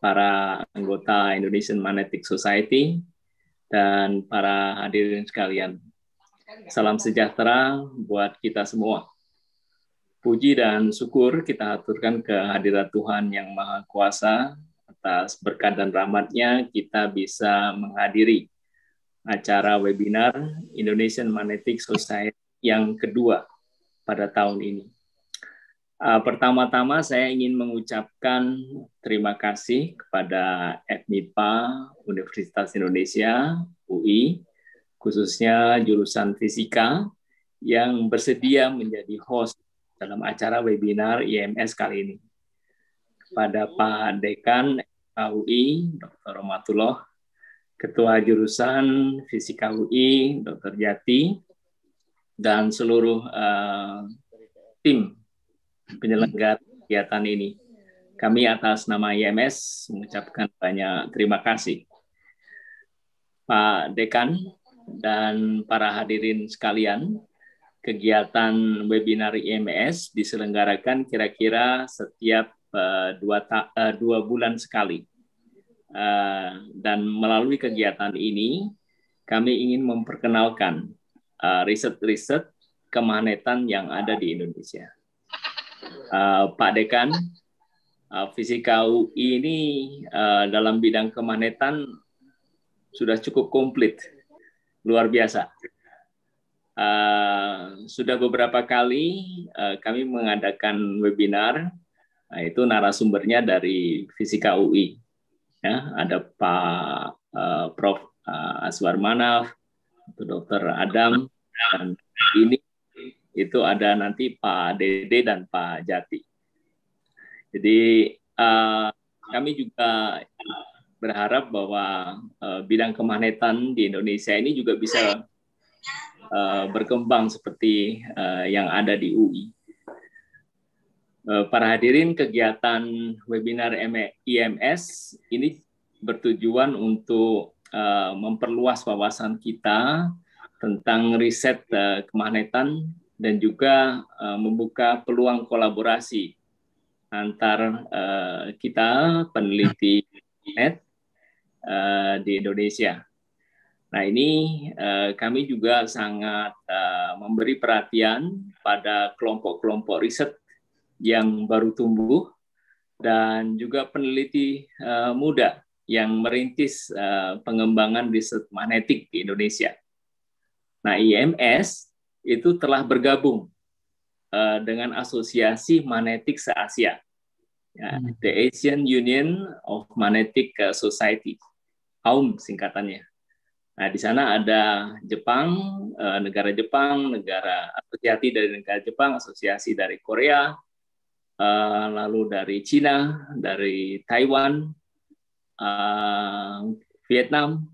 para anggota Indonesian Magnetic Society, dan para hadirin sekalian. Salam sejahtera buat kita semua. Puji dan syukur kita haturkan hadirat Tuhan yang Maha Kuasa atas berkat dan rahmatnya kita bisa menghadiri acara webinar Indonesian Magnetic Society yang kedua pada tahun ini. Uh, pertama-tama saya ingin mengucapkan terima kasih kepada FMIPA Universitas Indonesia UI khususnya jurusan fisika yang bersedia menjadi host dalam acara webinar IMS kali ini. Kepada Pak Dekan UI, Dr. Romatullah, Ketua Jurusan Fisika UI, Dr. Jati, dan seluruh uh, tim penyelenggara kegiatan ini. Kami atas nama IMS mengucapkan banyak terima kasih. Pak Dekan dan para hadirin sekalian, kegiatan webinar IMS diselenggarakan kira-kira setiap eh, dua, ta- eh, dua bulan sekali. Eh, dan melalui kegiatan ini, kami ingin memperkenalkan riset-riset kemanetan yang ada di Indonesia uh, Pak Dekan. Uh, fisika UI ini uh, dalam bidang kemanetan sudah cukup komplit, luar biasa. Uh, sudah beberapa kali uh, kami mengadakan webinar, uh, itu narasumbernya dari Fisika UI. Ya, ada Pak uh, Prof. Uh, Aswar Manaf, Dr. Adam, dan ini itu ada nanti Pak Dede dan Pak Jati. Jadi uh, kami juga berharap bahwa uh, bidang kemanetan di Indonesia ini juga bisa uh, berkembang seperti uh, yang ada di UI. para hadirin kegiatan webinar e, IMS ini bertujuan untuk memperluas wawasan kita tentang riset uh, kemanetan dan juga uh, membuka peluang kolaborasi antar uh, kita peneliti net uh, di Indonesia. Nah ini uh, kami juga sangat uh, memberi perhatian pada kelompok-kelompok riset yang baru tumbuh dan juga peneliti uh, muda yang merintis uh, pengembangan riset magnetik di Indonesia. Nah IMS itu telah bergabung uh, dengan Asosiasi magnetik se-Asia, ya, hmm. The Asian Union of Magnetic eh, Society, AUM singkatannya. Nah, di sana ada Jepang, eh, negara Jepang, negara asosiasi dari negara Jepang, asosiasi dari Korea, lalu dari China, dari Taiwan, Vietnam,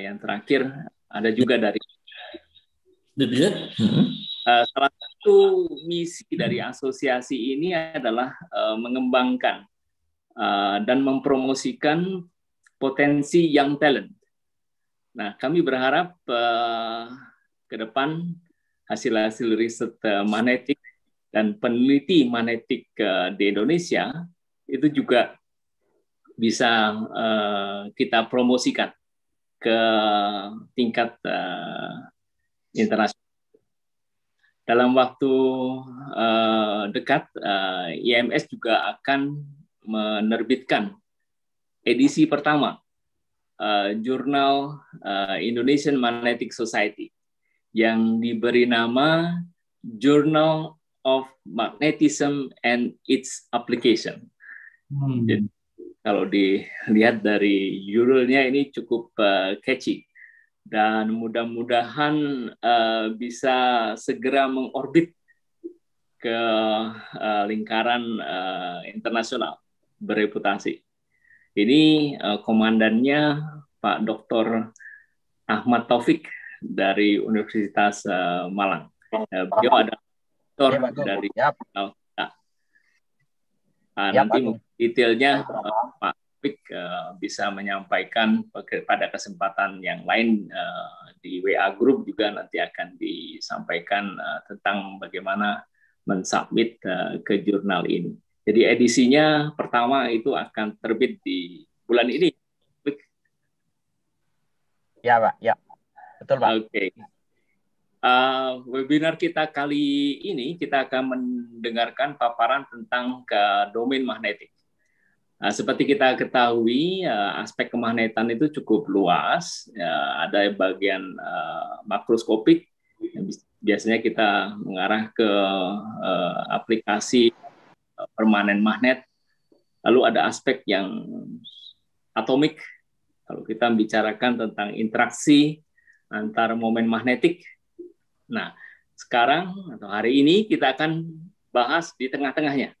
yang terakhir ada juga dari hmm. uh, salah satu misi dari asosiasi ini adalah uh, mengembangkan uh, dan mempromosikan potensi young talent. Nah, kami berharap uh, ke depan hasil-hasil riset uh, magnetik dan peneliti magnetik uh, di Indonesia itu juga bisa uh, kita promosikan ke tingkat uh, internasional. Dalam waktu uh, dekat, uh, eh, IMS juga akan menerbitkan edisi pertama uh, jurnal uh, Indonesian Magnetic Society yang diberi nama Journal of Magnetism and Its Application. Hmm. Jadi, kalau dilihat dari judulnya ini cukup uh, catchy dan mudah-mudahan uh, bisa segera mengorbit ke uh, lingkaran uh, internasional bereputasi. Ini uh, komandannya Pak Dr. Ahmad Taufik dari Universitas uh, Malang. Uh, beliau adalah doktor ya, dari Ya. uh, nah, ya, nanti Pak. detailnya uh, Pak topik uh, bisa menyampaikan pada kesempatan yang lain uh, di WA group juga nanti akan disampaikan uh, tentang bagaimana mensubmit uh, ke jurnal ini. Jadi edisinya pertama itu akan terbit di bulan ini. Ya, Pak. Ya. Betul, Pak. Oke. Okay. Uh, webinar kita kali ini kita akan mendengarkan paparan tentang ke domain magnetik. Nah, seperti kita ketahui, eh, aspek kemagnetan itu cukup luas. Ya, ada bagian uh, makroskopik, biasanya kita mengarah ke eh, aplikasi permanen magnet. Lalu ada aspek yang atomik. Kalau kita bicarakan tentang interaksi antar momen magnetik. Nah, sekarang atau hari ini kita akan bahas di tengah-tengahnya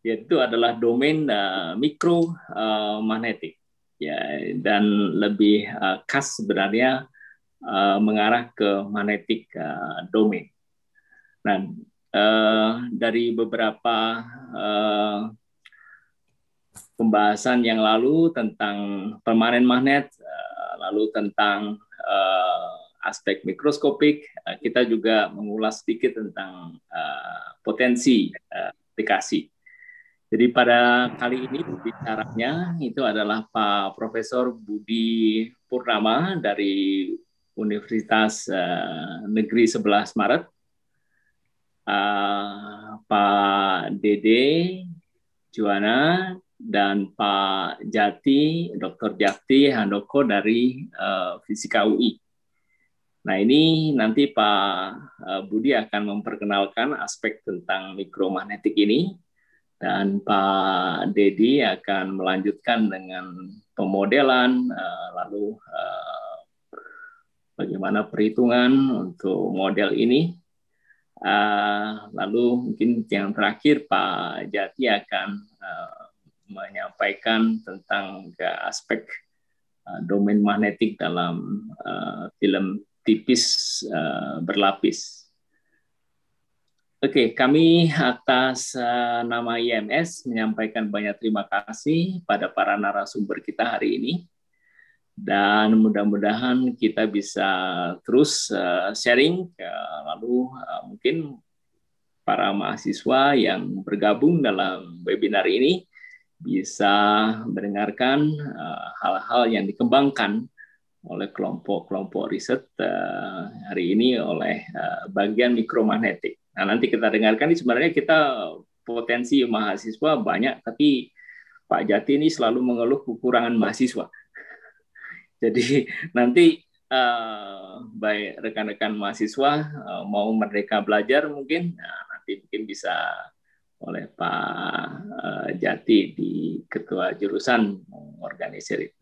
yaitu adalah domain uh, eh, mikromagnetik. Uh, ya, dan lebih uh, khas sebenarnya uh, mengarah ke magnetik uh, domain. Dan uh, dari beberapa uh, pembahasan yang lalu tentang permanen magnet, uh, lalu tentang uh, aspek mikroskopik, uh, kita juga mengulas sedikit tentang uh, potensi uh, aplikasi. Jadi pada kali ini bicaranya itu adalah Pak Profesor Budi Purnama dari Universitas uh, Negeri 11 Maret. Uh, Pak Dede Juwana dan Pak Jati, Dr. Jati Handoko dari uh, Fisika UI. Nah ini nanti Pak Budi akan memperkenalkan aspek tentang mikromagnetik ini dan Pak Dedi akan melanjutkan dengan pemodelan, eh, lalu eh, bagaimana perhitungan untuk model ini. Eh, lalu mungkin yang terakhir Pak Jati akan menyampaikan tentang aspek domain magnetik dalam film tipis berlapis. Oke, okay, kami atas uh, nama IMS menyampaikan banyak terima kasih pada para narasumber kita hari ini. Dan mudah-mudahan kita bisa terus uh, sharing, ke, lalu uh, mungkin para mahasiswa yang bergabung dalam webinar ini bisa mendengarkan hal-hal uh, yang dikembangkan oleh kelompok-kelompok riset uh, hari ini oleh uh, bagian mikromagnetik. Nah, nanti kita dengarkan ini sebenarnya kita potensi mahasiswa banyak, tapi Pak Jati ini selalu mengeluh kekurangan mahasiswa. Jadi nanti uh, baik rekan-rekan mahasiswa uh, mau mereka belajar mungkin nah, nanti mungkin bisa oleh Pak uh, Jati di ketua jurusan mengorganisir itu.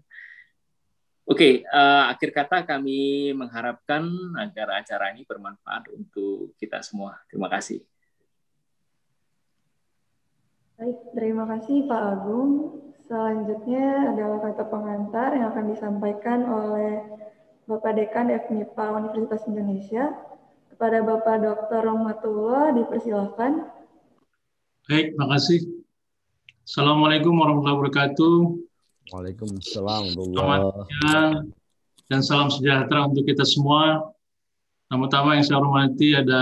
Oke, okay, uh, eh, akhir kata kami mengharapkan agar acara ini bermanfaat untuk kita semua. Terima kasih. Baik, terima kasih Pak Agung. Selanjutnya adalah kata pengantar yang akan disampaikan oleh Bapak Dekan FMIPA Universitas Indonesia. Kepada Bapak Dr. Rahmatullah, dipersilahkan. Baik, terima kasih. Assalamualaikum warahmatullahi wabarakatuh. Waalaikumsalam. Selamat dan salam sejahtera untuk kita semua. Pertama-tama yang saya hormati ada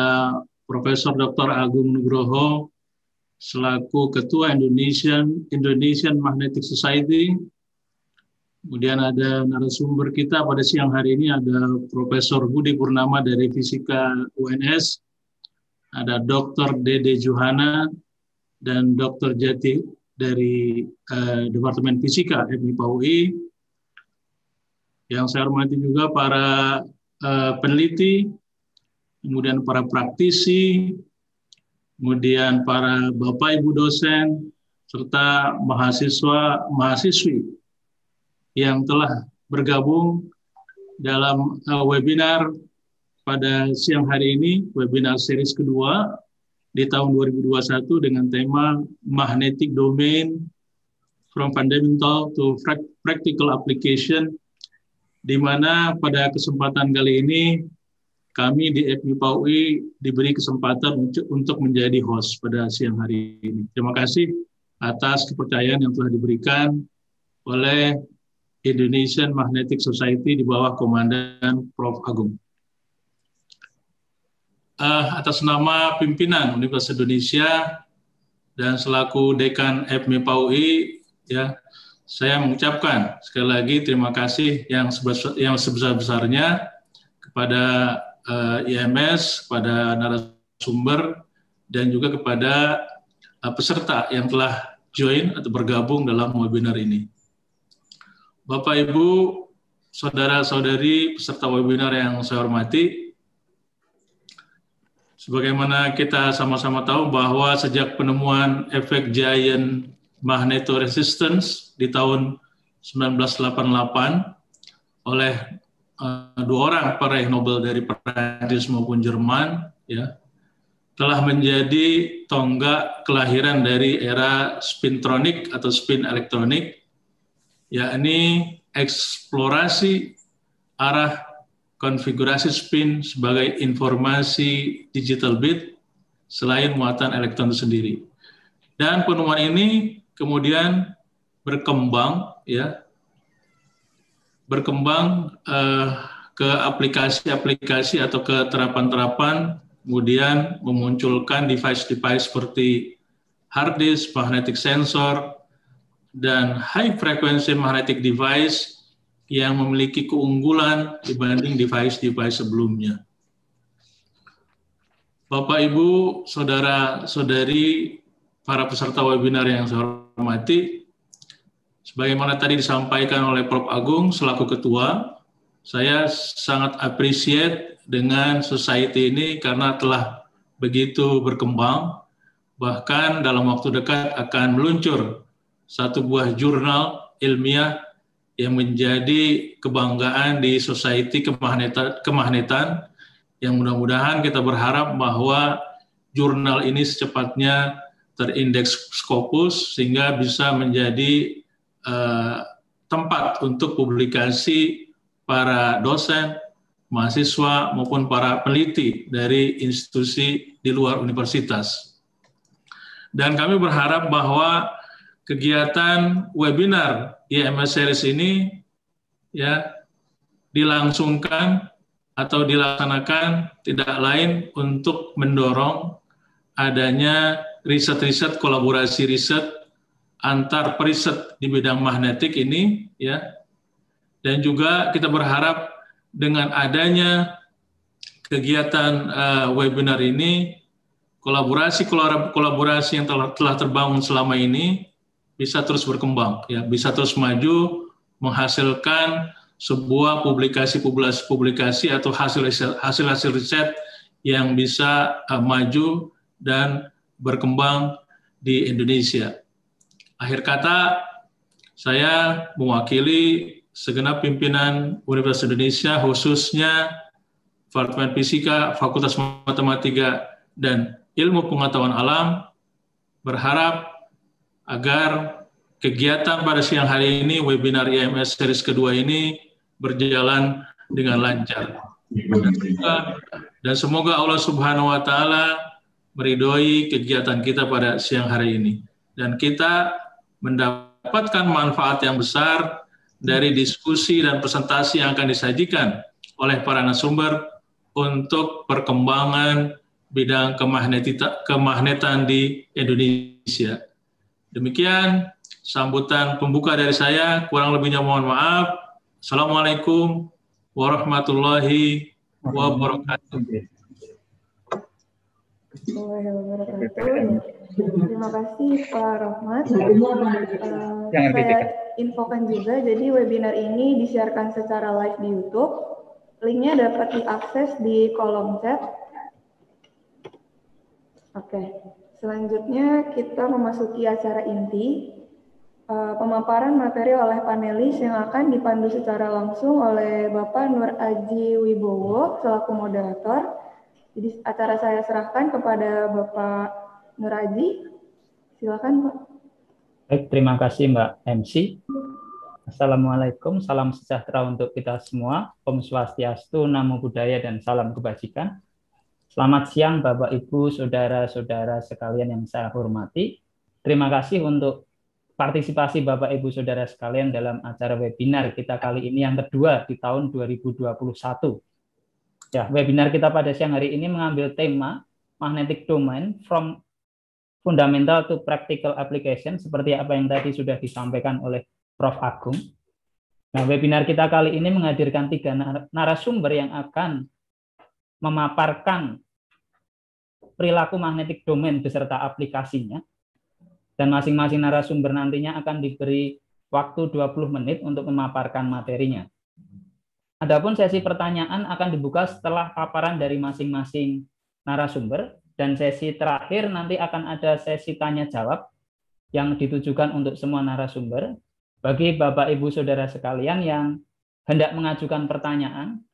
Profesor Dr. Agung Nugroho selaku Ketua Indonesian Indonesian Magnetic Society. Kemudian ada narasumber kita pada siang hari ini ada Profesor Budi Purnama dari Fisika UNS, ada Dr. Dede Juhana dan Dr. Jati dari eh, Departemen Fisika FMIPA UI, yang saya hormati juga para eh, peneliti, kemudian para praktisi, kemudian para bapak ibu dosen, serta mahasiswa mahasiswi yang telah bergabung dalam eh, webinar pada siang hari ini, webinar series kedua di tahun 2021 dengan tema Magnetic Domain from Fundamental to Practical Application di mana pada kesempatan kali ini kami di FMIPA UI diberi kesempatan untuk menjadi host pada siang hari ini. Terima kasih atas kepercayaan yang telah diberikan oleh Indonesian Magnetic Society di bawah komandan Prof. Agung uh, atas nama pimpinan Universitas Indonesia dan selaku Dekan FMIPA UI ya saya mengucapkan sekali lagi terima kasih yang sebesar, yang sebesar-besarnya kepada uh, eh, IMS, kepada narasumber dan juga kepada uh, peserta yang telah join atau bergabung dalam webinar ini. Bapak Ibu, saudara-saudari peserta webinar yang saya hormati, Sebagaimana kita sama-sama tahu bahwa sejak penemuan efek giant magnetoresistance di tahun 1988 oleh uh, dua orang peraih Nobel dari Perancis maupun Jerman ya telah menjadi tonggak kelahiran dari era spintronik atau spin elektronik yakni eksplorasi arah konfigurasi spin sebagai informasi digital bit selain muatan elektron itu sendiri. Dan penemuan ini kemudian berkembang ya berkembang eh, ke aplikasi-aplikasi atau ke terapan-terapan kemudian memunculkan device-device seperti hard disk, magnetic sensor, dan high frequency magnetic device yang memiliki keunggulan dibanding device-device sebelumnya. Bapak, Ibu, Saudara-saudari, para peserta webinar yang saya hormati, sebagaimana tadi disampaikan oleh Prof. Agung selaku Ketua, saya sangat appreciate dengan society ini karena telah begitu berkembang, bahkan dalam waktu dekat akan meluncur satu buah jurnal ilmiah yang menjadi kebanggaan di society kemahnetan, yang mudah-mudahan kita berharap bahwa jurnal ini secepatnya terindeks Scopus sehingga bisa menjadi uh, tempat untuk publikasi para dosen, mahasiswa maupun para peneliti dari institusi di luar universitas. Dan kami berharap bahwa kegiatan webinar IMS iya, series ini ya dilangsungkan atau dilaksanakan tidak lain untuk mendorong adanya riset-riset kolaborasi riset antar periset di bidang magnetik ini ya dan juga kita berharap dengan adanya kegiatan uh, webinar ini kolaborasi kolaborasi yang telah, telah terbangun selama ini bisa terus berkembang, ya bisa terus maju, menghasilkan sebuah publikasi publikasi atau hasil hasil hasil riset yang bisa uh, maju dan berkembang di Indonesia. Akhir kata, saya mewakili segenap pimpinan Universitas Indonesia, khususnya Departemen Fisika, Fakultas Matematika, dan Ilmu Pengetahuan Alam, berharap agar kegiatan pada siang hari ini, webinar IMS series kedua ini berjalan dengan lancar. Dan semoga, Allah Subhanahu wa Ta'ala meridhoi kegiatan kita pada siang hari ini, dan kita mendapatkan manfaat yang besar dari diskusi dan presentasi yang akan disajikan oleh para narasumber untuk perkembangan bidang kemagnetan di Indonesia. Demikian sambutan pembuka dari saya. Kurang lebihnya mohon maaf. Assalamualaikum warahmatullahi wabarakatuh. Terima kasih Pak Rahmat. Uh, saya infokan juga, jadi webinar ini disiarkan secara live di YouTube. Linknya dapat diakses di kolom chat. Oke. Okay. Selanjutnya kita memasuki acara inti, eh, pemaparan materi oleh panelis yang akan dipandu secara langsung oleh Bapak Nur Aji Wibowo selaku moderator. Jadi acara saya serahkan kepada Bapak Nur Aji. Silakan Pak. Baik, terima kasih Mbak MC. Assalamualaikum, salam sejahtera untuk kita semua. Om Swastiastu, Namo Buddhaya, dan salam kebajikan. Selamat siang Bapak Ibu, saudara-saudara sekalian yang saya hormati. Terima kasih untuk partisipasi Bapak Ibu saudara sekalian dalam acara webinar kita kali ini yang kedua di tahun 2021. Ya, webinar kita pada siang hari ini mengambil tema magnetic domain from fundamental to practical application seperti apa yang tadi sudah disampaikan oleh Prof Agung. Nah, webinar kita kali ini menghadirkan tiga narasumber yang akan memaparkan perilaku magnetik domain beserta aplikasinya. Dan masing-masing narasumber nantinya akan diberi waktu 20 menit untuk memaparkan materinya. Adapun sesi pertanyaan akan dibuka setelah paparan dari masing-masing narasumber dan sesi terakhir nanti akan ada sesi tanya jawab yang ditujukan untuk semua narasumber. Bagi Bapak Ibu Saudara sekalian yang hendak mengajukan pertanyaan,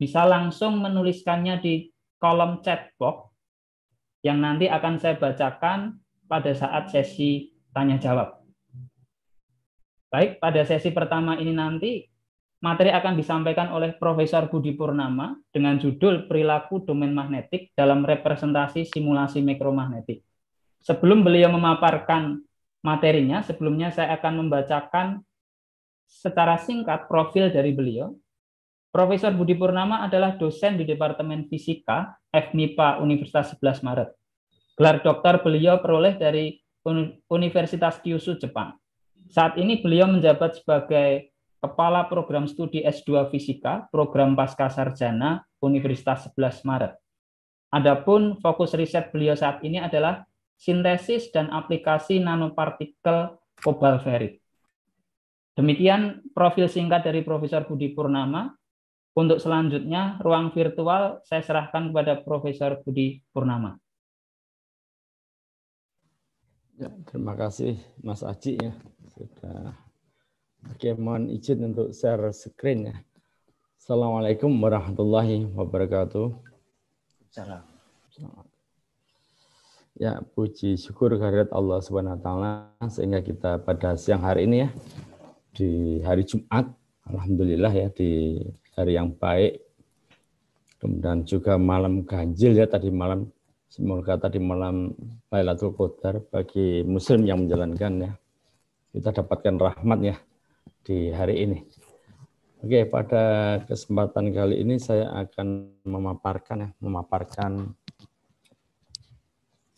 bisa langsung menuliskannya di kolom chat box yang nanti akan saya bacakan pada saat sesi tanya jawab. Baik, pada sesi pertama ini nanti materi akan disampaikan oleh Profesor Budi Purnama dengan judul Perilaku Domain Magnetik dalam Representasi Simulasi Mikromagnetik. Sebelum beliau memaparkan materinya, sebelumnya saya akan membacakan secara singkat profil dari beliau. Profesor Budi Purnama adalah dosen di Departemen Fisika FMIPA Universitas 11 Maret. Gelar doktor beliau peroleh dari Universitas Kyushu, Jepang. Saat ini beliau menjabat sebagai Kepala Program Studi S2 Fisika, Program Pasca Sarjana Universitas 11 Maret. Adapun fokus riset beliau saat ini adalah sintesis dan aplikasi nanopartikel kobalferit. Demikian profil singkat dari Profesor Budi Purnama. Untuk selanjutnya, ruang virtual saya serahkan kepada Profesor Budi Purnama. Ya, terima kasih Mas Aji ya sudah. Oke, mohon izin untuk share screen ya. Assalamualaikum warahmatullahi wabarakatuh. Salam. Ya, puji syukur kehadirat Allah Subhanahu wa taala sehingga kita pada siang hari ini ya di hari Jumat alhamdulillah ya di hari yang baik. Kemudian juga malam ganjil ya tadi malam semoga tadi malam Lailatul Qadar bagi muslim yang menjalankan ya. Kita dapatkan rahmat ya di hari ini. Oke, pada kesempatan kali ini saya akan memaparkan ya, memaparkan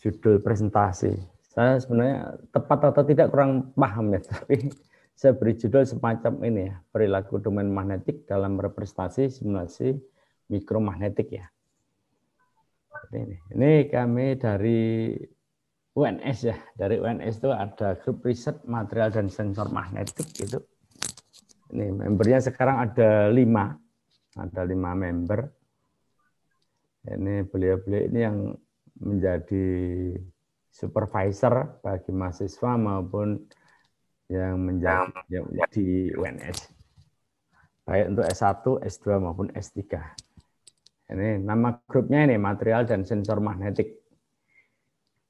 judul presentasi. Saya sebenarnya tepat atau tidak kurang paham ya, tapi saya beri judul semacam ini ya, perilaku domain magnetik dalam representasi simulasi mikromagnetik ya. Ini, ini kami dari UNS ya. Dari UNS itu ada grup riset material dan sensor magnetik gitu. Ini membernya sekarang ada lima, ada lima member. Ini beliau-beliau ini yang menjadi supervisor bagi mahasiswa maupun yang menjadi yang di UNS baik untuk S1, S2 maupun S3. Ini nama grupnya ini material dan sensor magnetik.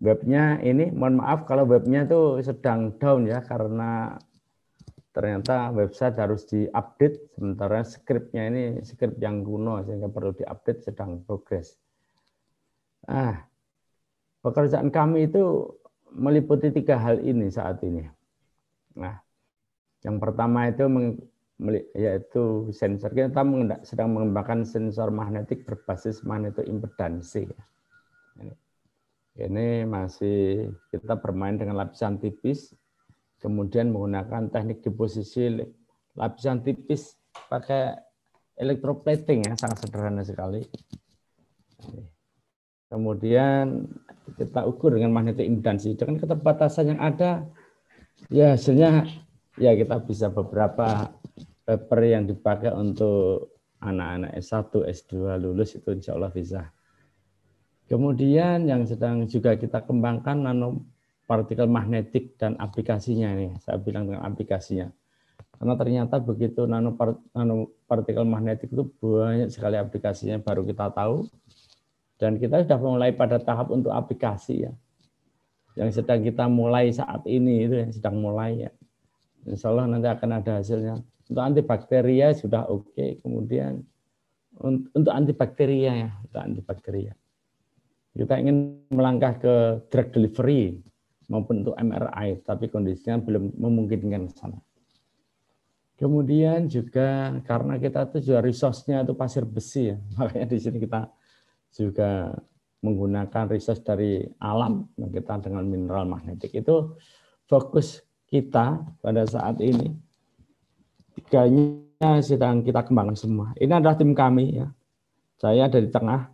Webnya ini, mohon maaf kalau webnya itu sedang down ya karena ternyata website harus diupdate sementara scriptnya ini script yang kuno sehingga perlu diupdate sedang progres. ah pekerjaan kami itu meliputi tiga hal ini saat ini. Nah, yang pertama itu yaitu sensor kita sedang mengembangkan sensor magnetik berbasis impedansi. Ini masih kita bermain dengan lapisan tipis, kemudian menggunakan teknik deposisi lapisan tipis pakai elektroplating ya sangat sederhana sekali. Kemudian kita ukur dengan magnetik impedansi dengan keterbatasan yang ada Ya hasilnya ya kita bisa beberapa paper yang dipakai untuk anak-anak S1, S2 lulus itu insya Allah bisa. Kemudian yang sedang juga kita kembangkan nanopartikel magnetik dan aplikasinya ini. Saya bilang dengan aplikasinya. Karena ternyata begitu nanopartikel magnetik itu banyak sekali aplikasinya baru kita tahu. Dan kita sudah mulai pada tahap untuk aplikasi ya yang sedang kita mulai saat ini itu yang sedang mulai ya. Insya Allah nanti akan ada hasilnya. Untuk antibakteria sudah oke, okay. kemudian untuk antibakteria ya, untuk antibakteria. Kita ingin melangkah ke drug delivery maupun untuk MRI, tapi kondisinya belum memungkinkan sana. Kemudian juga karena kita itu juga resource-nya itu pasir besi ya, makanya di sini kita juga menggunakan riset dari alam kita dengan mineral magnetik itu fokus kita pada saat ini tiganya sedang kita kembangkan semua. Ini adalah tim kami ya. Saya dari tengah,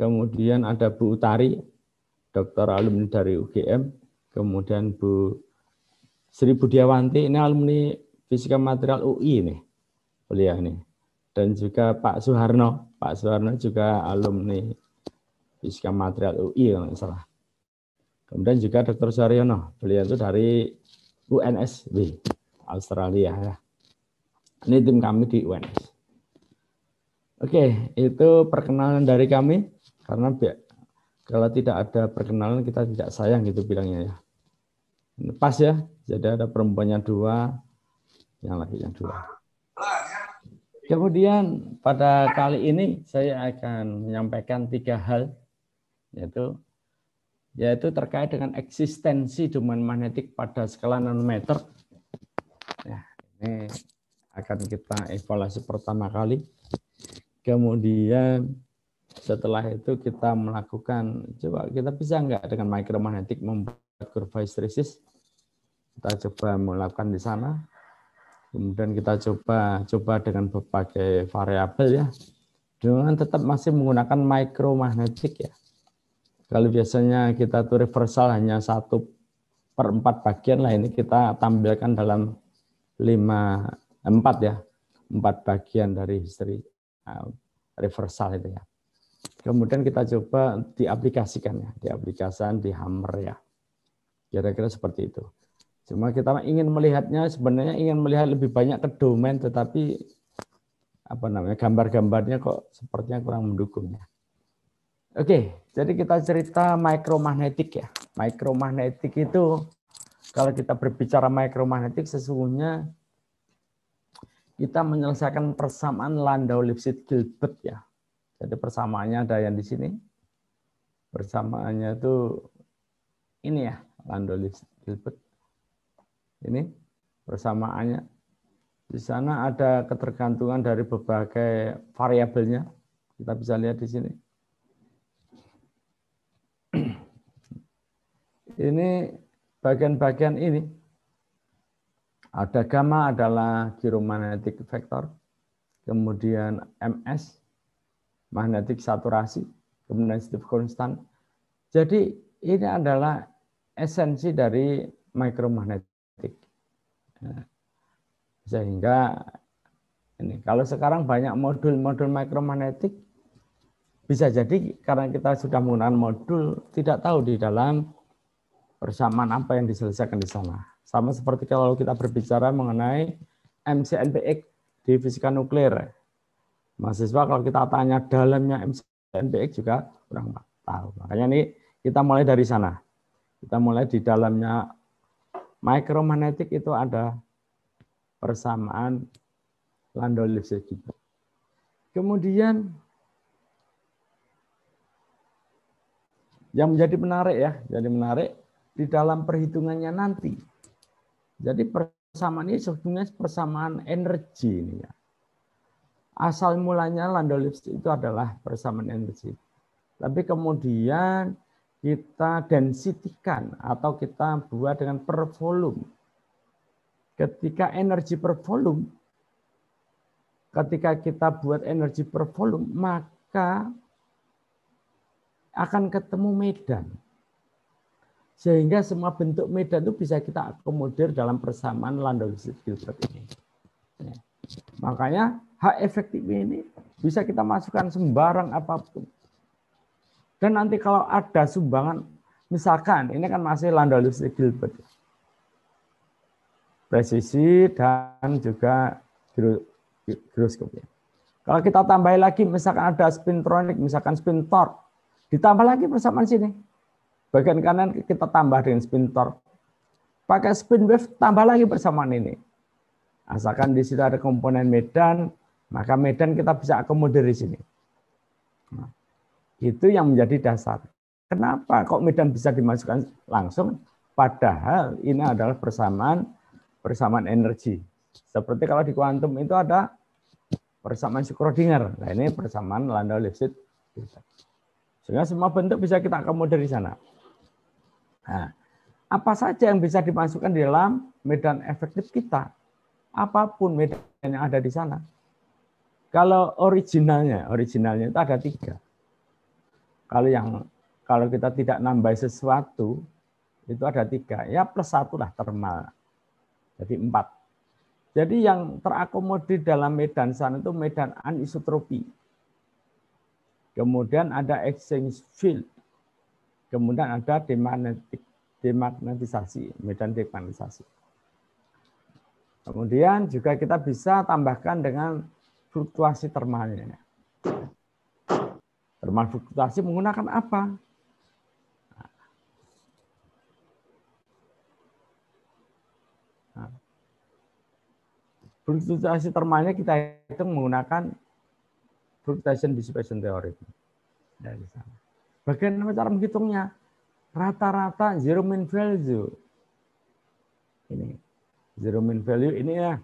kemudian ada Bu Utari, dokter alumni dari UGM, kemudian Bu Sri Budiawanti, ini alumni fisika material UI nih, beliau ini. Dan juga Pak Soeharno, Pak Soeharno juga alumni Fisika Material UI kalau nggak salah. Kemudian juga Dr. Suryono beliau itu dari UNSW Australia ya. Ini tim kami di UNS. Oke, itu perkenalan dari kami karena biar kalau tidak ada perkenalan kita tidak sayang gitu bilangnya ya. Pas ya, jadi ada perempuannya dua, yang lagi yang dua. Kemudian pada kali ini saya akan menyampaikan tiga hal yaitu yaitu terkait dengan eksistensi domain magnetik pada skala nanometer. Ya, ini akan kita evaluasi pertama kali. Kemudian setelah itu kita melakukan coba kita bisa enggak dengan mikromagnetik membuat kurva histeresis kita coba melakukan di sana kemudian kita coba coba dengan berbagai variabel ya dengan tetap masih menggunakan mikromagnetik ya kalau biasanya kita tuh reversal hanya satu per empat bagian lah ini kita tampilkan dalam lima empat ya empat bagian dari history uh, reversal itu ya. Kemudian kita coba diaplikasikan ya, diaplikasikan di hammer ya. Kira-kira seperti itu. Cuma kita ingin melihatnya sebenarnya ingin melihat lebih banyak ke domain tetapi apa namanya gambar-gambarnya kok sepertinya kurang mendukung ya. Oke, jadi kita cerita mikromagnetik ya. Mikromagnetik itu kalau kita berbicara mikromagnetik sesungguhnya kita menyelesaikan persamaan Landau Lipschitz Gilbert ya. Jadi persamaannya ada yang di sini. Persamaannya itu ini ya, Landau Lipschitz Gilbert. Ini persamaannya. Di sana ada ketergantungan dari berbagai variabelnya. Kita bisa lihat di sini Ini bagian-bagian ini ada gamma adalah geomagnetic vector, kemudian MS magnetic saturasi, kemudian Steve constant. Jadi ini adalah esensi dari mikromagnetik. Nah, sehingga ini kalau sekarang banyak modul-modul mikromagnetik bisa jadi karena kita sudah menggunakan modul tidak tahu di dalam persamaan apa yang diselesaikan di sana. Sama seperti kalau kita berbicara mengenai MCNPX di fisika nuklir. Mahasiswa kalau kita tanya dalamnya MCNPX juga kurang tahu. Makanya ini kita mulai dari sana. Kita mulai di dalamnya mikromagnetik itu ada persamaan Landau-Lipschitz Kemudian yang menjadi menarik ya, jadi menarik di dalam perhitungannya nanti. Jadi persamaan ini sebetulnya persamaan energi ini ya. Asal mulanya Landolips itu adalah persamaan energi. Tapi kemudian kita densitikan atau kita buat dengan per volume. Ketika energi per volume, ketika kita buat energi per volume, maka akan ketemu medan sehingga semua bentuk medan itu bisa kita akomodir dalam persamaan Landau Gilbert ini. Ya. Makanya hak efektif ini bisa kita masukkan sembarang apapun. Dan nanti kalau ada sumbangan, misalkan ini kan masih Landau Gilbert. Presisi dan juga giroskop. Kalau kita tambah lagi, misalkan ada spintronik, misalkan spintor, ditambah lagi persamaan sini Bagian kanan kita tambah dengan spin torque. Pakai spin wave tambah lagi persamaan ini. Asalkan di situ ada komponen medan, maka medan kita bisa akomodir di sini. Nah, itu yang menjadi dasar. Kenapa kok medan bisa dimasukkan langsung? Padahal ini adalah persamaan persamaan energi. Seperti kalau di kuantum itu ada persamaan Schrödinger. Nah ini persamaan Landau-Lipschitz. Sehingga semua bentuk bisa kita akomodir di sana. Nah, apa saja yang bisa dimasukkan di dalam medan efektif kita? Apapun medan yang ada di sana. Kalau originalnya, originalnya itu ada tiga. Kalau yang kalau kita tidak nambah sesuatu, itu ada tiga. Ya plus satu lah termal. Jadi empat. Jadi yang terakomodir dalam medan sana itu medan anisotropi. Kemudian ada exchange field. Kemudian ada demagnetik, demagnetisasi, medan demagnetisasi. Kemudian juga kita bisa tambahkan dengan fluktuasi termalnya. Termal fluktuasi menggunakan apa? Nah. fluktuasi termalnya kita hitung menggunakan fluctuation dissipation theory dari sana. Bagaimana cara menghitungnya? Rata-rata zero mean value. Ini zero mean value ini ya.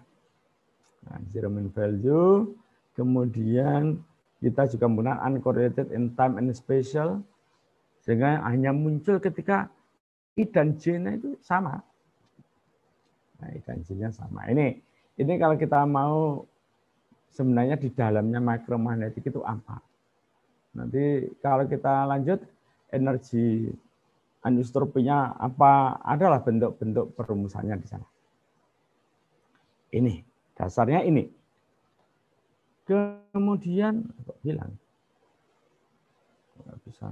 Nah, zero mean value. Kemudian kita juga menggunakan uncorrelated in time and spatial sehingga hanya muncul ketika i dan j itu sama. Nah, i dan j-nya sama. Ini ini kalau kita mau sebenarnya di dalamnya mikromagnetik itu apa? Nanti kalau kita lanjut energi anisotropinya apa adalah bentuk-bentuk perumusannya di sana. Ini dasarnya ini. Kemudian bilang hilang. bisa.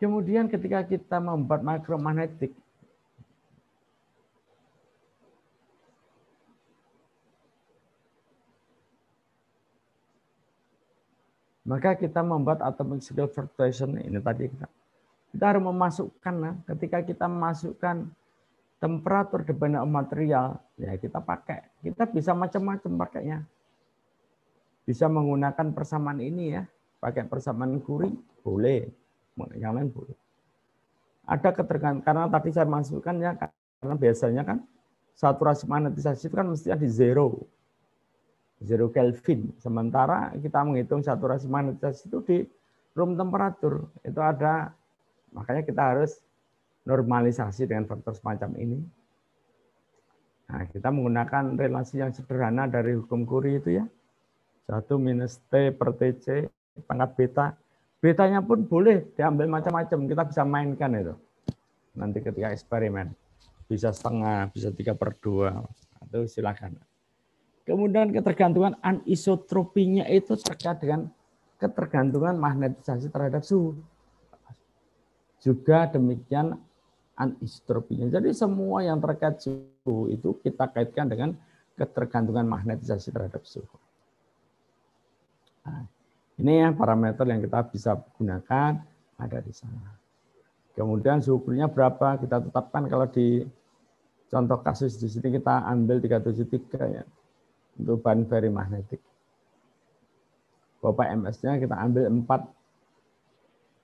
Kemudian ketika kita membuat makromagnetik, Maka kita membuat atomic scale fluctuation ini tadi kita kita harus memasukkan nah, ketika kita masukkan temperatur di benda material ya kita pakai kita bisa macam-macam pakainya bisa menggunakan persamaan ini ya pakai persamaan kuri boleh yang lain boleh ada ketergantungan karena tadi saya masukkan ya karena biasanya kan saturasi magnetisasi itu kan mestinya di zero zero Kelvin. Sementara kita menghitung saturasi magnetis itu di room temperatur. Itu ada, makanya kita harus normalisasi dengan faktor semacam ini. Nah, kita menggunakan relasi yang sederhana dari hukum Curie itu ya. 1 minus T per TC pangkat beta. Betanya pun boleh diambil macam-macam. Kita bisa mainkan itu. Nanti ketika eksperimen. Bisa setengah, bisa tiga per dua. Itu silakan. Kemudian ketergantungan anisotropinya itu terkait dengan ketergantungan magnetisasi terhadap suhu. Juga demikian anisotropinya. Jadi semua yang terkait suhu itu kita kaitkan dengan ketergantungan magnetisasi terhadap suhu. Nah, ini ya parameter yang kita bisa gunakan ada di sana. Kemudian suhu berapa kita tetapkan kalau di contoh kasus di sini kita ambil 373 ya untuk bahan magnetik. Bapak MS-nya kita ambil 4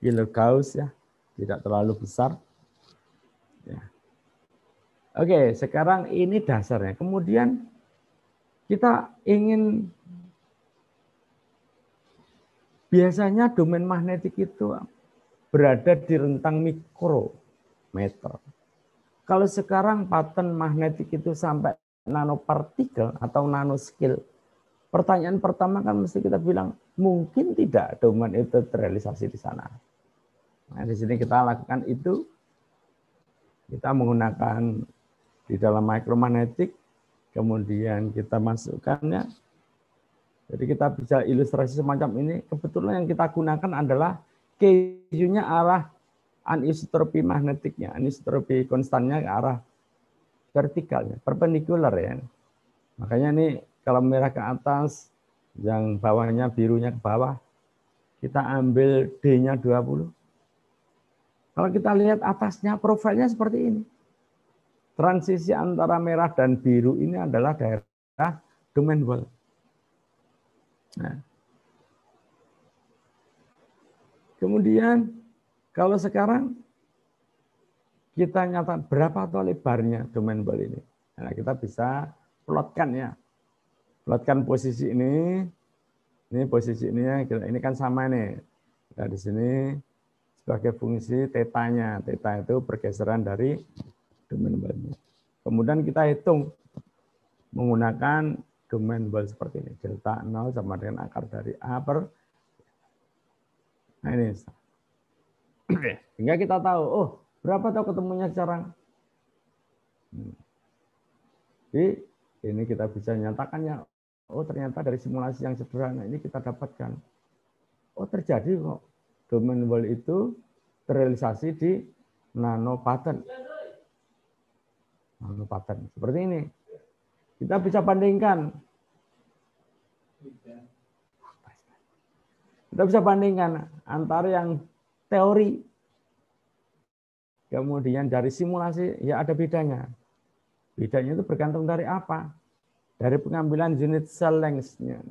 kilo Gauss ya, tidak terlalu besar. Ya. Oke, sekarang ini dasarnya. Kemudian kita ingin biasanya domain magnetik itu berada di rentang mikrometer. Kalau sekarang pattern magnetik itu sampai nanopartikel atau nanoskill. pertanyaan pertama kan mesti kita bilang, mungkin tidak domain itu terrealisasi di sana. Nah, di sini kita lakukan itu, kita menggunakan di dalam mikromagnetik, kemudian kita masukkannya. Jadi kita bisa ilustrasi semacam ini. Kebetulan yang kita gunakan adalah KU-nya arah anisotropi magnetiknya, anisotropi konstannya ke arah vertikal, perpendicular ya. Makanya ini kalau merah ke atas, yang bawahnya birunya ke bawah, kita ambil D-nya 20. Kalau kita lihat atasnya, profilnya seperti ini. Transisi antara merah dan biru ini adalah daerah domain wall. Nah. Kemudian kalau sekarang kita nyatakan berapa atau lebarnya domain ball ini. Nah, kita bisa plotkan ya. Plotkan posisi ini, ini posisi ini, ya. ini kan sama nih. Nah, di sini sebagai fungsi tetanya. Teta itu pergeseran dari domain ballnya. Kemudian kita hitung menggunakan domain ball seperti ini. Delta 0 sama dengan akar dari A per Nah, ini. Sehingga kita tahu, oh Berapa tahu ketemunya sekarang? Jadi ini kita bisa nyatakan ya. oh ternyata dari simulasi yang sederhana ini kita dapatkan. Oh terjadi kok domain wall itu terrealisasi di nano pattern. Nano pattern seperti ini. Kita bisa bandingkan. Kita bisa bandingkan antara yang teori kemudian dari simulasi ya ada bedanya. Bedanya itu bergantung dari apa? Dari pengambilan unit cell length-nya.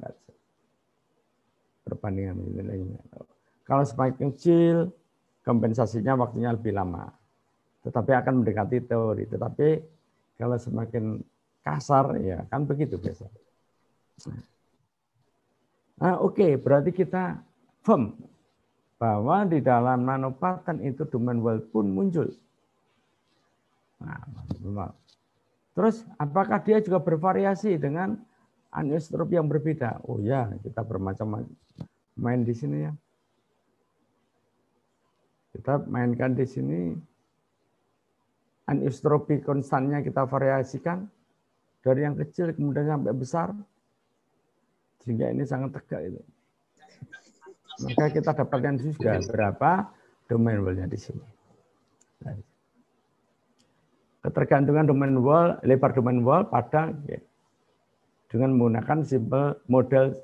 Perbandingan unit lengthnya. Kalau semakin kecil, kompensasinya waktunya lebih lama. Tetapi akan mendekati teori. Tetapi kalau semakin kasar, ya kan begitu biasa. Nah, Oke, okay, berarti kita firm bahwa di dalam nanopaten itu domain world pun muncul. Nah, Terus apakah dia juga bervariasi dengan anisotropi yang berbeda? Oh ya, kita bermacam main di sini ya. Kita mainkan di sini anisotropi konstannya kita variasikan dari yang kecil kemudian sampai besar sehingga ini sangat tegak itu. Maka kita dapatkan juga berapa domain wallnya di sini. Ketergantungan domain wall, lebar domain wall pada ya, dengan menggunakan simple model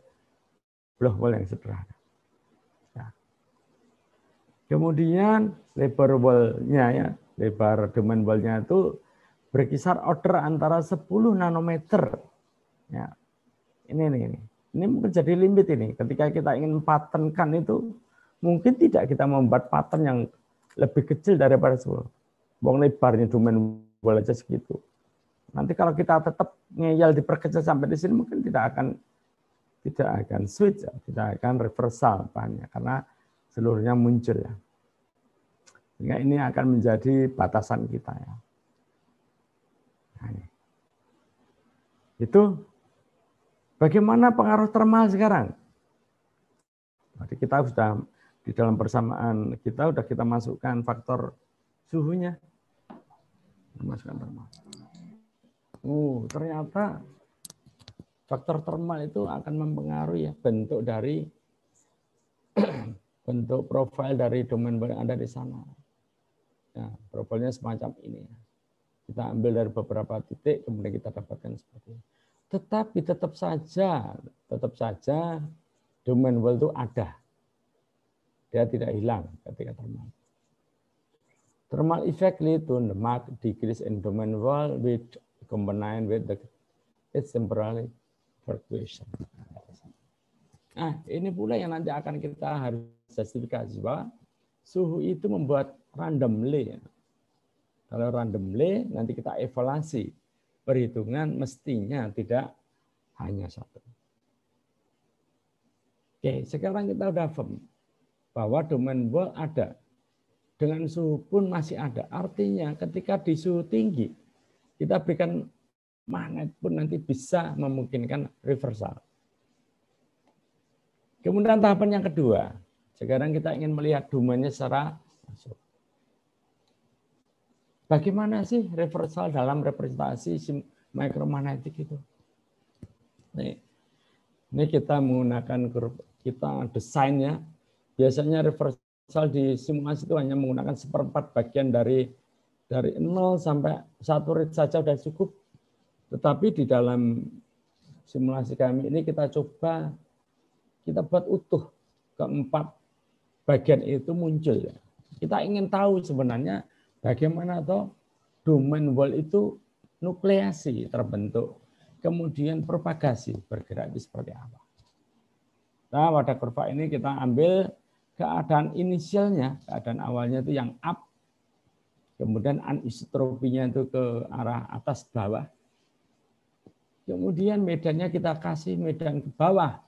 blok wall yang sederhana. Nah. Kemudian lebar wall-nya ya, lebar domain wall-nya itu berkisar order antara 10 nanometer. Ya. Ini nih, ini mungkin jadi limit ini. Ketika kita ingin patenkan itu, mungkin tidak kita membuat paten yang lebih kecil daripada 10. Wong lebarnya domain bola aja segitu. Nanti kalau kita tetap ngeyel diperkecil sampai di sini mungkin tidak akan tidak akan switch, tidak akan reversal bahannya karena seluruhnya muncul ya. Sehingga ini akan menjadi batasan kita ya. Nah, ya. itu Bagaimana pengaruh termal sekarang? Jadi kita sudah di dalam persamaan kita sudah kita masukkan faktor suhunya. Masukkan termal. Oh, ternyata faktor termal itu akan mempengaruhi ya, bentuk dari bentuk profil dari domain yang ada di sana. Ya, profilnya semacam ini. Ya. Kita ambil dari beberapa titik, kemudian kita dapatkan seperti ini. Tetapi tetap saja, tetap saja domain world itu ada. Dia tidak hilang ketika termal. Thermal effect lead to the mark decrease in domain world with combined with the its temporary fluctuation. Nah, ini pula yang nanti akan kita harus justifikasi bahwa suhu itu membuat randomly. Kalau randomly, nanti kita evaluasi perhitungan mestinya tidak hanya satu. Oke, sekarang kita sudah firm bahwa domain world ada. Dengan suhu pun masih ada. Artinya ketika di suhu tinggi, kita berikan magnet pun nanti bisa memungkinkan reversal. Kemudian tahapan yang kedua, sekarang kita ingin melihat domainnya secara langsung. Bagaimana sih reversal dalam representasi mikromagnetik itu? Nih, ini kita menggunakan grup kita desainnya. Biasanya reversal di simulasi itu hanya menggunakan seperempat bagian dari dari 0 sampai satu rit saja sudah cukup. Tetapi di dalam simulasi kami ini kita coba kita buat utuh keempat bagian itu muncul ya. Kita ingin tahu sebenarnya Bagaimana toh domain wall itu nukleasi terbentuk, kemudian propagasi bergerak di seperti apa. Nah, pada kurva ini kita ambil keadaan inisialnya, keadaan awalnya itu yang up, kemudian anisotropinya itu ke arah atas bawah, kemudian medannya kita kasih medan ke bawah,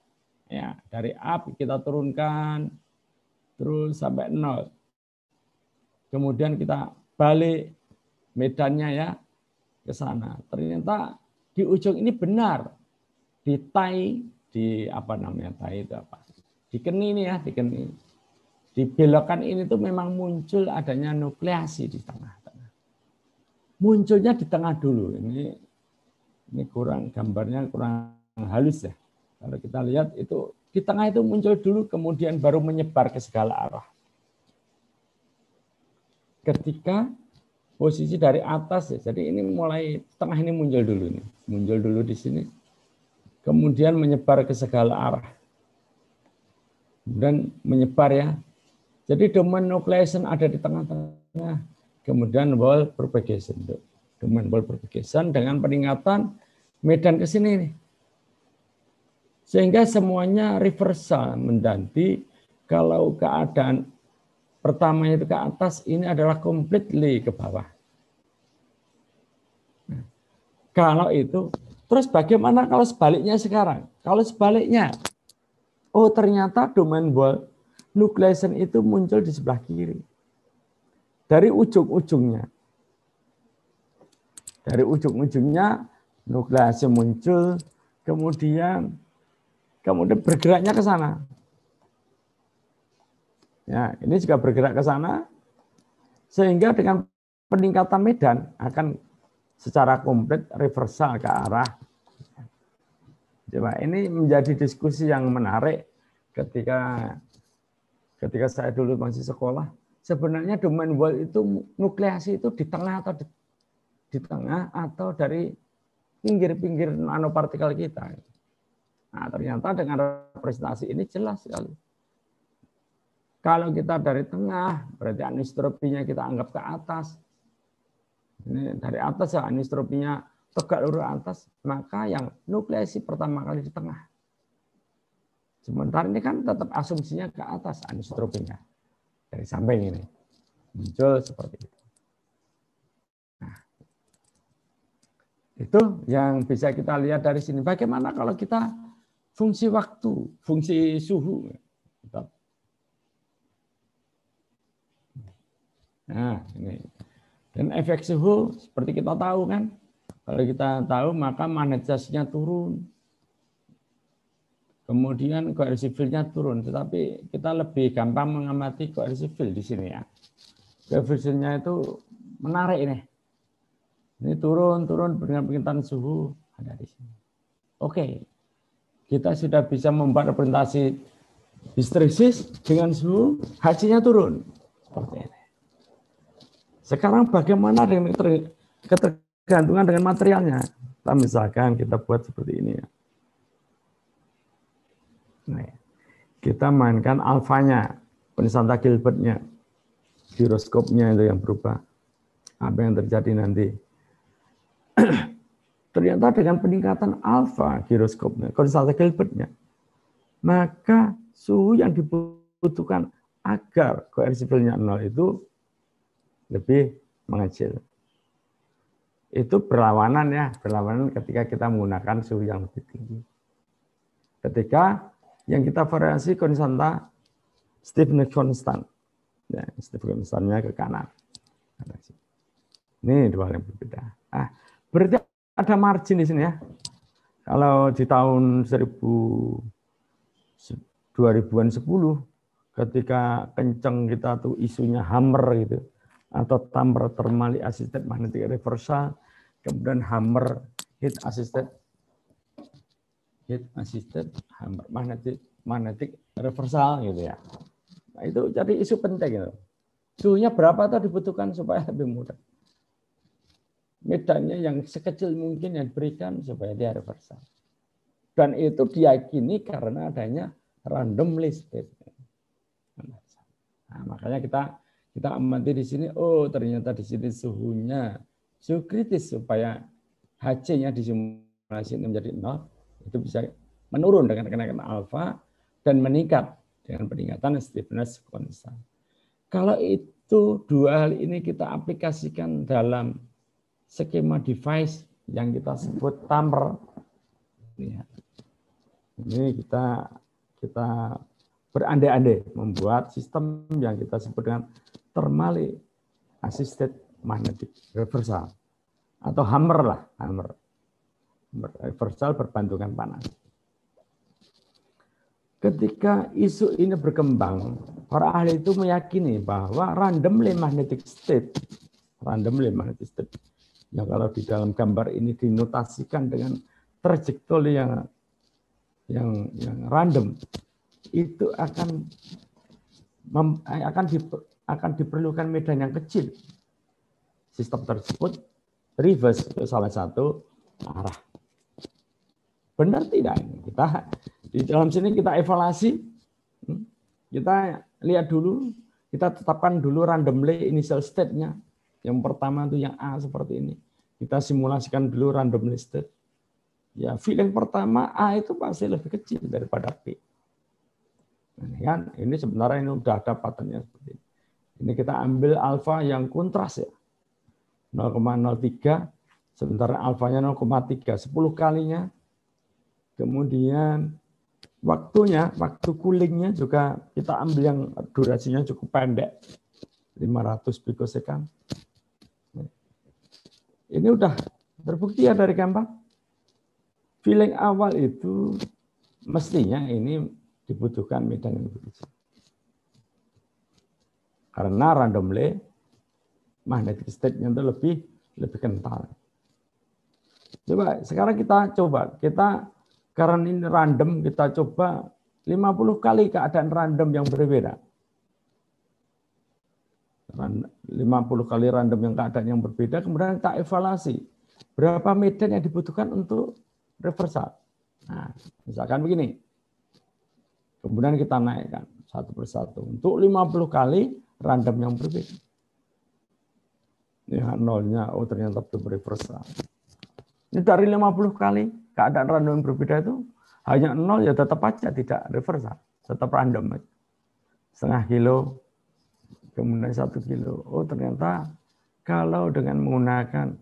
ya dari up kita turunkan terus sampai nol, kemudian kita balik medannya ya ke sana. Ternyata di ujung ini benar di tai di apa namanya tai itu apa? Di keni ini ya, di keni. Di belokan ini tuh memang muncul adanya nukleasi di tengah-tengah. Munculnya di tengah dulu. Ini ini kurang gambarnya kurang halus ya. Kalau kita lihat itu di tengah itu muncul dulu kemudian baru menyebar ke segala arah ketika posisi dari atas ya. Jadi ini mulai tengah ini muncul dulu nih, muncul dulu di sini. Kemudian menyebar ke segala arah. Kemudian menyebar ya. Jadi domain nucleation ada di tengah-tengah. Kemudian wall propagation. Domain wall propagation dengan peningkatan medan ke sini nih. Sehingga semuanya reversal mendanti kalau keadaan Pertama itu ke atas, ini adalah completely ke bawah. Nah, kalau itu, terus bagaimana kalau sebaliknya sekarang? Kalau sebaliknya, oh ternyata domain wall nucleation itu muncul di sebelah kiri. Dari ujung-ujungnya. Dari ujung-ujungnya nucleation muncul, kemudian kemudian bergeraknya ke sana. Ya, ini juga bergerak ke sana sehingga dengan peningkatan medan akan secara komplit reversal ke arah coba ini menjadi diskusi yang menarik ketika ketika saya dulu masih sekolah sebenarnya domain world itu nukleasi itu di tengah atau di, di tengah atau dari pinggir-pinggir nanopartikel kita. Nah, ternyata dengan representasi ini jelas sekali kalau kita dari tengah, berarti anisotropinya kita anggap ke atas. Ini dari atas ya anisotropinya tegak lurus atas, maka yang nukleasi pertama kali di tengah. Sementara ini kan tetap asumsinya ke atas anisotropinya. Dari samping ini. Muncul seperti itu. Nah, itu yang bisa kita lihat dari sini. Bagaimana kalau kita fungsi waktu, fungsi suhu. Nah, ini. Dan efek suhu seperti kita tahu kan, kalau kita tahu maka manajasnya turun. Kemudian koersifilnya turun, tetapi kita lebih gampang mengamati koersifil di sini ya. Koersifilnya itu menarik nih. Ini turun, turun dengan pengintan suhu ada di sini. Oke, kita sudah bisa membuat representasi histeresis dengan suhu, hasilnya turun. Seperti sekarang bagaimana dengan ketergantungan dengan materialnya? Kita misalkan kita buat seperti ini ya. Nah, kita mainkan alfanya, penisanta Gilbertnya, giroskopnya itu yang berubah. Apa yang terjadi nanti? Ternyata dengan peningkatan alfa giroskopnya, konstanta Gilbertnya, maka suhu yang dibutuhkan agar koersivilnya nol itu lebih mengecil. Itu berlawanan ya, berlawanan ketika kita menggunakan suhu yang lebih tinggi. Ketika yang kita variasi konstanta stiffness constant. Ya, stiffness constantnya ke kanan. Ini dua yang berbeda. Ah, berarti ada margin di sini ya. Kalau di tahun 1000 2010 ketika kenceng kita tuh isunya hammer gitu atau tamper thermally assisted magnetic reversal, kemudian hammer hit assisted hit assisted hammer magnetic magnetic reversal gitu ya. Nah, itu jadi isu penting gitu. Suhunya berapa atau dibutuhkan supaya lebih mudah. Medannya yang sekecil mungkin yang diberikan supaya dia reversal. Dan itu diyakini karena adanya random listed. Nah, makanya kita kita amati di sini, oh ternyata di sini suhunya suhu kritis supaya HC-nya di disimulasi menjadi nol itu bisa menurun dengan kenaikan alfa dan meningkat dengan peningkatan stiffness konstan. Kalau itu dua hal ini kita aplikasikan dalam skema device yang kita sebut tamper. Ini ya. kita kita berandai-andai membuat sistem yang kita sebut dengan termali assisted magnetic reversal atau hammer lah hammer eh, reversal perbandungan panas. Ketika isu ini berkembang, para ahli itu meyakini bahwa randomly magnetic state, randomly magnetic state, yang kalau di dalam gambar ini dinotasikan dengan trajektori yang yang yang random, itu akan mem, eh, akan akan diperlukan medan yang kecil. Sistem tersebut reverse ke salah satu arah. Benar tidak ini? Kita di dalam sini kita evaluasi, hmm. kita lihat dulu, kita tetapkan dulu randomly initial state-nya. Yang pertama itu yang A seperti ini. Kita simulasikan dulu randomly state. Ya, feeling pertama A itu pasti lebih kecil daripada B. Nah, kan? ini sebenarnya ini sudah ada patternnya seperti ini. Ini kita ambil alfa yang kontras ya. 0,03 sementara alfanya 0,3 10 kalinya. Kemudian waktunya, waktu coolingnya juga kita ambil yang durasinya cukup pendek. 500 pikosekan. Ini udah terbukti ya dari gambar. Feeling awal itu mestinya ini dibutuhkan medan yang begitu. Karena randomly magnetic state-nya itu lebih lebih kental. Coba sekarang kita coba kita karena ini random kita coba 50 kali keadaan random yang berbeda. 50 kali random yang keadaan yang berbeda, kemudian kita evaluasi berapa medan yang dibutuhkan untuk reversal. Nah, misalkan begini. Kemudian kita naikkan satu persatu. Untuk 50 kali random yang berbeda. Ya, nolnya, oh ternyata belum reversal. Ini dari 50 kali keadaan random yang berbeda itu hanya nol ya tetap aja tidak reversal, tetap random Setengah kilo, kemudian satu kilo. Oh ternyata kalau dengan menggunakan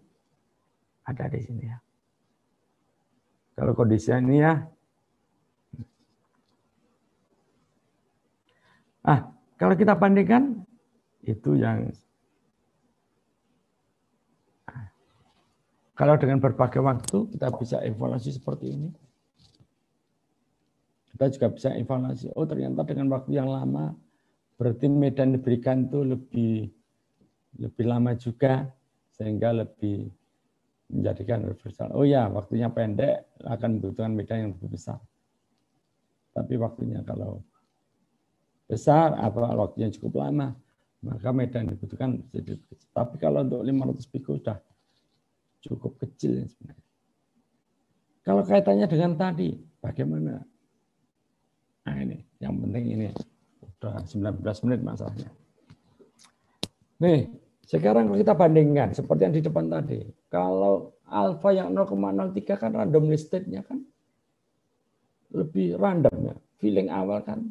ada di sini ya. Kalau kondisi ini ya. Ah, kalau kita bandingkan itu yang kalau dengan berbagai waktu kita bisa evaluasi seperti ini. Kita juga bisa evaluasi, oh ternyata dengan waktu yang lama berarti medan diberikan itu lebih lebih lama juga sehingga lebih menjadikan universal. Oh ya, waktunya pendek akan membutuhkan medan yang lebih besar. Tapi waktunya kalau besar apa waktunya cukup lama, maka medan dibutuhkan kecil. Tapi kalau untuk 500 pico sudah cukup kecil sebenarnya. Kalau kaitannya dengan tadi, bagaimana? Nah ini, yang penting ini. Udah 19 menit masalahnya. Nih, sekarang kalau kita bandingkan seperti yang di depan tadi. Kalau alfa yang 0,03 kan random listednya kan lebih random ya. Feeling awal kan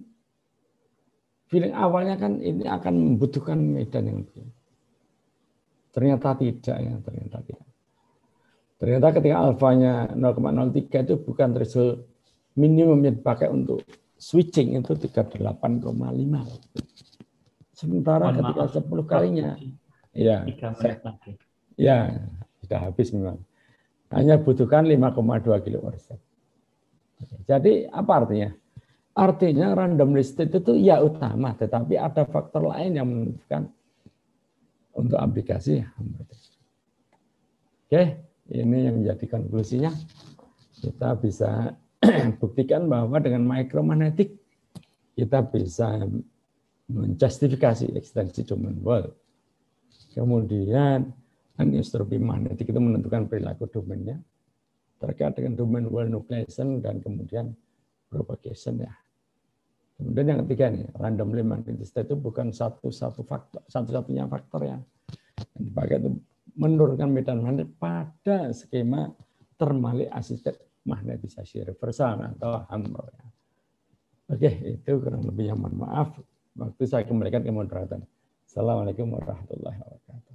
feeling awalnya kan ini akan membutuhkan medan yang lebih. Ternyata tidak ya, ternyata tidak. Ternyata ketika alfanya 0,03 itu bukan threshold minimum yang dipakai untuk switching itu 38,5. Sementara Mohon ketika maaf, 10 kalinya ya, ya sudah habis memang. Hanya butuhkan 5,2 kilo Jadi apa artinya? Artinya random listed itu ya utama, tetapi ada faktor lain yang menentukan untuk aplikasi. Oke, ini yang menjadi konklusinya. Kita bisa buktikan bahwa dengan mikromagnetik kita bisa menjustifikasi ekstensi domain world. Kemudian anisotropi magnetik itu menentukan perilaku domainnya terkait dengan domain world nucleation dan kemudian propagation ya. Kemudian yang ketiga nih, random managed test itu bukan satu-satu faktor, satu-satunya faktor ya. yang dipakai itu menurunkan medan magnet pada skema termali asisted magnetisasi reversal atau HAMR. Ya. Oke, itu kurang lebih yang mohon maaf. Waktu saya kembalikan ke moderator. Assalamualaikum warahmatullahi wabarakatuh.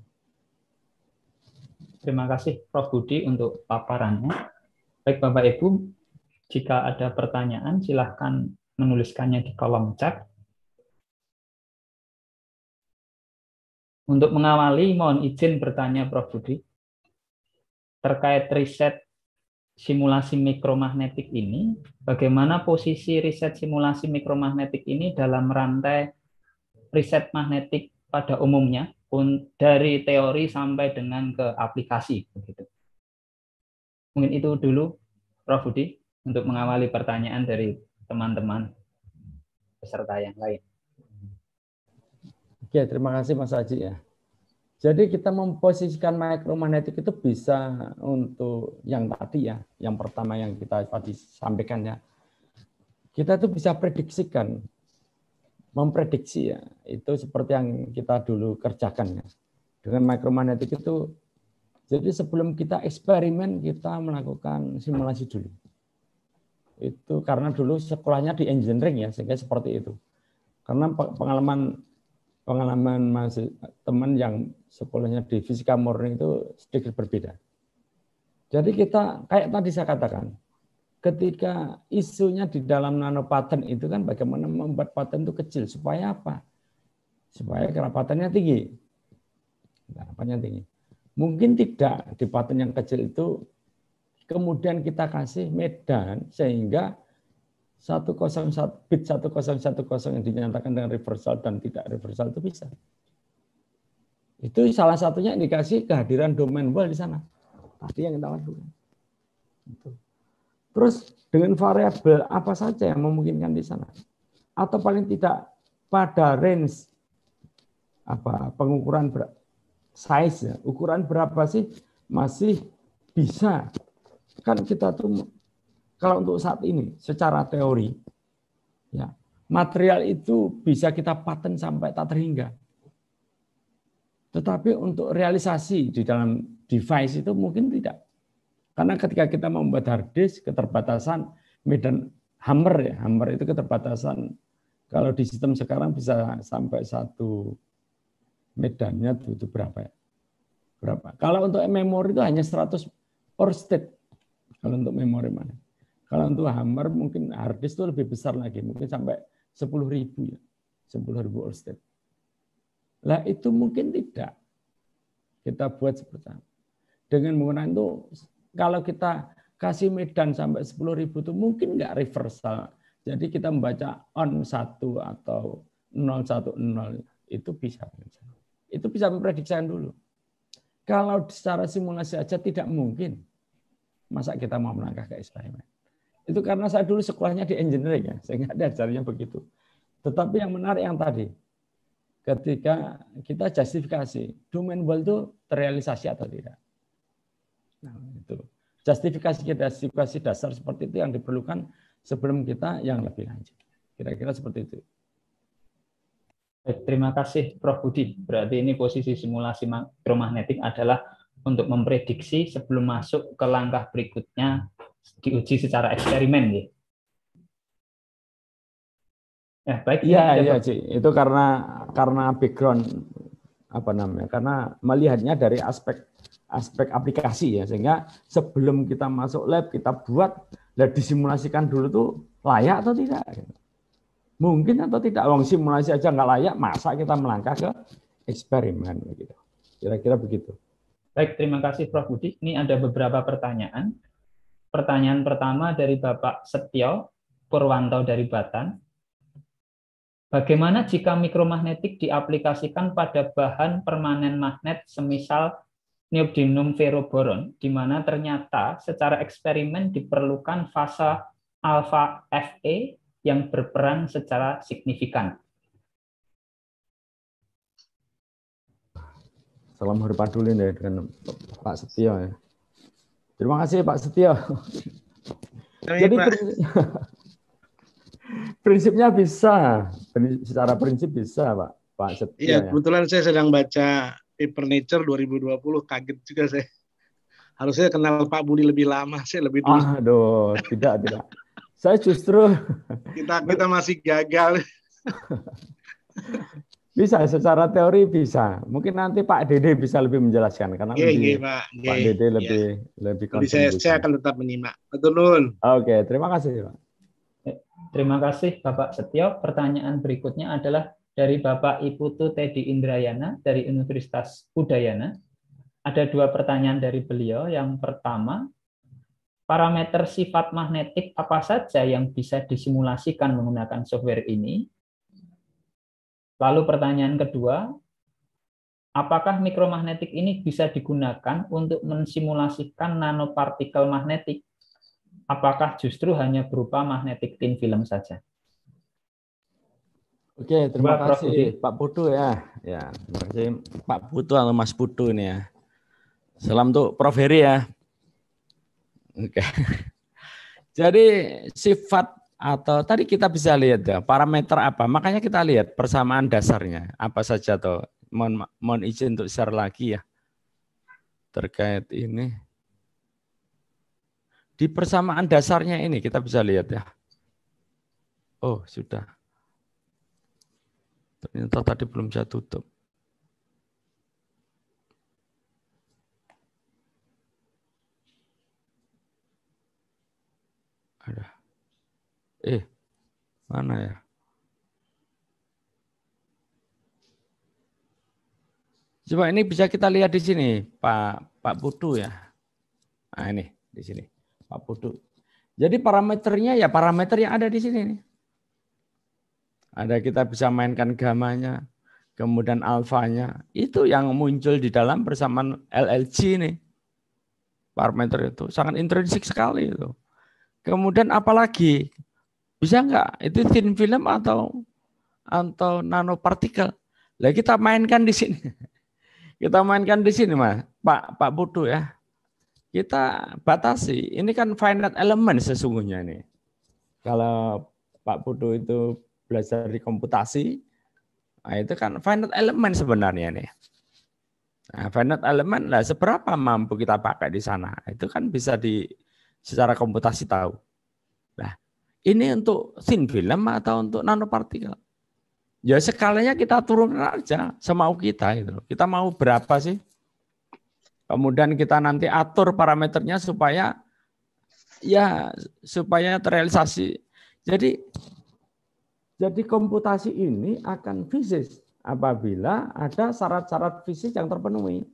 Terima kasih Prof. Budi untuk paparannya. Baik Bapak Ibu, jika ada pertanyaan silahkan menuliskannya di kolom chat. Untuk mengawali, mohon izin bertanya Prof. Budi terkait riset simulasi mikromagnetik ini, bagaimana posisi riset simulasi mikromagnetik ini dalam rantai riset magnetik pada umumnya dari teori sampai dengan ke aplikasi Mungkin itu dulu Prof Budi untuk mengawali pertanyaan dari teman-teman peserta yang lain. Oke, terima kasih Mas Haji ya. Jadi kita memposisikan mikromagnetik itu bisa untuk yang tadi ya, yang pertama yang kita tadi sampaikan ya. Kita itu bisa prediksikan, memprediksi ya, itu seperti yang kita dulu kerjakan ya. Dengan mikromagnetik itu, jadi sebelum kita eksperimen, kita melakukan simulasi dulu itu karena dulu sekolahnya di engineering ya sehingga seperti itu karena pengalaman pengalaman masih teman yang sekolahnya di fisika murni itu sedikit berbeda jadi kita kayak tadi saya katakan ketika isunya di dalam nanopaten itu kan bagaimana membuat paten itu kecil supaya apa supaya kerapatannya tinggi kerapatannya tinggi mungkin tidak di paten yang kecil itu kemudian kita kasih medan sehingga 101 bit 1010 yang dinyatakan dengan reversal dan tidak reversal itu bisa. Itu salah satunya indikasi kehadiran domain wall di sana. Pasti yang kita lakukan. Itu. Terus dengan variabel apa saja yang memungkinkan di sana? Atau paling tidak pada range apa pengukuran ber, size ya, ukuran berapa sih masih bisa kan kita tunggu. Kalau untuk saat ini secara teori ya, material itu bisa kita paten sampai tak terhingga. Tetapi untuk realisasi di dalam device itu mungkin tidak. Karena ketika kita membuat hard disk, keterbatasan medan hammer ya, hammer itu keterbatasan kalau di sistem sekarang bisa sampai satu medannya itu, itu berapa ya? Berapa? Kalau untuk memori itu hanya 100 per state. Kalau untuk memori mana? Kalau untuk hammer mungkin hard disk itu lebih besar lagi, mungkin sampai 10 ribu ya, 10 ribu all state. Lah itu mungkin tidak kita buat seperti itu. Dengan menggunakan itu, kalau kita kasih medan sampai 10 ribu itu mungkin nggak reversal. Jadi kita membaca on 1 atau 010 itu bisa. Itu bisa memprediksikan dulu. Kalau secara simulasi aja tidak mungkin. Masa kita mau melangkah ke eksperimen? Itu karena saya dulu sekolahnya di engineering ya, sehingga diajarnya begitu. Tetapi yang menarik yang tadi, ketika kita justifikasi, domain world itu terrealisasi atau tidak. Nah, itu. Justifikasi kita justifikasi dasar seperti itu yang diperlukan sebelum kita yang lebih lanjut. Kira-kira seperti itu. terima kasih Prof Budi. Berarti ini posisi simulasi mikromagnetik adalah untuk memprediksi sebelum masuk ke langkah berikutnya diuji secara eksperimen ya. Eh, baik. Iya, iya, cik. Itu karena karena background apa namanya? Karena melihatnya dari aspek aspek aplikasi ya sehingga sebelum kita masuk lab kita buat dan disimulasikan dulu tuh layak atau tidak mungkin atau tidak wong simulasi aja nggak layak masa kita melangkah ke eksperimen begitu kira-kira begitu Baik, terima kasih Prof. Budi. Ini ada beberapa pertanyaan. Pertanyaan pertama dari Bapak Setio Purwanto dari Batan. Bagaimana jika mikromagnetik diaplikasikan pada bahan permanen magnet semisal neodymium ferroboron, di mana ternyata secara eksperimen diperlukan fase alfa Fe yang berperan secara signifikan. Salam hormat dulu ya, dengan Pak Setio ya. Terima kasih Pak Setio. Terima, Jadi Pak. prinsipnya bisa, secara prinsip bisa Pak. Pak Setio. Iya, ya. kebetulan saya sedang baca paper Nature 2020, kaget juga saya. Harusnya kenal Pak Budi lebih lama, saya lebih dulu. Aduh, tidak, tidak. Saya justru kita kita masih gagal. Bisa secara teori bisa. Mungkin nanti Pak Dede bisa lebih menjelaskan karena yeah, lebih, yeah, Pak, yeah, Dede iya. lebih yeah. lebih kontribusi. Saya, saya akan tetap menyimak. Betul. Oke, okay, terima kasih Pak. Eh, terima kasih Bapak Setio. Pertanyaan berikutnya adalah dari Bapak Iputu Teddy Indrayana dari Universitas Udayana. Ada dua pertanyaan dari beliau. Yang pertama, parameter sifat magnetik apa saja yang bisa disimulasikan menggunakan software ini? Lalu pertanyaan kedua, apakah mikromagnetik ini bisa digunakan untuk mensimulasikan nanopartikel magnetik? Apakah justru hanya berupa magnetik thin film saja? Oke, terima Pak kasih Prof. Pak Putu ya. Ya, terima kasih Pak Putu atau Mas Putu ini ya. Salam untuk Prof Heri ya. Oke. Jadi sifat atau tadi kita bisa lihat ya parameter apa makanya kita lihat persamaan dasarnya apa saja tuh mohon mohon izin untuk share lagi ya terkait ini di persamaan dasarnya ini kita bisa lihat ya oh sudah ternyata tadi belum saya tutup Eh, mana ya? Coba ini bisa kita lihat di sini, Pak Pak Putu ya. Nah, ini di sini, Pak Putu. Jadi parameternya ya parameter yang ada di sini nih. Ada kita bisa mainkan gamanya, kemudian alfanya. Itu yang muncul di dalam persamaan LLG nih. Parameter itu sangat intrinsik sekali itu. Kemudian apalagi bisa nggak? Itu thin film atau atau nanopartikel. Lah kita mainkan di sini. Kita mainkan di sini, Mas. Pak Pak Budu ya. Kita batasi. Ini kan finite element sesungguhnya nih. Kalau Pak Budu itu belajar di komputasi, nah itu kan finite element sebenarnya nih. Nah, finite element lah seberapa mampu kita pakai di sana. Itu kan bisa di secara komputasi tahu. Ini untuk sin film atau untuk nanopartikel? Ya skalanya kita turunkan aja semau kita itu. Kita mau berapa sih? Kemudian kita nanti atur parameternya supaya ya supaya terrealisasi. Jadi jadi komputasi ini akan fisik apabila ada syarat-syarat fisik yang terpenuhi.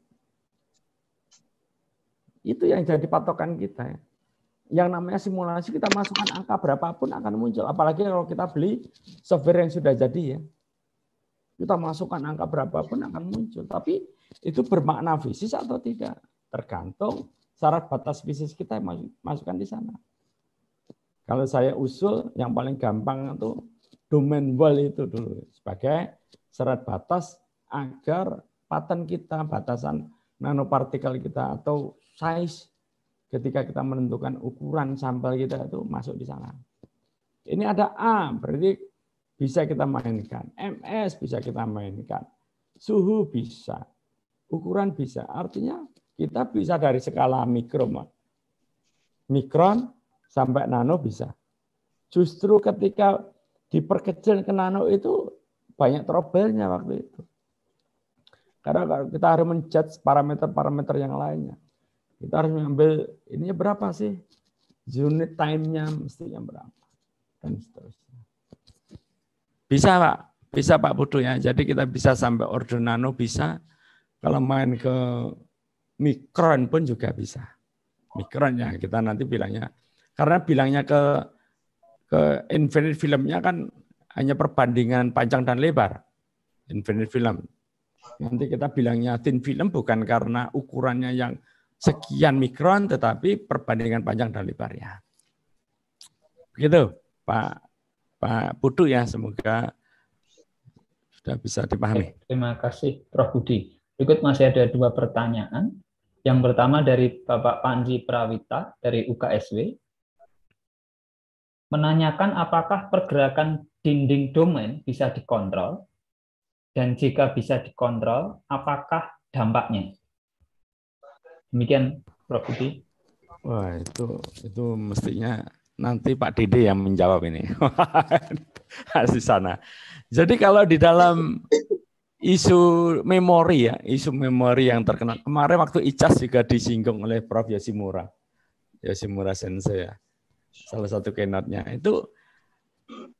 Itu yang jadi patokan kita. Ya yang namanya simulasi kita masukkan angka berapapun akan muncul. Apalagi kalau kita beli software yang sudah jadi ya. Kita masukkan angka berapapun akan muncul. Tapi itu bermakna fisik atau tidak. Tergantung syarat batas fisik kita masukkan di sana. Kalau saya usul yang paling gampang itu domain wall itu dulu sebagai syarat batas agar paten kita, batasan nanopartikel kita atau size ketika kita menentukan ukuran sampel kita itu masuk di sana. Ini ada A, berarti bisa kita mainkan. MS bisa kita mainkan. Suhu bisa. Ukuran bisa. Artinya kita bisa dari skala mikro. Mikron sampai nano bisa. Justru ketika diperkecil ke nano itu banyak trouble-nya waktu itu. Karena kita harus menjudge parameter-parameter yang lainnya. Kita harus mengambil ini berapa sih? Unit time-nya mestinya berapa? Dan seterusnya. Bisa Pak, bisa Pak Putu ya. Jadi kita bisa sampai order nano bisa. Kalau main ke mikron pun juga bisa. Mikron ya kita nanti bilangnya. Karena bilangnya ke ke infinite filmnya kan hanya perbandingan panjang dan lebar. Infinite film. Nanti kita bilangnya thin film bukan karena ukurannya yang sekian mikron tetapi perbandingan panjang dan lebarnya. Begitu Pak Pak Budu ya semoga sudah bisa dipahami. Terima kasih Prof Budi. Berikut masih ada dua pertanyaan. Yang pertama dari Bapak Panji Prawita dari UKSW menanyakan apakah pergerakan dinding domain bisa dikontrol dan jika bisa dikontrol apakah dampaknya? Demikian Prof. Budi. Wah, itu itu mestinya nanti Pak Dede yang menjawab ini. di sana. Jadi kalau di dalam isu memori ya, isu memori yang terkenal kemarin waktu Icas juga disinggung oleh Prof yosimura Yosimura Sensei ya. Salah satu keynote-nya itu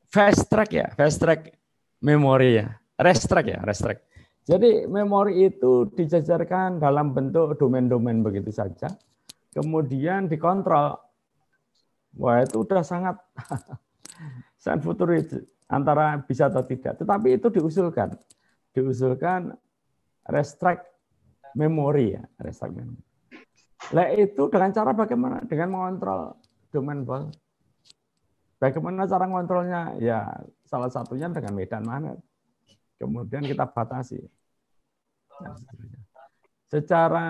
fast track ya, fast track memori ya, rest track ya, rest track. Jadi memori itu dijajarkan dalam bentuk domain-domain begitu saja. Kemudian dikontrol. Wah itu sudah sangat sangat futuris antara bisa atau tidak. Tetapi itu diusulkan. Diusulkan restrict memori ya. Restrict memory. Lah itu dengan cara bagaimana? Dengan mengontrol domain ball. Bagaimana cara mengontrolnya? Ya salah satunya dengan medan magnet kemudian kita batasi. Nah, secara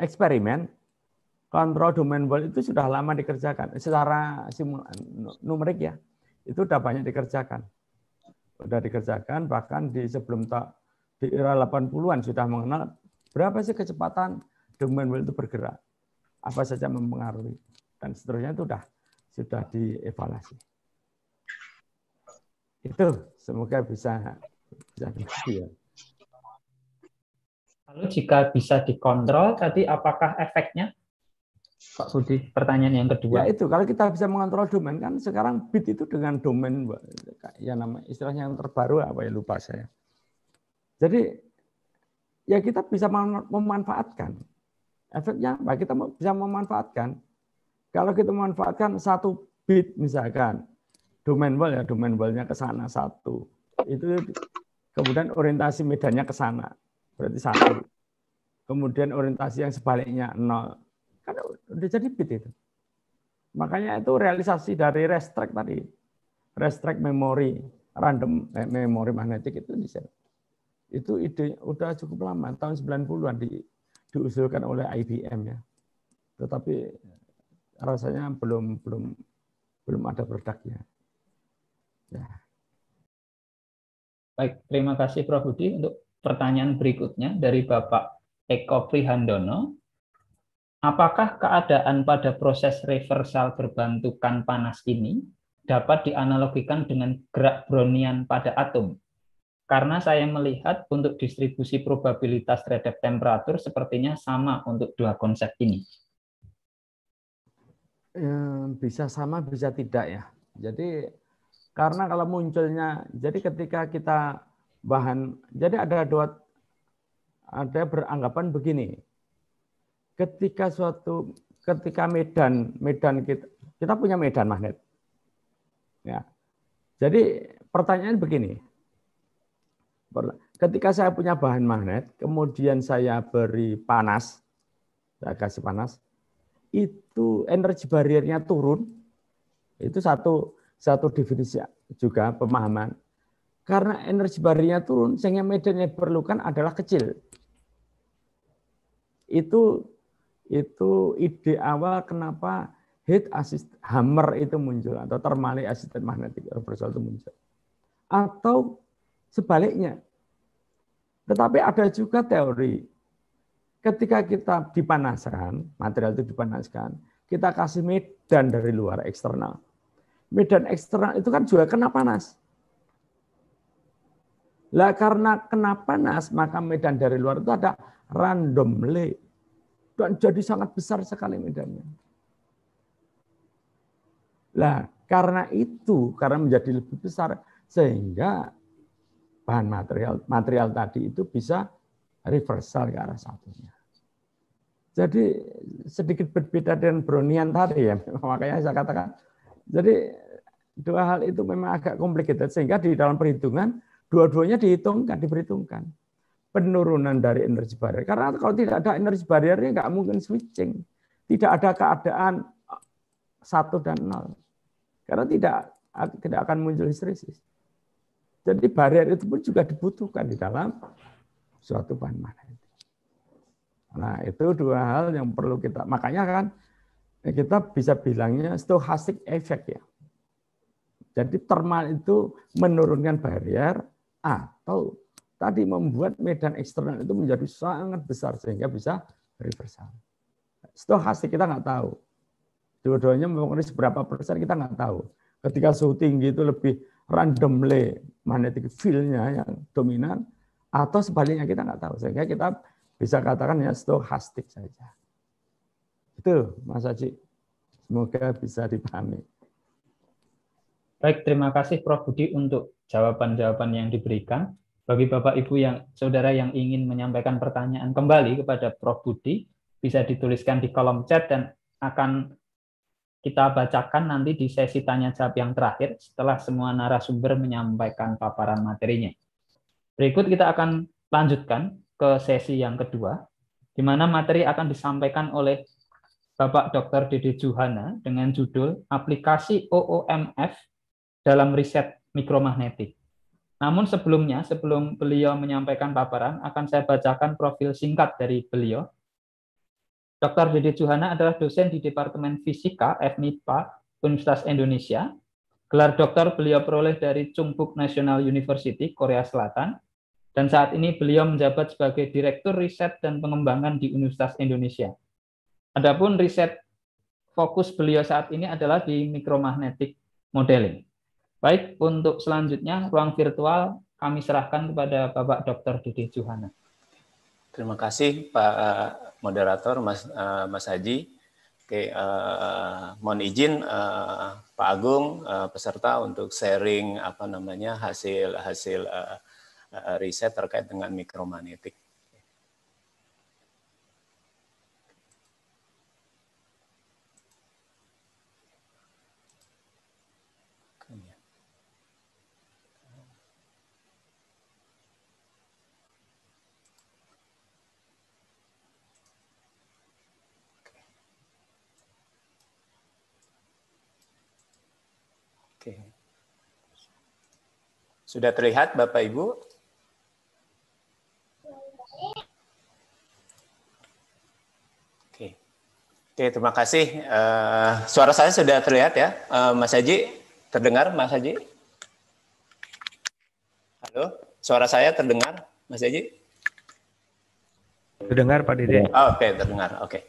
eksperimen, kontrol domain wall itu sudah lama dikerjakan. Secara numerik ya, itu sudah banyak dikerjakan. Sudah dikerjakan, bahkan di sebelum tak di era 80-an sudah mengenal berapa sih kecepatan domain wall itu bergerak. Apa saja mempengaruhi. Dan seterusnya itu sudah, sudah dievaluasi. Itu semoga bisa Ya. Lalu jika bisa dikontrol tadi apakah efeknya? Pak Budi, pertanyaan yang kedua. Ya itu, kalau kita bisa mengontrol domain kan sekarang bit itu dengan domain ya nama istilahnya yang terbaru apa ya lupa saya. Jadi ya kita bisa memanfaatkan. Efeknya apa? Kita bisa memanfaatkan. Kalau kita memanfaatkan satu bit misalkan domain wall ya domain well-nya ke sana satu itu kemudian orientasi medannya ke sana berarti satu kemudian orientasi yang sebaliknya nol kan udah jadi bit itu makanya itu realisasi dari restract tadi restract memori random eh, memori magnetik itu di itu ide udah cukup lama tahun 90-an di, diusulkan oleh IBM ya tetapi rasanya belum belum belum ada produknya ya Baik, terima kasih Prof. Budi untuk pertanyaan berikutnya dari Bapak Eko Prihandono. Apakah keadaan pada proses reversal berbantukan panas ini dapat dianalogikan dengan gerak Brownian pada atom? Karena saya melihat untuk distribusi probabilitas terhadap temperatur sepertinya sama untuk dua konsep ini. Eh, bisa sama, bisa tidak ya. Jadi karena kalau munculnya, jadi ketika kita bahan, jadi ada dua, ada beranggapan begini. Ketika suatu, ketika medan, medan kita, kita punya medan magnet. Ya. Jadi pertanyaan begini. Ketika saya punya bahan magnet, kemudian saya beri panas, saya kasih panas, itu energi bariernya turun, itu satu satu definisi juga pemahaman. Karena energi barunya turun, sehingga medan yang diperlukan adalah kecil. Itu itu ide awal kenapa heat assist hammer itu muncul atau thermally assisted magnetic reversal itu muncul. Atau sebaliknya. Tetapi ada juga teori ketika kita dipanaskan, material itu dipanaskan, kita kasih medan dari luar eksternal medan eksternal itu kan juga kena panas. Lah karena kena panas maka medan dari luar itu ada randomly dan jadi sangat besar sekali medannya. Lah karena itu karena menjadi lebih besar sehingga bahan material material tadi itu bisa reversal ke arah satunya. Jadi sedikit berbeda dengan Brownian tadi ya. Makanya saya katakan jadi dua hal itu memang agak complicated sehingga di dalam perhitungan dua-duanya dihitungkan, diperhitungkan penurunan dari energi barrier. Karena kalau tidak ada energi barriernya nggak mungkin switching. Tidak ada keadaan satu dan nol. Karena tidak tidak akan muncul hysteresis. Jadi barrier itu pun juga dibutuhkan di dalam suatu bahan magnet. Nah itu dua hal yang perlu kita makanya kan Ya, kita bisa bilangnya stochastic effect ya. Jadi termal itu menurunkan barrier atau tadi membuat medan eksternal itu menjadi sangat besar sehingga bisa reversal. Stochastic kita nggak tahu. Dua-duanya mempengaruhi seberapa persen kita nggak tahu. Ketika suhu tinggi itu lebih randomly magnetic field-nya yang dominan atau sebaliknya kita nggak tahu. Sehingga kita bisa katakan ya stochastic saja. Itu Mas Haji. Semoga bisa dipahami. Baik, terima kasih Prof Budi untuk jawaban-jawaban yang diberikan. Bagi Bapak Ibu yang saudara yang ingin menyampaikan pertanyaan kembali kepada Prof Budi, bisa dituliskan di kolom chat dan akan kita bacakan nanti di sesi tanya jawab yang terakhir setelah semua narasumber menyampaikan paparan materinya. Berikut kita akan lanjutkan ke sesi yang kedua, di mana materi akan disampaikan oleh Bapak Dr. Dede Juhana dengan judul Aplikasi OOMF dalam riset mikromagnetik. Namun sebelumnya, sebelum beliau menyampaikan paparan, akan saya bacakan profil singkat dari beliau. Dr. Dede Juhana adalah dosen di Departemen Fisika FMIPA Universitas Indonesia. Gelar doktor beliau peroleh dari Chungbuk National University, Korea Selatan. Dan saat ini beliau menjabat sebagai Direktur Riset dan Pengembangan di Universitas Indonesia Adapun riset fokus beliau saat ini adalah di mikromagnetik modeling. Baik, untuk selanjutnya ruang virtual kami serahkan kepada Bapak Dr. Dede Juhana. Terima kasih Pak eh, moderator Mas eh, Mas Haji. Oke, uh, mohon izin uh, Pak Agung uh, peserta untuk sharing apa namanya hasil hasil uh, riset terkait dengan mikromagnetik. Sudah terlihat Bapak Ibu? Oke, Oke terima kasih. Uh, suara saya sudah terlihat ya, uh, Mas Haji. Terdengar Mas Haji? Halo, suara saya terdengar Mas Haji? Terdengar Pak Dede. Oh, Oke, okay, terdengar. Oke. Okay.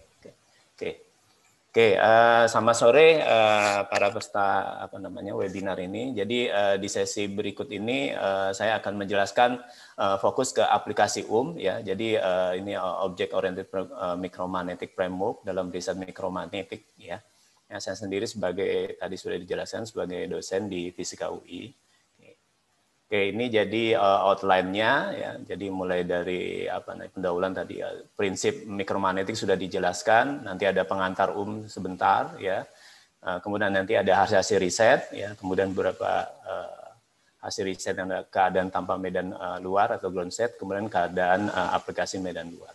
Oke, uh, eh, sama sore uh, para peserta apa namanya webinar ini. Jadi uh, di sesi berikut ini uh, saya akan menjelaskan uh, fokus ke aplikasi UM ya. Jadi uh, ini object oriented micromagnetic framework dalam riset mikromagnetik ya. ya. Saya sendiri sebagai tadi sudah dijelaskan sebagai dosen di Fisika UI. Oke, ini jadi uh, outline-nya ya. Jadi mulai dari apa nih pendahuluan tadi ya, prinsip mikromagnetik sudah dijelaskan, nanti ada pengantar um sebentar ya. Uh, kemudian nanti ada hasil-hasil riset ya, kemudian beberapa uh, hasil riset yang keadaan tanpa medan uh, luar atau ground set, kemudian keadaan uh, aplikasi medan luar.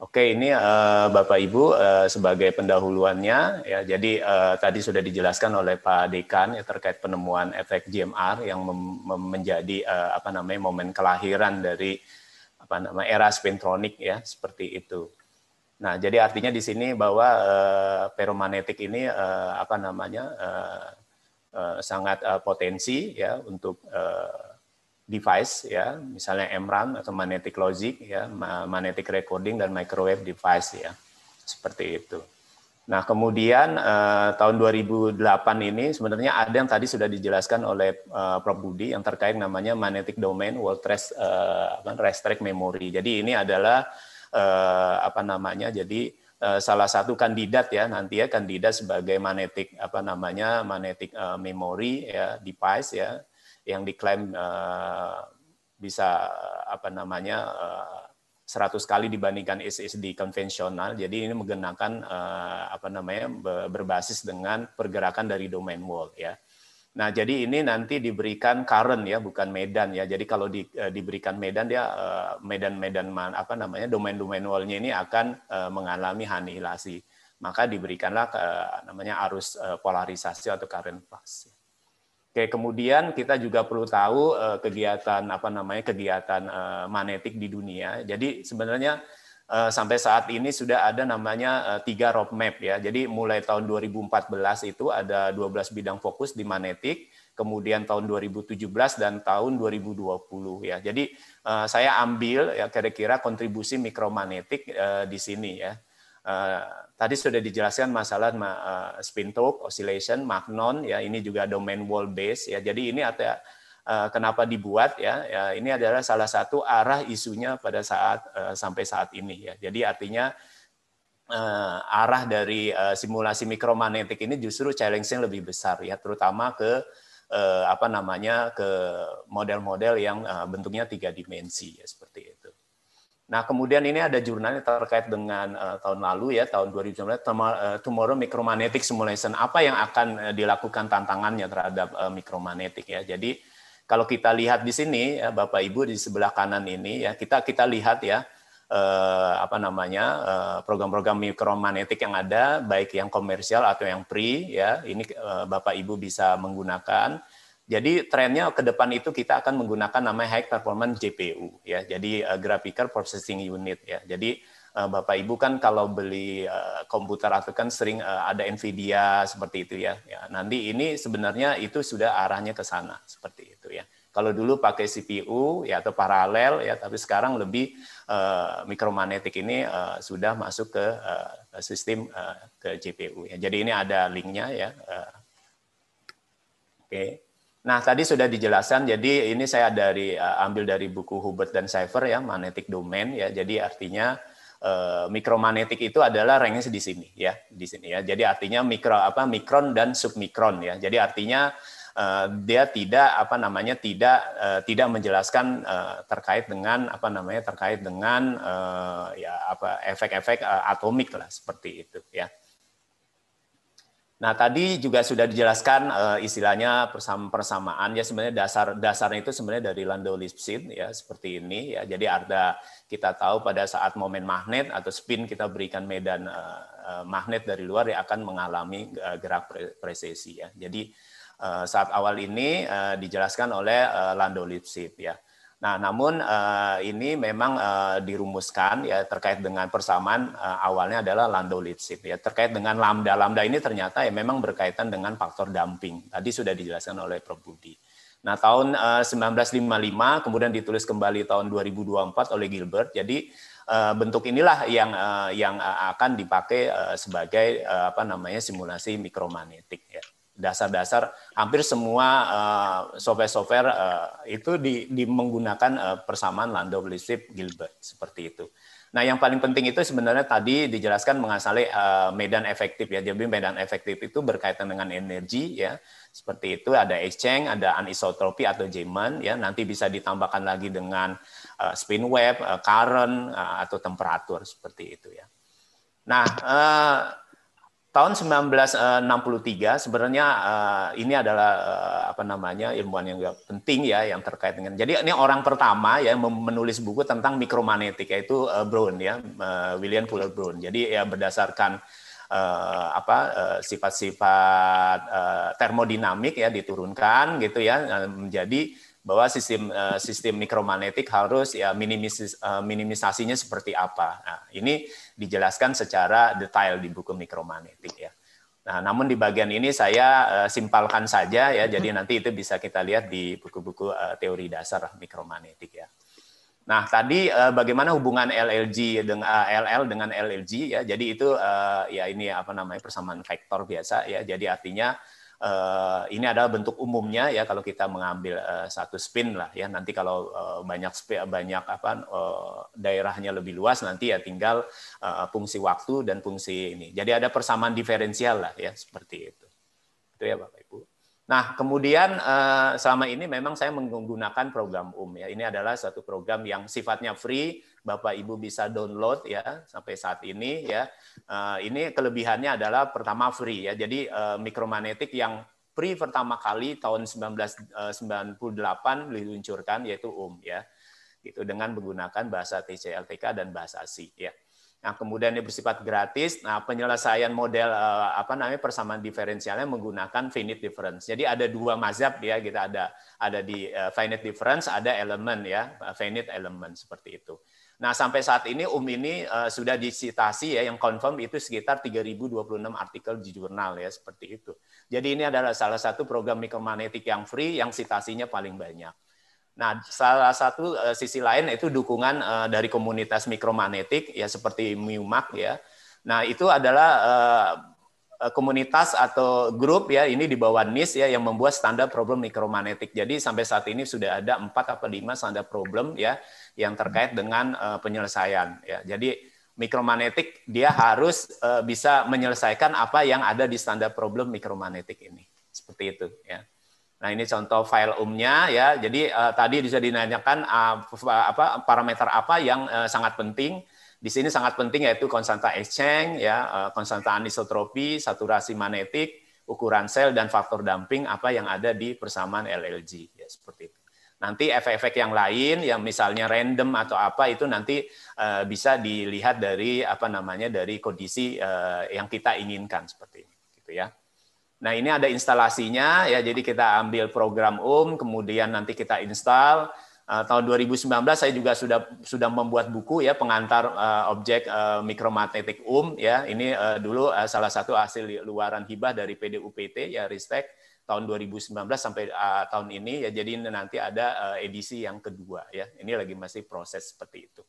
Oke, ini uh, Bapak Ibu uh, sebagai pendahuluannya ya. Jadi uh, tadi sudah dijelaskan oleh Pak Dekan ya terkait penemuan efek GMR yang menjadi uh, apa namanya momen kelahiran dari apa nama era spintronik ya seperti itu. Nah, jadi artinya di sini bahwa uh, peromanetik ini uh, apa namanya uh, uh, sangat uh, potensi ya untuk uh, device ya, misalnya MRAM atau magnetic logic ya, magnetic recording dan microwave device ya. Seperti itu. Nah, kemudian eh, tahun 2008 ini sebenarnya ada yang tadi sudah dijelaskan oleh eh, Prof Budi yang terkait namanya magnetic domain wall rest eh, rest memory. Jadi ini adalah eh, apa namanya? Jadi eh, salah satu kandidat ya nanti ya kandidat sebagai magnetic apa namanya magnetic eh, memory ya device ya yang diklaim uh, bisa apa namanya uh, eh, 100 kali dibandingkan SSD konvensional. Jadi ini menggunakan uh, apa namanya berbasis dengan pergerakan dari domain wall ya. Nah, jadi ini nanti diberikan current ya, bukan medan ya. Jadi kalau di, uh, diberikan medan dia medan-medan uh, apa namanya domain-domain wall-nya ini akan uh, mengalami anihilasi. Maka diberikanlah namanya arus polarisasi atau current flux. Oke, kemudian kita juga perlu tahu uh, kegiatan apa namanya kegiatan eh, magnetik di dunia. Jadi sebenarnya eh, sampai saat ini sudah ada namanya eh, tiga roadmap ya. Jadi mulai tahun 2014 itu ada 12 bidang fokus di magnetik, kemudian tahun 2017 dan tahun 2020 ya. Jadi eh, saya ambil ya kira-kira kontribusi mikromagnetik di sini ya Uh, tadi sudah dijelaskan masalah uh, spin torque, oscillation, magnon ya ini juga domain wall base ya. Jadi ini ada uh, kenapa dibuat ya, ya ini adalah salah satu arah isunya pada saat uh, sampai saat ini ya. Jadi artinya uh, arah dari uh, simulasi mikromagnetik ini justru challenge-nya lebih besar ya terutama ke uh, apa namanya ke model-model yang uh, bentuknya tiga dimensi ya seperti Nah, kemudian ini ada jurnal yang terkait dengan uh, tahun lalu ya, tahun 2019, eh, Tomorrow Micromagnetic Simulation. Apa yang akan uh, dilakukan tantangannya terhadap uh, mikromagnetik ya. Jadi kalau kita lihat di sini ya, Bapak Ibu di sebelah kanan ini ya, kita kita lihat ya eh, apa namanya program program-program mikromagnetik yang ada baik yang komersial atau yang free ya. Ini eh, Bapak Ibu bisa menggunakan jadi trennya ke depan itu kita akan menggunakan nama high performance GPU ya. Jadi uh, graphical processing unit ya. Jadi uh, Bapak Ibu kan kalau beli uh, komputer atau kan sering uh, ada Nvidia seperti itu ya. ya. Nanti ini sebenarnya itu sudah arahnya ke sana seperti itu ya. Kalau dulu pakai CPU ya atau paralel ya, tapi sekarang lebih uh, mikromagnetik ini uh, sudah masuk ke uh, sistem uh, ke GPU ya. Jadi ini ada linknya ya. Uh, Oke. Okay. Nah, tadi sudah dijelaskan. Jadi ini saya dari eh, ambil dari buku Hubert dan Seifer ya, magnetic domain ya. Jadi artinya eh, mikromagnetik itu adalah range di sini ya, di sini ya. Jadi artinya mikro apa mikron dan submikron ya. Jadi artinya eh, dia tidak apa namanya tidak tidak menjelaskan terkait dengan apa namanya terkait dengan ya apa efek-efek atomik lah seperti itu ya. Nah, tadi juga sudah dijelaskan uh, istilahnya persamaan ya sebenarnya dasar dasarnya itu sebenarnya dari Landau Lipschitz ya seperti ini ya. Jadi ada kita tahu pada saat momen magnet atau spin kita berikan medan uh, uh, magnet dari luar ya akan mengalami uh, gerak pre presesi ya. Jadi uh, saat awal ini uh, dijelaskan oleh uh, Landau Lipschitz ya. Nah, namun uh, ini memang uh, dirumuskan ya terkait dengan persamaan uh, awalnya adalah Landau Lipschitz ya terkait dengan lambda. Lambda ini ternyata ya memang berkaitan dengan faktor dumping. Tadi sudah dijelaskan oleh Prof Budi. Nah, tahun uh, 1955 kemudian ditulis kembali tahun 2024 oleh Gilbert. Jadi uh, bentuk inilah yang uh, yang akan dipakai uh, sebagai uh, apa namanya simulasi mikromagnetik ya dasar-dasar hampir semua eh, software-software uh, uh, itu di, di menggunakan uh, persamaan Landau Lipshitz Gilbert seperti itu. Nah, yang paling penting itu sebenarnya tadi dijelaskan mengasali uh, medan efektif ya. Jadi medan efektif itu berkaitan dengan energi ya. Seperti itu ada exchange, ada anisotropi atau jaman ya. Nanti bisa ditambahkan lagi dengan uh, spin web, uh, current uh, atau temperatur seperti itu ya. Nah, uh, tahun 1963 eh, sebenarnya eh, ini adalah eh, apa namanya ilmuwan yang penting ya yang terkait dengan jadi ini orang pertama ya menulis buku tentang mikromagnetik yaitu uh, Brown ya William Fuller Brown jadi ya berdasarkan apa sifat-sifat uh, termodinamik ya diturunkan gitu ya menjadi bahwa sistem uh, sistem mikromagnetik harus ya minimis, minimisasinya seperti apa nah ini dijelaskan secara detail di buku mikromagnetik ya. Nah, namun di bagian ini saya uh, eh, simpalkan saja ya, jadi mm-hmm. nanti itu bisa kita lihat di buku-buku eh, teori dasar mikromagnetik ya. Nah, tadi eh, bagaimana hubungan LLG dengan LL dengan LLG ya. Jadi itu ya ini apa namanya persamaan vektor biasa ya. Jadi artinya uh, ini adalah bentuk umumnya ya kalau kita mengambil uh, satu spin lah ya nanti kalau uh, banyak banyak apa uh, daerahnya lebih luas nanti ya tinggal uh, fungsi waktu dan fungsi ini jadi ada persamaan diferensial lah ya seperti itu itu ya bapak ibu nah kemudian uh, selama ini memang saya menggunakan program um ya ini adalah satu program yang sifatnya free Bapak Ibu bisa download ya sampai saat ini ya. Eh, ini kelebihannya adalah pertama free ya. Jadi eh, mikromagnetik yang free pertama kali tahun 1998 eh, diluncurkan yaitu UM ya. gitu dengan menggunakan bahasa TCLTK dan bahasa C ya. Nah, kemudian dia bersifat gratis. Nah, penyelesaian model apa namanya persamaan diferensialnya menggunakan finite difference. Jadi ada dua mazhab ya, kita ada ada di finite difference, ada elemen ya, finite element seperti itu. Nah, sampai saat ini UM ini uh, eh, sudah disitasi ya yang confirm itu sekitar 3026 artikel di jurnal ya seperti itu. Jadi ini adalah salah satu program mikromagnetik yang free yang sitasinya paling banyak. Nah, salah satu uh, sisi lain itu dukungan uh, dari komunitas mikromagnetik ya seperti MIUMAK ya. Nah, itu adalah uh, Eh, komunitas atau grup ya ini di bawah NIS ya yang membuat standar problem mikromagnetik. Jadi sampai saat ini sudah ada empat atau lima standar problem ya yang terkait dengan uh, penyelesaian ya. Jadi mikromagnetik dia harus uh, bisa menyelesaikan apa yang ada di standar problem mikromagnetik ini. Seperti itu ya. Nah, ini contoh file umnya ya. Jadi uh, tadi bisa dinanyakan uh, apa parameter apa yang uh, sangat penting di sini sangat penting yaitu konstanta exchange, ya, eh, konstanta anisotropi, saturasi magnetik, ukuran sel dan faktor damping apa yang ada di persamaan LLG ya seperti itu. Nanti efek-efek yang lain yang misalnya random atau apa itu nanti eh, bisa dilihat dari apa namanya dari kondisi eh, yang kita inginkan seperti ini gitu ya. Nah, ini ada instalasinya ya jadi kita ambil program UM kemudian nanti kita install Uh, tahun 2019 saya juga sudah sudah membuat buku ya pengantar uh, objek uh, eh, mikromagnetik UM ya ini uh, dulu uh, salah satu hasil luaran hibah dari PDUPT ya Ristek tahun 2019 sampai uh, tahun ini ya jadi nanti ada uh, edisi yang kedua ya ini lagi masih proses seperti itu.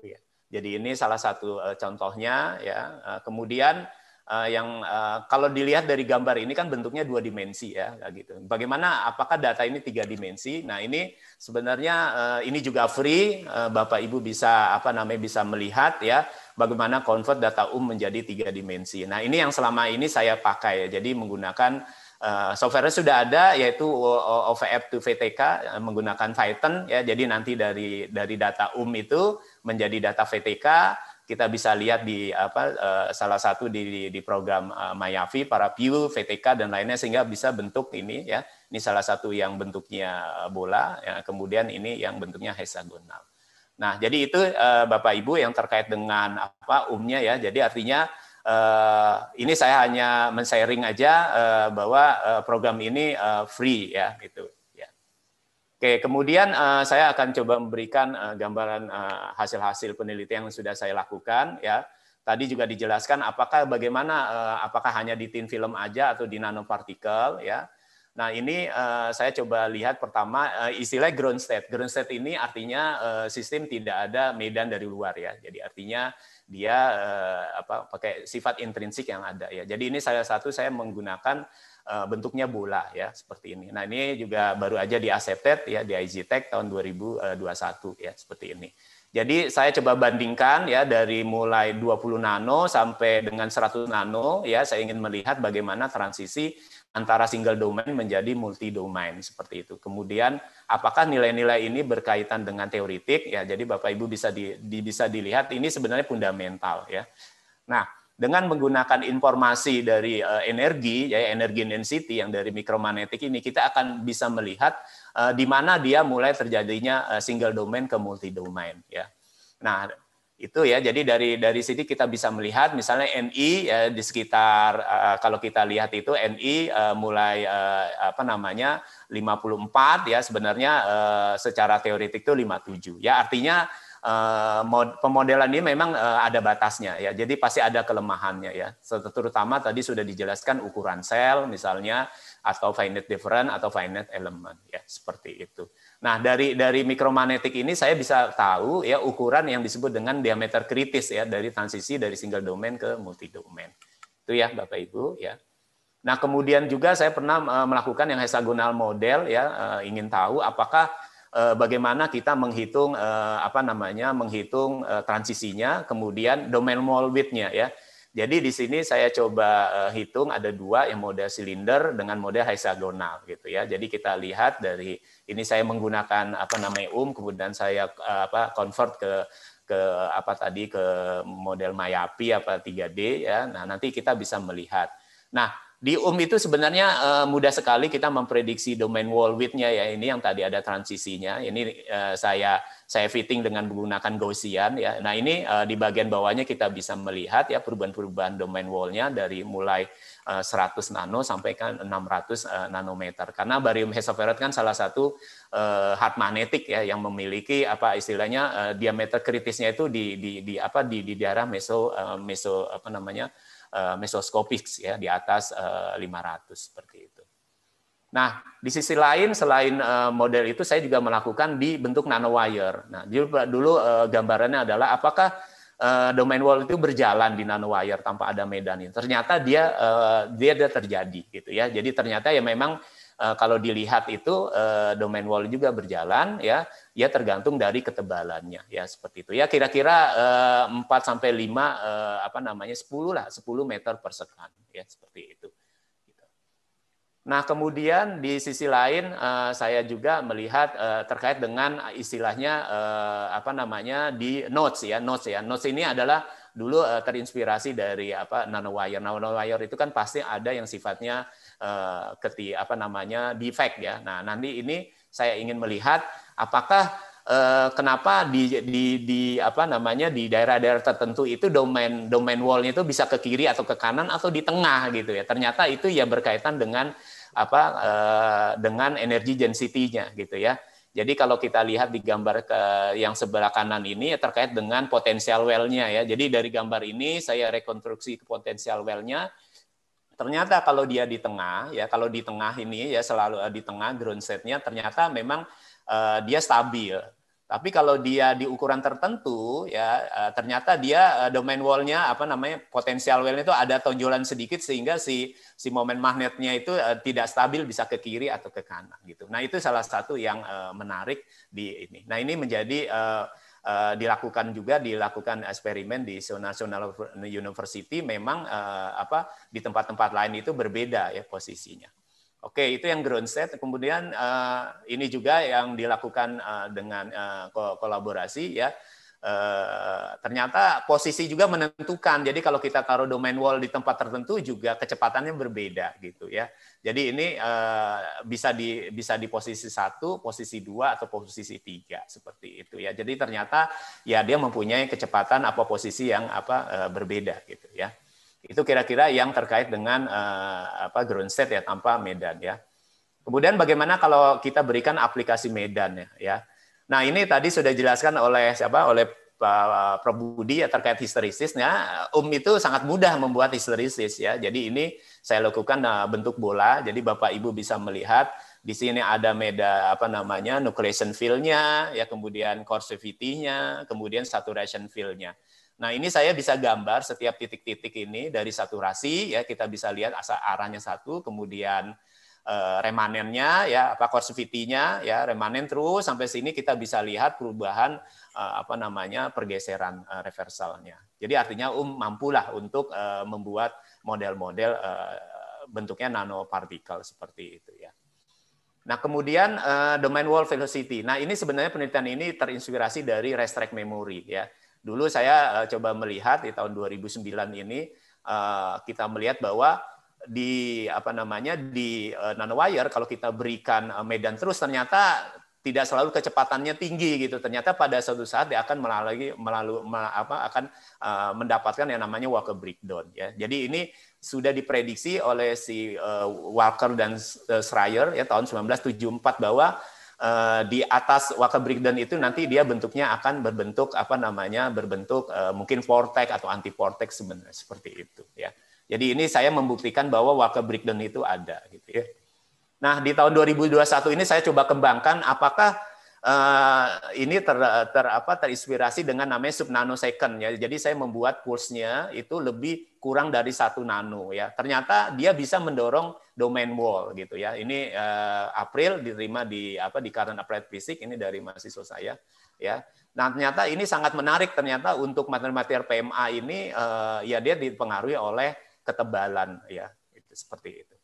Ya. Jadi ini salah satu contohnya ya. kemudian uh, yang uh, kalau dilihat dari gambar ini kan bentuknya dua dimensi ya gitu. Bagaimana apakah data ini tiga dimensi? Nah, ini sebenarnya uh, ini juga free uh, Bapak Ibu bisa apa namanya bisa melihat ya bagaimana convert data um menjadi tiga dimensi. Nah, ini yang selama ini saya pakai ya. Jadi menggunakan uh, software sudah ada yaitu OVF to VTK uh, menggunakan Python ya. Jadi nanti dari dari data um itu menjadi data VTK kita bisa lihat di apa eh, salah satu di, di, program eh, Mayavi, para PIU, VTK dan lainnya sehingga bisa bentuk ini ya. Ini salah satu yang bentuknya eh, bola, ya, kemudian ini yang bentuknya hexagonal. Nah, jadi itu Bapak Ibu yang terkait dengan apa umnya ya. Jadi artinya ini saya hanya men-sharing aja bahwa program ini free ya gitu. Oke, kemudian uh, saya akan coba memberikan uh, gambaran eh, hasil-hasil uh, penelitian yang sudah saya lakukan ya. Tadi juga dijelaskan apakah bagaimana uh, apakah hanya di tin film aja atau di nanopartikel ya. Nah, ini uh, saya coba lihat pertama uh, istilah ground state. Ground state ini artinya uh, sistem tidak ada medan dari luar ya. Jadi artinya dia uh, apa pakai sifat intrinsik yang ada ya. Jadi ini salah satu saya menggunakan Eh, bentuknya bola ya seperti ini. Nah ini juga baru aja diaccepted ya di IG Tech tahun 2021 ya seperti ini. Jadi saya coba bandingkan ya dari mulai 20 nano sampai dengan 100 nano ya saya ingin melihat bagaimana transisi antara single domain menjadi multi domain seperti itu. Kemudian apakah nilai-nilai ini berkaitan dengan teoritik ya. Jadi Bapak Ibu bisa di, di bisa dilihat ini sebenarnya fundamental ya. Nah, dengan menggunakan informasi dari uh, energi, ya energi density yang dari mikromagnetik ini, kita akan bisa melihat uh, di mana dia mulai terjadinya uh, single domain ke multi domain. Ya. Nah, itu ya. Jadi dari dari sini kita bisa melihat, misalnya NI ya, di sekitar uh, kalau kita lihat itu NI uh, mulai uh, apa namanya 54 ya sebenarnya uh, secara teoretik itu 57. Ya artinya Eh, pemodelan ini memang eh, ada batasnya ya. Jadi pasti ada kelemahannya ya. Terutama tadi sudah dijelaskan ukuran sel misalnya atau finite difference atau finite element ya seperti itu. Nah, dari dari mikromagnetik ini saya bisa tahu ya ukuran yang disebut dengan diameter kritis ya dari transisi dari single domain ke multi domain. Itu ya Bapak Ibu ya. Nah, kemudian juga saya pernah eh, melakukan yang hexagonal model ya ingin tahu apakah Eh, bagaimana kita menghitung eh, apa namanya menghitung eh, transisinya kemudian domain mole width-nya ya. Jadi di sini saya coba hitung ada dua yang model silinder dengan model hexagonal gitu ya. Jadi kita lihat dari ini saya menggunakan apa namanya um kemudian saya apa convert ke ke apa tadi ke model Mayapi apa 3D ya. Nah, nanti kita bisa melihat. Nah, di UM itu sebenarnya uh, mudah sekali kita memprediksi domain wall width-nya ya ini yang tadi ada transisinya ini uh, saya saya fitting dengan menggunakan Gaussian ya nah ini uh, di bagian bawahnya kita bisa melihat ya perubahan-perubahan domain wall-nya dari mulai uh, 100 nano sampai kan 600 uh, nanometer karena barium hexaferrat kan salah satu uh, hard magnetic ya yang memiliki apa istilahnya uh, diameter kritisnya itu di di, di apa di, di daerah meso uh, meso apa namanya Eh, mesoskopis ya di atas 500 eh, seperti itu. Nah, di sisi lain selain eh, model itu saya juga melakukan di bentuk nanowire. Nah, dulu gambarannya adalah apakah domain wall itu berjalan di nanowire tanpa ada medan ini. Ternyata dia dia, ada terjadi gitu ya. Jadi ternyata ya memang Eh, kalau dilihat itu eh, domain wall juga berjalan ya ya tergantung dari ketebalannya ya seperti itu ya kira-kira 4 eh, sampai 5 apa namanya 10 lah 10 meter per sekan ya seperti itu Nah, kemudian di sisi lain saya juga melihat terkait dengan istilahnya apa namanya di notes ya, notes ya. Notes ini adalah dulu terinspirasi dari apa nanowire. Nanowire itu kan pasti ada yang sifatnya Eh, keti apa namanya defect ya. Nah, nanti ini saya ingin melihat apakah eh, kenapa di, di, di apa namanya di daerah-daerah tertentu itu domain domain wallnya itu bisa ke kiri atau ke kanan atau di tengah gitu ya ternyata itu ya berkaitan dengan apa eh, dengan energi density-nya gitu ya jadi kalau kita lihat di gambar ke, yang sebelah kanan ini ya terkait dengan potensial well-nya ya jadi dari gambar ini saya rekonstruksi ke potensial well-nya ternyata kalau dia di tengah ya kalau di tengah ini ya selalu eh, di tengah ground setnya ternyata memang uh, dia stabil tapi kalau dia di ukuran tertentu, ya eh, ternyata dia domain wall-nya apa namanya potensial wall itu ada tonjolan sedikit sehingga si si momen magnetnya itu tidak stabil bisa ke kiri atau ke kanan gitu. Nah itu salah satu yang menarik di ini. Nah ini menjadi Eh, dilakukan juga dilakukan eksperimen di National University memang uh, apa di tempat-tempat lain itu berbeda ya posisinya. Oke, itu yang ground set. Kemudian uh, ini juga yang dilakukan uh, dengan uh, kolaborasi ya. Uh, ternyata posisi juga menentukan. Jadi kalau kita taruh domain wall di tempat tertentu juga kecepatannya berbeda gitu ya. Jadi ini uh, bisa di bisa di posisi satu, posisi dua atau posisi tiga seperti itu ya. Jadi ternyata ya dia mempunyai kecepatan apa posisi yang apa uh, berbeda gitu ya. Itu kira-kira yang terkait dengan uh, apa ground set ya tanpa medan ya. Kemudian bagaimana kalau kita berikan aplikasi medan ya, ya. Nah, ini tadi sudah dijelaskan oleh siapa? oleh Prof Budi ya terkait histerisisnya. Um itu sangat mudah membuat histerisis ya. Jadi ini saya lakukan nah, bentuk bola. Jadi Bapak Ibu bisa melihat di sini ada meda apa namanya nucleation field ya kemudian coercivity-nya, kemudian saturation field Nah, ini saya bisa gambar setiap titik-titik ini dari saturasi ya kita bisa lihat asa arahnya satu, kemudian eh, remanennya ya apa coercivity-nya ya remanen terus sampai sini kita bisa lihat perubahan eh, apa namanya pergeseran reversalnya. Jadi artinya um mampulah untuk membuat model-model uh, bentuknya nanopartikel seperti itu ya. Nah, kemudian uh, domain wall velocity. Nah, ini sebenarnya penelitian ini terinspirasi dari restrict memory ya. Dulu saya uh, coba melihat di tahun 2009 ini uh, kita melihat bahwa di apa namanya di uh, nanowire kalau kita berikan uh, medan terus ternyata tidak selalu kecepatannya tinggi gitu. Ternyata pada suatu saat dia akan melalui melalui apa akan uh, mendapatkan yang namanya Walker breakdown ya. Jadi ini sudah diprediksi oleh si uh, Walker dan uh, Schreier ya tahun 1974 bahwa uh, di atas Walker breakdown itu nanti dia bentuknya akan berbentuk apa namanya berbentuk uh, mungkin vortex atau anti vortex sebenarnya seperti itu ya. Jadi ini saya membuktikan bahwa Walker breakdown itu ada gitu ya. Nah, di tahun 2021 ini saya coba kembangkan apakah uh, ini ter, ter apa terinspirasi dengan namanya sub nanosecond ya. Jadi saya membuat pulsnya itu lebih kurang dari satu nano ya. Ternyata dia bisa mendorong domain wall gitu ya. Ini uh, April diterima di apa di Current Applied Physics ini dari mahasiswa saya ya. Nah, ternyata ini sangat menarik ternyata untuk materi-materi PMA ini uh, ya dia dipengaruhi oleh ketebalan ya. Itu seperti itu.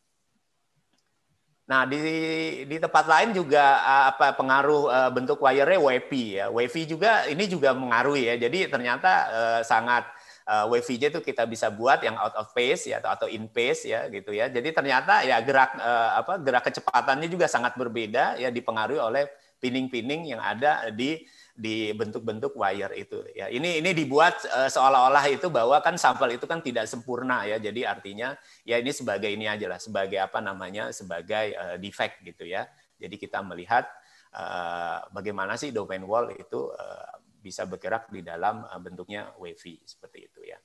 Nah, di di tempat lain juga eh, apa pengaruh eh, bentuk wire-nya WiFi ya. WiFi juga ini juga mengaruhi ya. Jadi ternyata eh, sangat eh, WiFi itu kita bisa buat yang out of phase ya atau, atau in phase ya gitu ya. Jadi ternyata ya gerak eh, apa gerak kecepatannya juga sangat berbeda ya dipengaruhi oleh pinning-pinning yang ada di di bentuk-bentuk wire itu ya ini ini dibuat uh, seolah-olah itu bahwa kan sampel itu kan tidak sempurna ya jadi artinya ya ini sebagai ini aja lah sebagai apa namanya sebagai uh, defect gitu ya jadi kita melihat uh, bagaimana sih domain wall itu uh, bisa bergerak di dalam bentuknya wavy seperti itu ya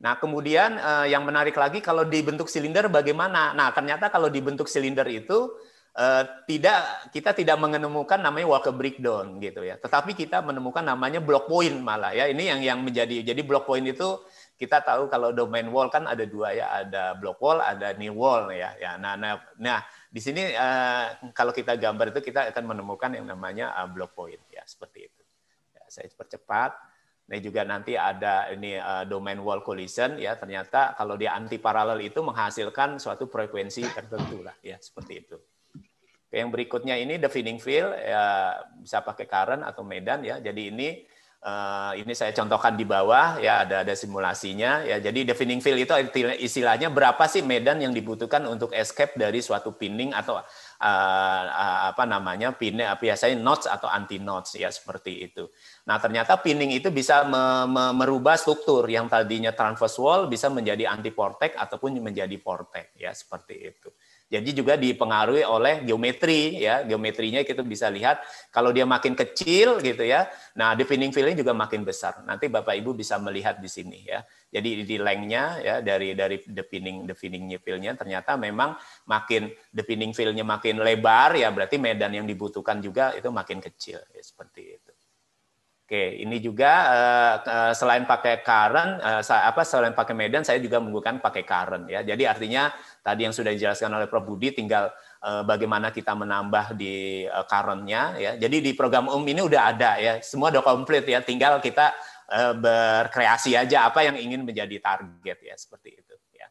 Nah, kemudian yang menarik lagi kalau dibentuk silinder bagaimana? Nah, ternyata kalau dibentuk silinder itu Eh, tidak kita tidak menemukan namanya Walker breakdown gitu ya. Tetapi kita menemukan namanya block point malah ya. Ini yang yang menjadi jadi block point itu kita tahu kalau domain wall kan ada dua ya, ada block wall, ada new wall ya. Ya, nah, nah, nah di sini uh, kalau kita gambar itu kita akan menemukan yang namanya uh, block point ya, seperti itu. Ya, saya percepat. Nah juga nanti ada ini uh, domain wall collision ya. Ternyata kalau dia anti paralel itu menghasilkan suatu frekuensi tertentu lah ya, seperti itu yang berikutnya ini the feeding field ya bisa pakai current atau medan ya. Jadi ini uh, ini saya contohkan di bawah ya ada ada simulasinya ya. Jadi the feeding field itu istilahnya berapa sih medan yang dibutuhkan untuk escape dari suatu pinning atau uh, uh, apa namanya pinning biasanya notch atau anti notch ya seperti itu. Nah, ternyata pinning itu bisa me me merubah struktur yang tadinya transverse wall bisa menjadi anti portek ataupun menjadi portek ya seperti itu. Jadi juga dipengaruhi oleh geometri ya, geometrinya kita bisa lihat kalau dia makin kecil gitu ya. Nah, defining fieldnya juga makin besar. Nanti Bapak Ibu bisa melihat di sini ya. Jadi di lengnya, ya dari dari defining defining fieldnya ternyata memang makin defining fieldnya makin lebar ya berarti medan yang dibutuhkan juga itu makin kecil ya, seperti itu. Oke, ini juga uh, selain pakai current, uh, apa selain pakai medan, saya juga menggunakan pakai current ya. Jadi artinya tadi yang sudah dijelaskan oleh Prof Budi, tinggal uh, bagaimana kita menambah di uh, currentnya ya. Jadi di program um ini udah ada ya, semua udah komplit ya. Tinggal kita uh, berkreasi aja apa yang ingin menjadi target ya seperti itu. Ya.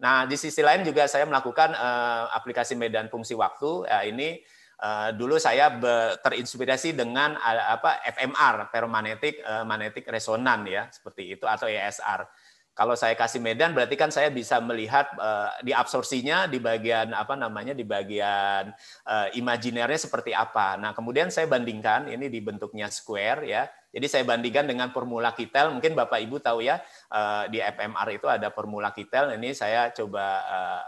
Nah di sisi lain juga saya melakukan uh, aplikasi medan fungsi waktu ya, ini Eh, dulu saya terinspirasi dengan eh, apa FMR, ferromagnetic eh, magnetic resonan ya, seperti itu atau ESR. Kalau saya kasih medan berarti kan saya bisa melihat uh, di absorsinya di bagian apa namanya di bagian uh, imajinernya seperti apa. Nah, kemudian saya bandingkan ini di bentuknya square ya. Jadi saya bandingkan dengan formula Kitel, mungkin Bapak Ibu tahu ya di FMR itu ada formula Kitel. Ini saya coba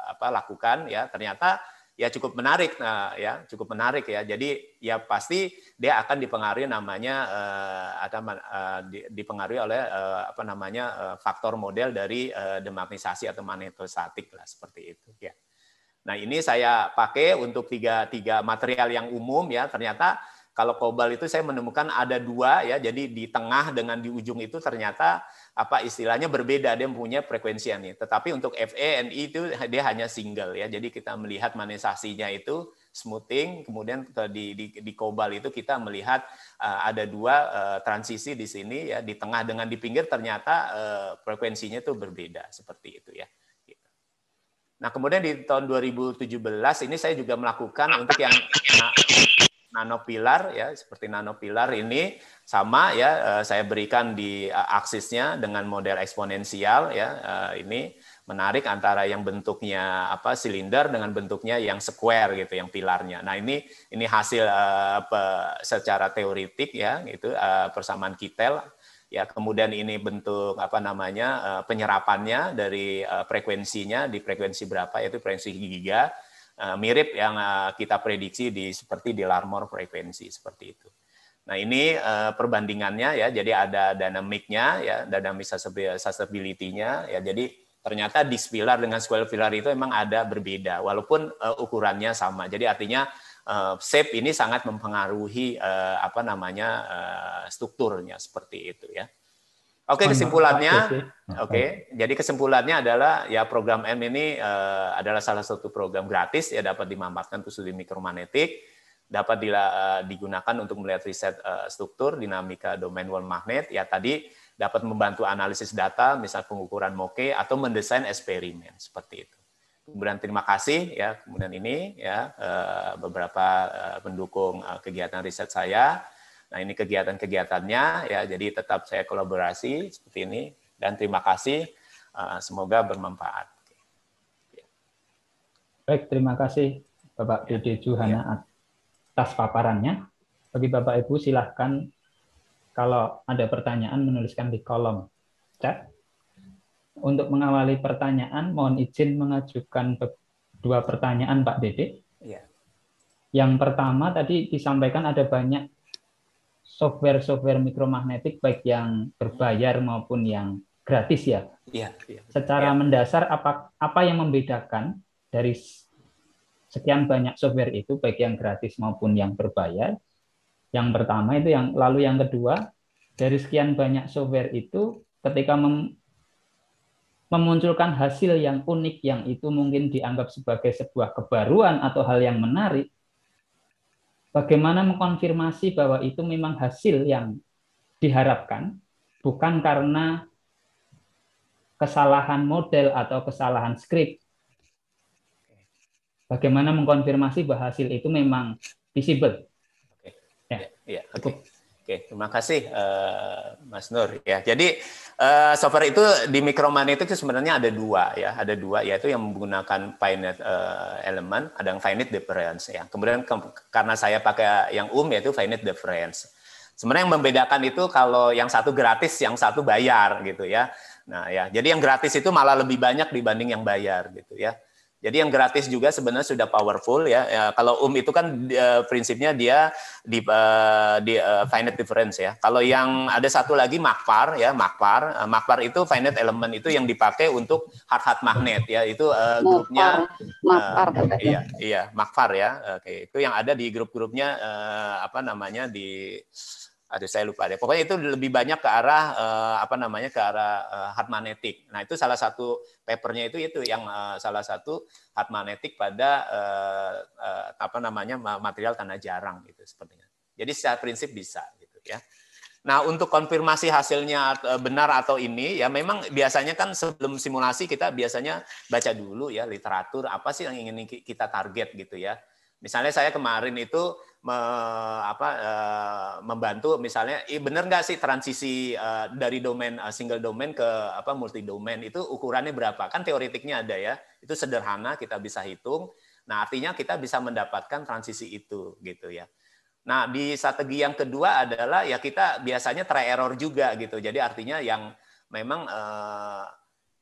apa lakukan ya. Ternyata ya cukup menarik nah ya cukup menarik ya jadi ya pasti dia akan dipengaruhi namanya eh, atau uh, eh, dipengaruhi oleh uh, apa namanya eh, faktor model dari eh, demagnetisasi atau magnetostatik lah seperti itu ya nah ini saya pakai untuk tiga tiga material yang umum ya ternyata kalau kobal itu saya menemukan ada dua ya jadi di tengah dengan di ujung itu ternyata apa istilahnya berbeda dia punya frekuensi frekuensiannya. Tetapi untuk FA E itu dia hanya single ya. Jadi kita melihat manisasinya itu smoothing, kemudian di di, di kobal itu kita melihat uh, ada dua uh, transisi di sini ya di tengah dengan di pinggir ternyata uh, frekuensinya itu berbeda seperti itu ya. Nah, kemudian di tahun 2017 ini saya juga melakukan untuk yang nah, nanopilar ya seperti nanopilar ini sama ya eh, saya berikan di eh, aksisnya dengan model eksponensial ya eh, ini menarik antara yang bentuknya apa silinder dengan bentuknya yang square gitu yang pilarnya. Nah, ini ini hasil uh, secara teoritik ya itu persamaan Kittel ya kemudian ini bentuk apa namanya penyerapannya dari frekuensinya di frekuensi berapa yaitu frekuensi giga Eh, mirip yang eh, kita prediksi di seperti di Larmor frekuensi seperti itu. Nah ini eh, perbandingannya ya, jadi ada dynamicnya ya, dynamic susceptibility nya ya, jadi ternyata dispilar dengan square pilar itu memang ada berbeda, walaupun ukurannya sama. Jadi artinya shape ini sangat mempengaruhi apa namanya strukturnya seperti itu ya. Oke, oh, kesimpulannya, iya oke. Okay, jadi kesimpulannya adalah ya program M ini uh, adalah salah satu program gratis ya dapat dimanfaatkan untuk studi mikromagnetik, dapat dila, uh, digunakan untuk melihat riset uh, struktur dinamika domain wall magnet. Ya tadi dapat membantu analisis data, misal pengukuran moke atau mendesain eksperimen seperti itu. Kemudian terima kasih ya. Kemudian ini ya uh, beberapa uh, pendukung uh, kegiatan riset saya Nah, ini kegiatan-kegiatannya ya. Jadi tetap saya kolaborasi seperti ini dan terima kasih eh, semoga bermanfaat. Baik, terima kasih Bapak ya. Dede Juhana ya. atas paparannya. Bagi Bapak Ibu silahkan kalau ada pertanyaan menuliskan di kolom chat. Untuk mengawali pertanyaan, mohon izin mengajukan dua pertanyaan Pak Dede. Ya. Yang pertama tadi disampaikan ada banyak software-software mikromagnetik baik yang berbayar maupun yang gratis ya. Iya. Ya. Secara ya. mendasar apa apa yang membedakan dari sekian banyak software itu baik yang gratis maupun yang berbayar? Yang pertama itu yang lalu yang kedua dari sekian banyak software itu ketika mem, memunculkan hasil yang unik yang itu mungkin dianggap sebagai sebuah kebaruan atau hal yang menarik Bagaimana mengkonfirmasi bahwa itu memang hasil yang diharapkan, bukan karena kesalahan model atau kesalahan skrip. Bagaimana mengkonfirmasi bahwa hasil itu memang visible? Ya, yeah. yeah. Okay. Oke, terima kasih uh, Mas Nur. Ya, jadi uh, software itu di Micromania itu sebenarnya ada dua ya, ada dua yaitu yang menggunakan finite uh, eh, element, ada yang finite difference ya. Kemudian ke karena saya pakai yang um yaitu finite difference. Sebenarnya yang membedakan itu kalau yang satu gratis, yang satu bayar gitu ya. Nah ya, jadi yang gratis itu malah lebih banyak dibanding yang bayar gitu ya. Jadi yang gratis juga sebenarnya sudah powerful ya. ya kalau UM itu kan uh, prinsipnya dia di, uh, di uh, finite difference ya. Kalau yang ada satu lagi makpar ya, makpar. Uh, makpar itu finite element itu yang dipakai untuk hard-hard magnet ya. Itu uh, grupnya makpar. Uh, iya, iya, makpar ya. Oke, itu yang ada di grup-grupnya uh, apa namanya di aduh saya lupa deh. Pokoknya itu lebih banyak ke arah uh, apa namanya ke arah uh, eh, hard magnetic. Nah, itu salah satu papernya itu itu yang uh, salah satu hard magnetic pada uh, uh, apa namanya material tanah jarang gitu sepertinya. Jadi secara prinsip bisa gitu ya. Nah, untuk konfirmasi hasilnya benar atau ini ya memang biasanya kan sebelum simulasi kita biasanya baca dulu ya literatur apa sih yang ingin kita target gitu ya. Misalnya saya kemarin itu me, apa, uh, membantu misalnya i benar nggak sih transisi uh, dari domain uh, single domain ke apa multi domain itu ukurannya berapa kan teoretiknya ada ya itu sederhana kita bisa hitung nah artinya kita bisa mendapatkan transisi itu gitu ya nah di strategi yang kedua adalah ya kita biasanya try error juga gitu jadi artinya yang memang uh,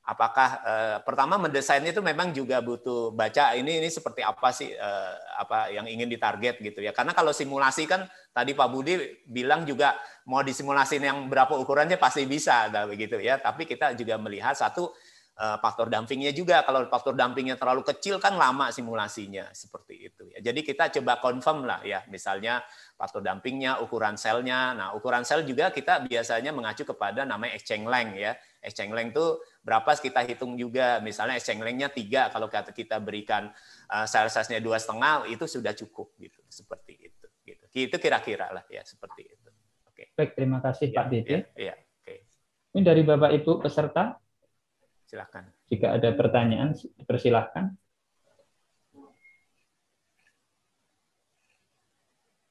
apakah eh, pertama mendesain itu memang juga butuh baca ini ini seperti apa sih eh, apa yang ingin ditarget gitu ya karena kalau simulasi kan tadi Pak Budi bilang juga mau disimulasiin yang berapa ukurannya pasti bisa nah, begitu ya tapi kita juga melihat satu eh, faktor dampingnya juga kalau faktor dampingnya terlalu kecil kan lama simulasinya seperti itu ya jadi kita coba confirm lah ya misalnya faktor dampingnya ukuran selnya nah ukuran sel juga kita biasanya mengacu kepada namanya exchange length ya exchange length tuh berapa kita hitung juga misalnya esenglengnya tiga kalau kata kita berikan uh, eh, nya dua setengah itu sudah cukup gitu seperti itu gitu itu kira-kira lah ya seperti itu oke okay. baik terima kasih ya, Pak Dede ya, ya, oke okay. ini dari Bapak Ibu peserta silakan jika ada pertanyaan persilahkan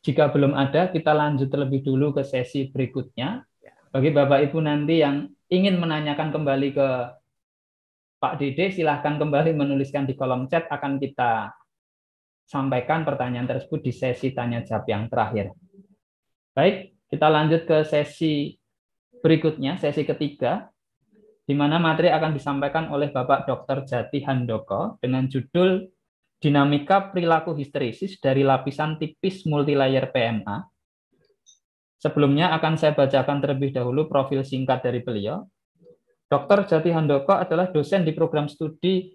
Jika belum ada, kita lanjut terlebih dulu ke sesi berikutnya. Ya. Bagi Bapak Ibu nanti yang ingin menanyakan kembali ke Pak Dede, silahkan kembali menuliskan di kolom chat. Akan kita sampaikan pertanyaan tersebut di sesi tanya jawab yang terakhir. Baik, kita lanjut ke sesi berikutnya, sesi ketiga, di mana materi akan disampaikan oleh Bapak Dr. Jati Handoko dengan judul Dinamika Perilaku Histeresis dari Lapisan Tipis Multilayer PMA Sebelumnya akan saya bacakan terlebih dahulu profil singkat dari beliau. Dr. Jati Handoko adalah dosen di program studi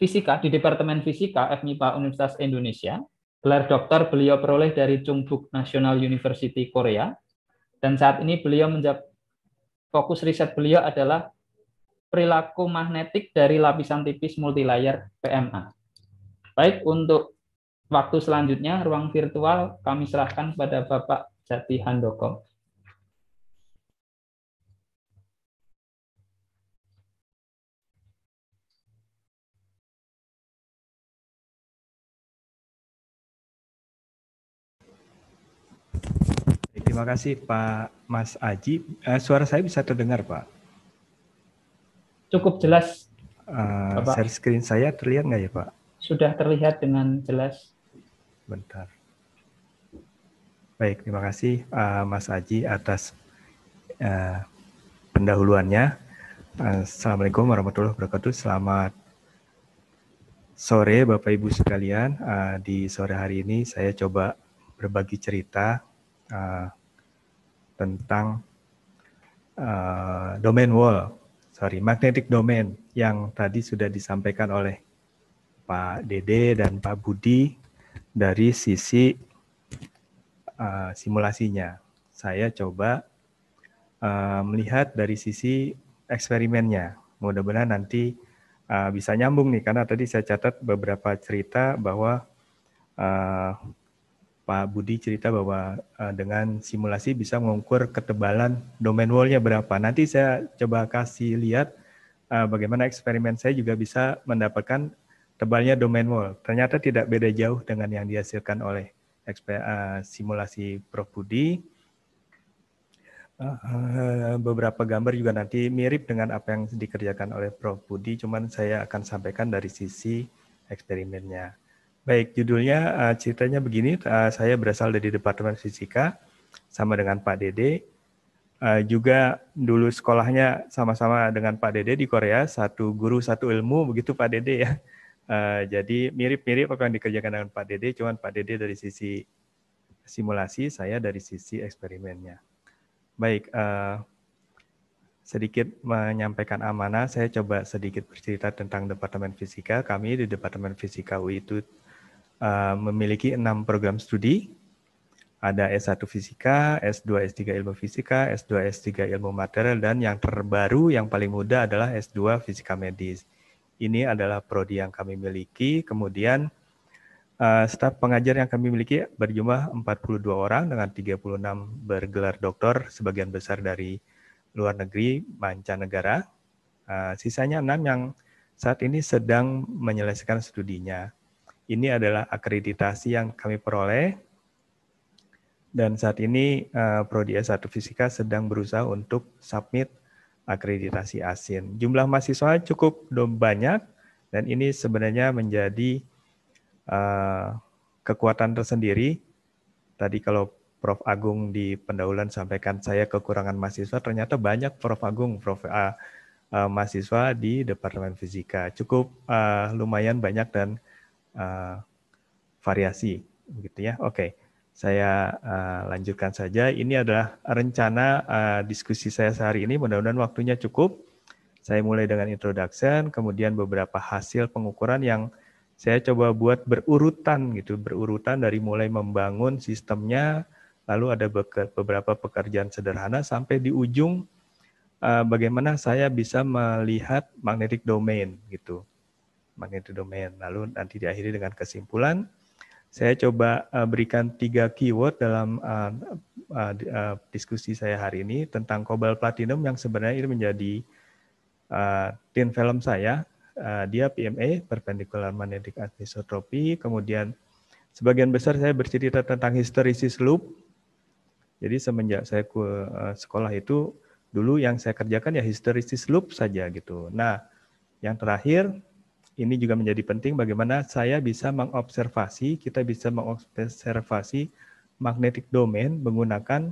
fisika di Departemen Fisika FMIPA Universitas Indonesia. Gelar Dokter beliau peroleh dari Chungbuk National University Korea. Dan saat ini beliau menjawab fokus riset beliau adalah perilaku magnetik dari lapisan tipis multilayer PMA. Baik, untuk Waktu selanjutnya, ruang virtual kami serahkan kepada Bapak Jati Handoko. Terima kasih Pak Mas Aji. Uh, suara saya bisa terdengar Pak? Cukup jelas. Uh, share screen saya terlihat nggak ya Pak? Sudah terlihat dengan jelas. Bentar. Baik, terima kasih uh, Mas Aji atas uh, pendahuluannya. Eh, Assalamualaikum warahmatullahi wabarakatuh. Selamat sore Bapak Ibu sekalian. Uh, di sore hari ini saya coba berbagi cerita uh, tentang uh, domain wall, sorry magnetic domain yang tadi sudah disampaikan oleh Pak Dede dan Pak Budi dari sisi uh, simulasinya. Saya coba uh, melihat dari sisi eksperimennya. Mudah-mudahan nanti uh, bisa nyambung nih karena tadi saya catat beberapa cerita bahwa uh, Pak Budi cerita bahwa uh, dengan simulasi bisa mengukur ketebalan domain wall-nya berapa. Nanti saya coba kasih lihat uh, bagaimana eksperimen saya juga bisa mendapatkan tebalnya domain wall ternyata tidak beda jauh dengan yang dihasilkan oleh eh, simulasi Prof. Budi. Eh, eh, beberapa gambar juga nanti mirip dengan apa yang dikerjakan oleh Prof. Budi, cuman saya akan sampaikan dari sisi eksperimennya. Baik, judulnya ceritanya begini, saya berasal dari Departemen Fisika, sama dengan Pak Dede. Juga dulu sekolahnya sama-sama dengan Pak Dede di Korea, satu guru, satu ilmu, begitu Pak Dede ya Eh, jadi mirip-mirip apa yang dikerjakan dengan Pak Dede, cuman Pak Dede dari sisi simulasi, saya dari sisi eksperimennya. Baik, uh, sedikit menyampaikan amanah, saya coba sedikit bercerita tentang Departemen Fisika. Kami di Departemen Fisika UI itu uh, memiliki enam program studi. Ada S1 Fisika, S2 S3 Ilmu Fisika, S2 S3 Ilmu Material, dan yang terbaru, yang paling muda adalah S2 Fisika Medis ini adalah prodi yang kami miliki. Kemudian uh, staf pengajar yang kami miliki berjumlah 42 orang dengan 36 bergelar doktor, sebagian besar dari luar negeri, mancanegara. Uh, sisanya enam yang saat ini sedang menyelesaikan studinya. Ini adalah akreditasi yang kami peroleh dan saat ini uh, prodi S1 Fisika sedang berusaha untuk submit akreditasi ASIN. Jumlah mahasiswa cukup banyak dan ini sebenarnya menjadi uh, kekuatan tersendiri. Tadi kalau Prof Agung di pendahuluan sampaikan saya kekurangan mahasiswa, ternyata banyak Prof Agung, Prof A uh, mahasiswa di Departemen Fisika. Cukup uh, lumayan banyak dan uh, variasi begitu ya. Oke. Okay saya uh, lanjutkan saja. Ini adalah rencana uh, diskusi saya sehari ini. Mudah-mudahan waktunya cukup. Saya mulai dengan introduction, kemudian beberapa hasil pengukuran yang saya coba buat berurutan gitu, berurutan dari mulai membangun sistemnya, lalu ada beberapa pekerjaan sederhana sampai di ujung uh, bagaimana saya bisa melihat magnetic domain gitu, magnetic domain. Lalu nanti diakhiri dengan kesimpulan saya coba eh, berikan tiga keyword dalam eh, eh, diskusi saya hari ini tentang kobal Platinum yang sebenarnya ini menjadi tin film saya. dia PMA, Perpendicular Magnetic Anisotropy. Kemudian sebagian besar saya bercerita tentang histeresis loop. Jadi semenjak saya ke sekolah itu dulu yang saya kerjakan ya histeresis loop saja gitu. Nah, yang terakhir ini juga menjadi penting bagaimana saya bisa mengobservasi, kita bisa mengobservasi magnetic domain menggunakan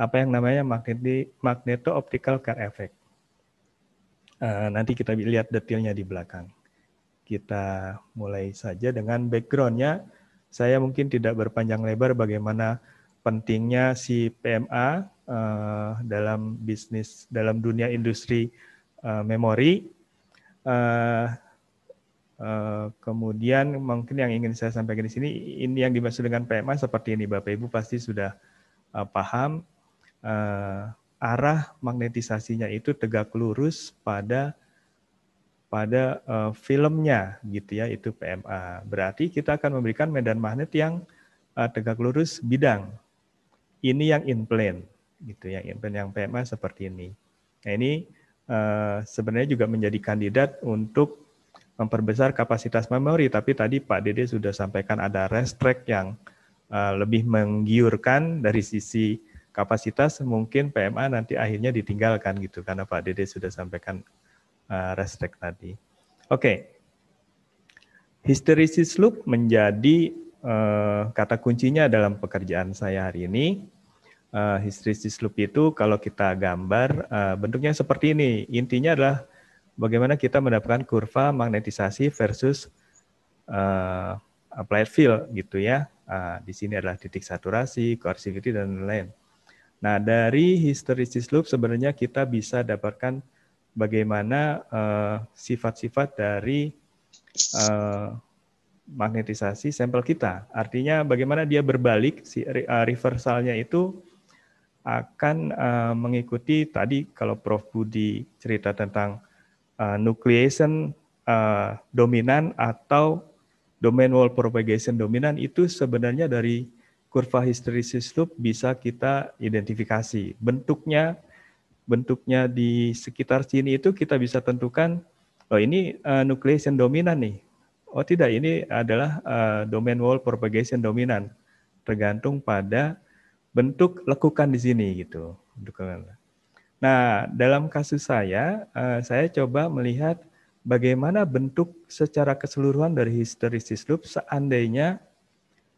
apa yang namanya magnetic, magneto optical car effect. Eh, nanti kita lihat detailnya di belakang. Kita mulai saja dengan backgroundnya. Saya mungkin tidak berpanjang lebar bagaimana pentingnya si PMA uh, eh, dalam bisnis dalam dunia industri uh, memori. Uh, Eh, kemudian mungkin yang ingin saya sampaikan di sini ini yang dimaksud dengan PMA seperti ini Bapak Ibu pasti sudah uh, paham uh, arah magnetisasinya itu tegak lurus pada pada uh, filmnya gitu ya itu PMA. Berarti kita akan memberikan medan magnet yang uh, tegak lurus bidang. Ini yang in plane gitu ya, in plane yang PMA seperti ini. Nah, ini uh, sebenarnya juga menjadi kandidat untuk memperbesar kapasitas memori, tapi tadi Pak Dede sudah sampaikan ada restrek yang eh, lebih menggiurkan dari sisi kapasitas, mungkin PMA nanti akhirnya ditinggalkan gitu, karena Pak Dede sudah sampaikan uh, eh, restrek tadi. Oke, okay. histeresis loop menjadi eh, kata kuncinya dalam pekerjaan saya hari ini uh, histeresis loop itu kalau kita gambar bentuknya seperti ini. Intinya adalah bagaimana kita mendapatkan kurva magnetisasi versus uh, applied field gitu ya. Uh, di sini adalah titik saturasi, coercivity dan lain-lain. Nah, dari hysteresis loop sebenarnya kita bisa dapatkan bagaimana eh, sifat-sifat uh, dari uh, magnetisasi sampel kita. Artinya bagaimana dia berbalik si uh, reversalnya itu akan uh, mengikuti tadi kalau Prof Budi cerita tentang uh, nucleation uh, dominan atau domain wall propagation dominan itu sebenarnya dari kurva hysteresis loop bisa kita identifikasi. Bentuknya bentuknya di sekitar sini itu kita bisa tentukan oh ini uh, nucleation dominan nih. Oh tidak, ini adalah uh, domain wall propagation dominan. Tergantung pada bentuk lekukan di sini gitu. Dukungan. Nah, dalam kasus saya, eh, saya coba melihat bagaimana bentuk secara keseluruhan dari hysteresis loop seandainya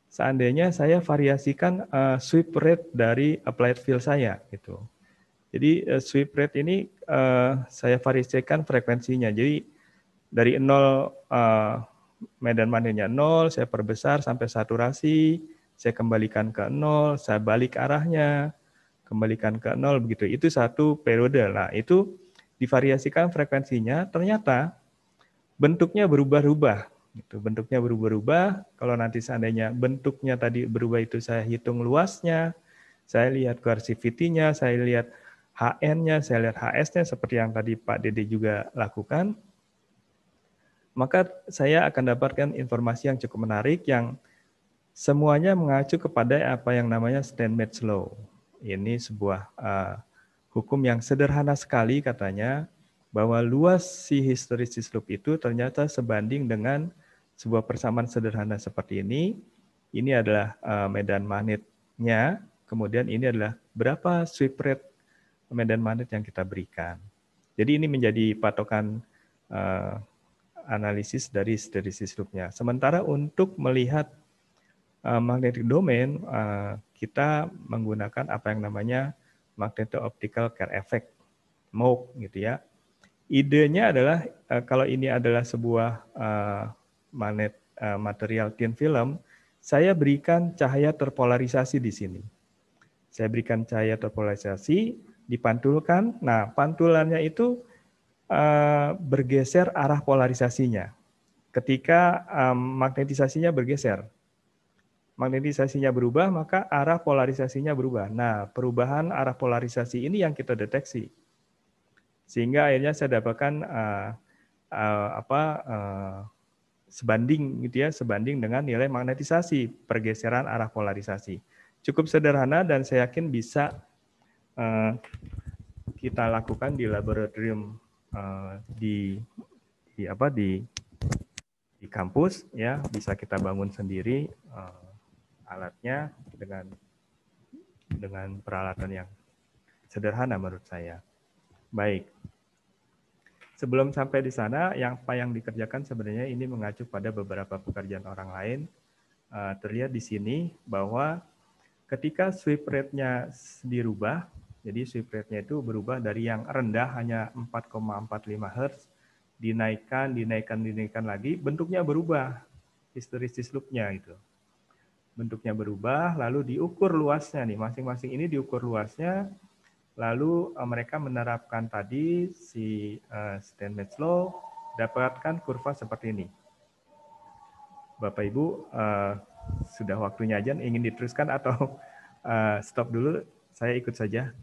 seandainya saya variasikan eh, sweep rate dari applied field saya gitu. Jadi eh, sweep rate ini saya variasikan frekuensinya. Jadi dari 0 medan magnetnya 0, saya perbesar sampai saturasi, saya kembalikan ke 0, saya balik arahnya, kembalikan ke nol begitu. Itu satu periode. Nah, itu divariasikan frekuensinya, ternyata bentuknya berubah-ubah. Itu bentuknya berubah-ubah. Kalau nanti seandainya bentuknya tadi berubah itu saya hitung luasnya, saya lihat coercivity-nya, saya lihat HN-nya, saya lihat HS-nya seperti yang tadi Pak Dede juga lakukan. Maka saya akan dapatkan informasi yang cukup menarik yang semuanya mengacu kepada apa yang namanya standard slow ini sebuah uh, hukum yang sederhana sekali katanya bahwa luas si historisis loop itu ternyata sebanding dengan sebuah persamaan sederhana seperti ini. Ini adalah uh, medan magnetnya, kemudian ini adalah berapa sweep rate medan magnet yang kita berikan. Jadi ini menjadi patokan uh, analisis dari histeresis loop-nya. Sementara untuk melihat uh, magnetic domain, uh, kita menggunakan apa yang namanya magneto optical care effect MOOC gitu ya. Idenya adalah eh, kalau ini adalah sebuah eh, magnet eh, material thin film, saya berikan cahaya terpolarisasi di sini. Saya berikan cahaya terpolarisasi dipantulkan. Nah, pantulannya itu bergeser arah polarisasinya. Ketika magnetisasinya bergeser, magnetisasinya berubah, maka arah polarisasinya berubah. Nah, perubahan arah polarisasi ini yang kita deteksi. Sehingga akhirnya saya dapatkan uh, uh, apa uh, sebanding gitu ya, sebanding dengan nilai magnetisasi pergeseran arah polarisasi. Cukup sederhana dan saya yakin bisa uh, kita lakukan di laboratorium uh, di di apa di di kampus ya, bisa kita bangun sendiri uh, alatnya dengan dengan peralatan yang sederhana menurut saya. Baik. Sebelum sampai di sana, yang apa yang dikerjakan sebenarnya ini mengacu pada beberapa pekerjaan orang lain. Eh, terlihat di sini bahwa ketika sweep rate-nya dirubah, jadi sweep rate-nya itu berubah dari yang rendah hanya 4,45 Hz, dinaikkan, dinaikkan, dinaikkan lagi, bentuknya berubah, historis loop-nya gitu bentuknya berubah, lalu diukur luasnya nih, masing-masing ini diukur luasnya, lalu eh, mereka menerapkan tadi si uh, eh, law, dapatkan kurva seperti ini. Bapak Ibu, eh, sudah waktunya aja ingin diteruskan atau stop dulu, saya ikut saja.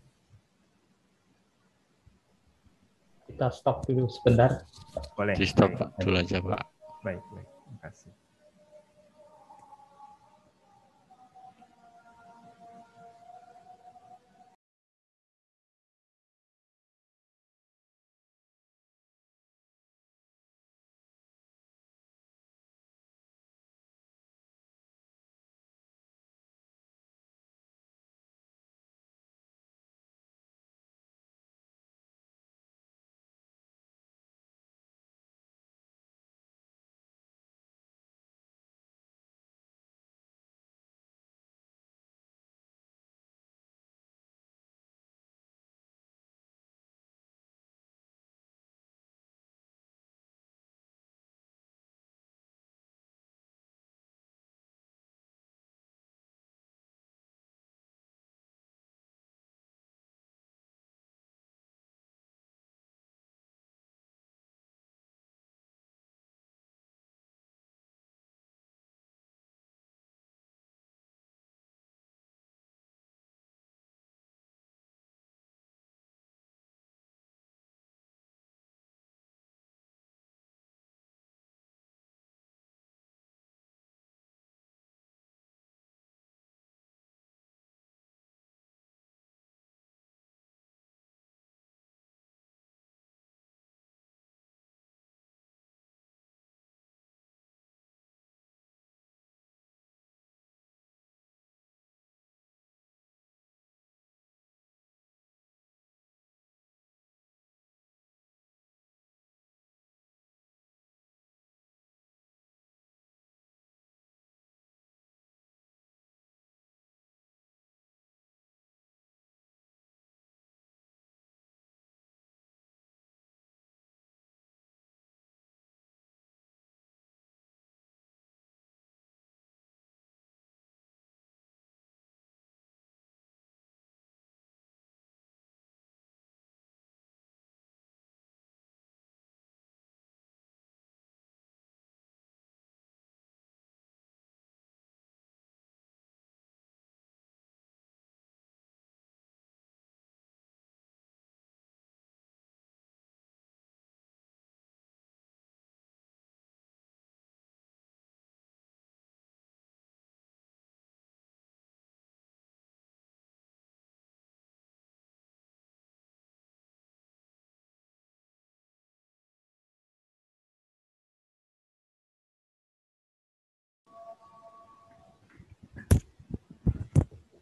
Kita stop dulu sebentar. Boleh. Di stop dulu aja Pak. Baik, baik. Terima kasih.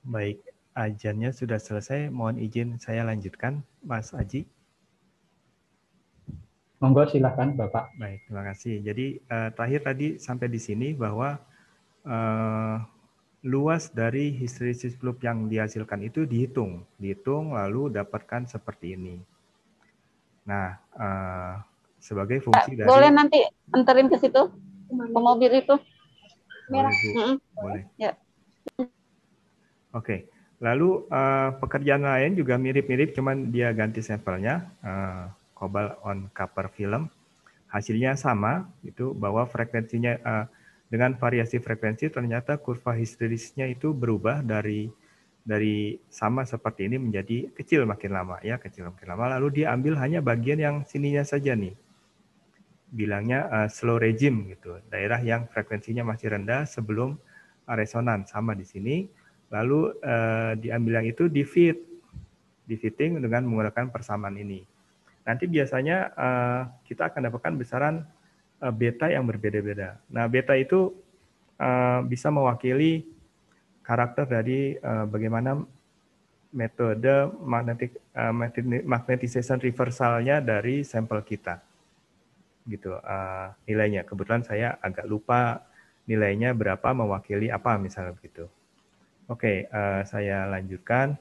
Baik, ajannya sudah selesai. Mohon izin saya lanjutkan, Mas Aji. Monggo silakan, Bapak. Baik, terima kasih. Jadi uh, terakhir tadi sampai di sini bahwa uh, luas dari histeresis loop yang dihasilkan itu dihitung, dihitung lalu dapatkan seperti ini. Nah, uh, sebagai fungsi dari Boleh nanti enterin ke situ, ke mobil itu. Merah. Boleh. Bu. Boleh. Ya. Oke. Lalu uh, pekerjaan lain juga mirip-mirip, cuman dia ganti sampelnya uh, Cobalt on copper film. Hasilnya sama, itu bahwa frekuensinya uh, dengan variasi frekuensi ternyata kurva histerisnya itu berubah dari dari sama seperti ini menjadi kecil makin lama ya kecil makin lama. Lalu dia ambil hanya bagian yang sininya saja nih. Bilangnya uh, slow regime gitu, daerah yang frekuensinya masih rendah sebelum resonan sama di sini Lalu eh, diambil yang itu di fit, di fitting dengan menggunakan persamaan ini. Nanti biasanya eh, kita akan dapatkan besaran eh, beta yang berbeda-beda. Nah, beta itu eh, bisa mewakili karakter dari eh, bagaimana metode magnetic eh, magnetization reversalnya dari sampel kita gitu uh, nilainya kebetulan saya agak lupa nilainya berapa mewakili apa misalnya begitu Oke, okay, uh, eh, saya lanjutkan.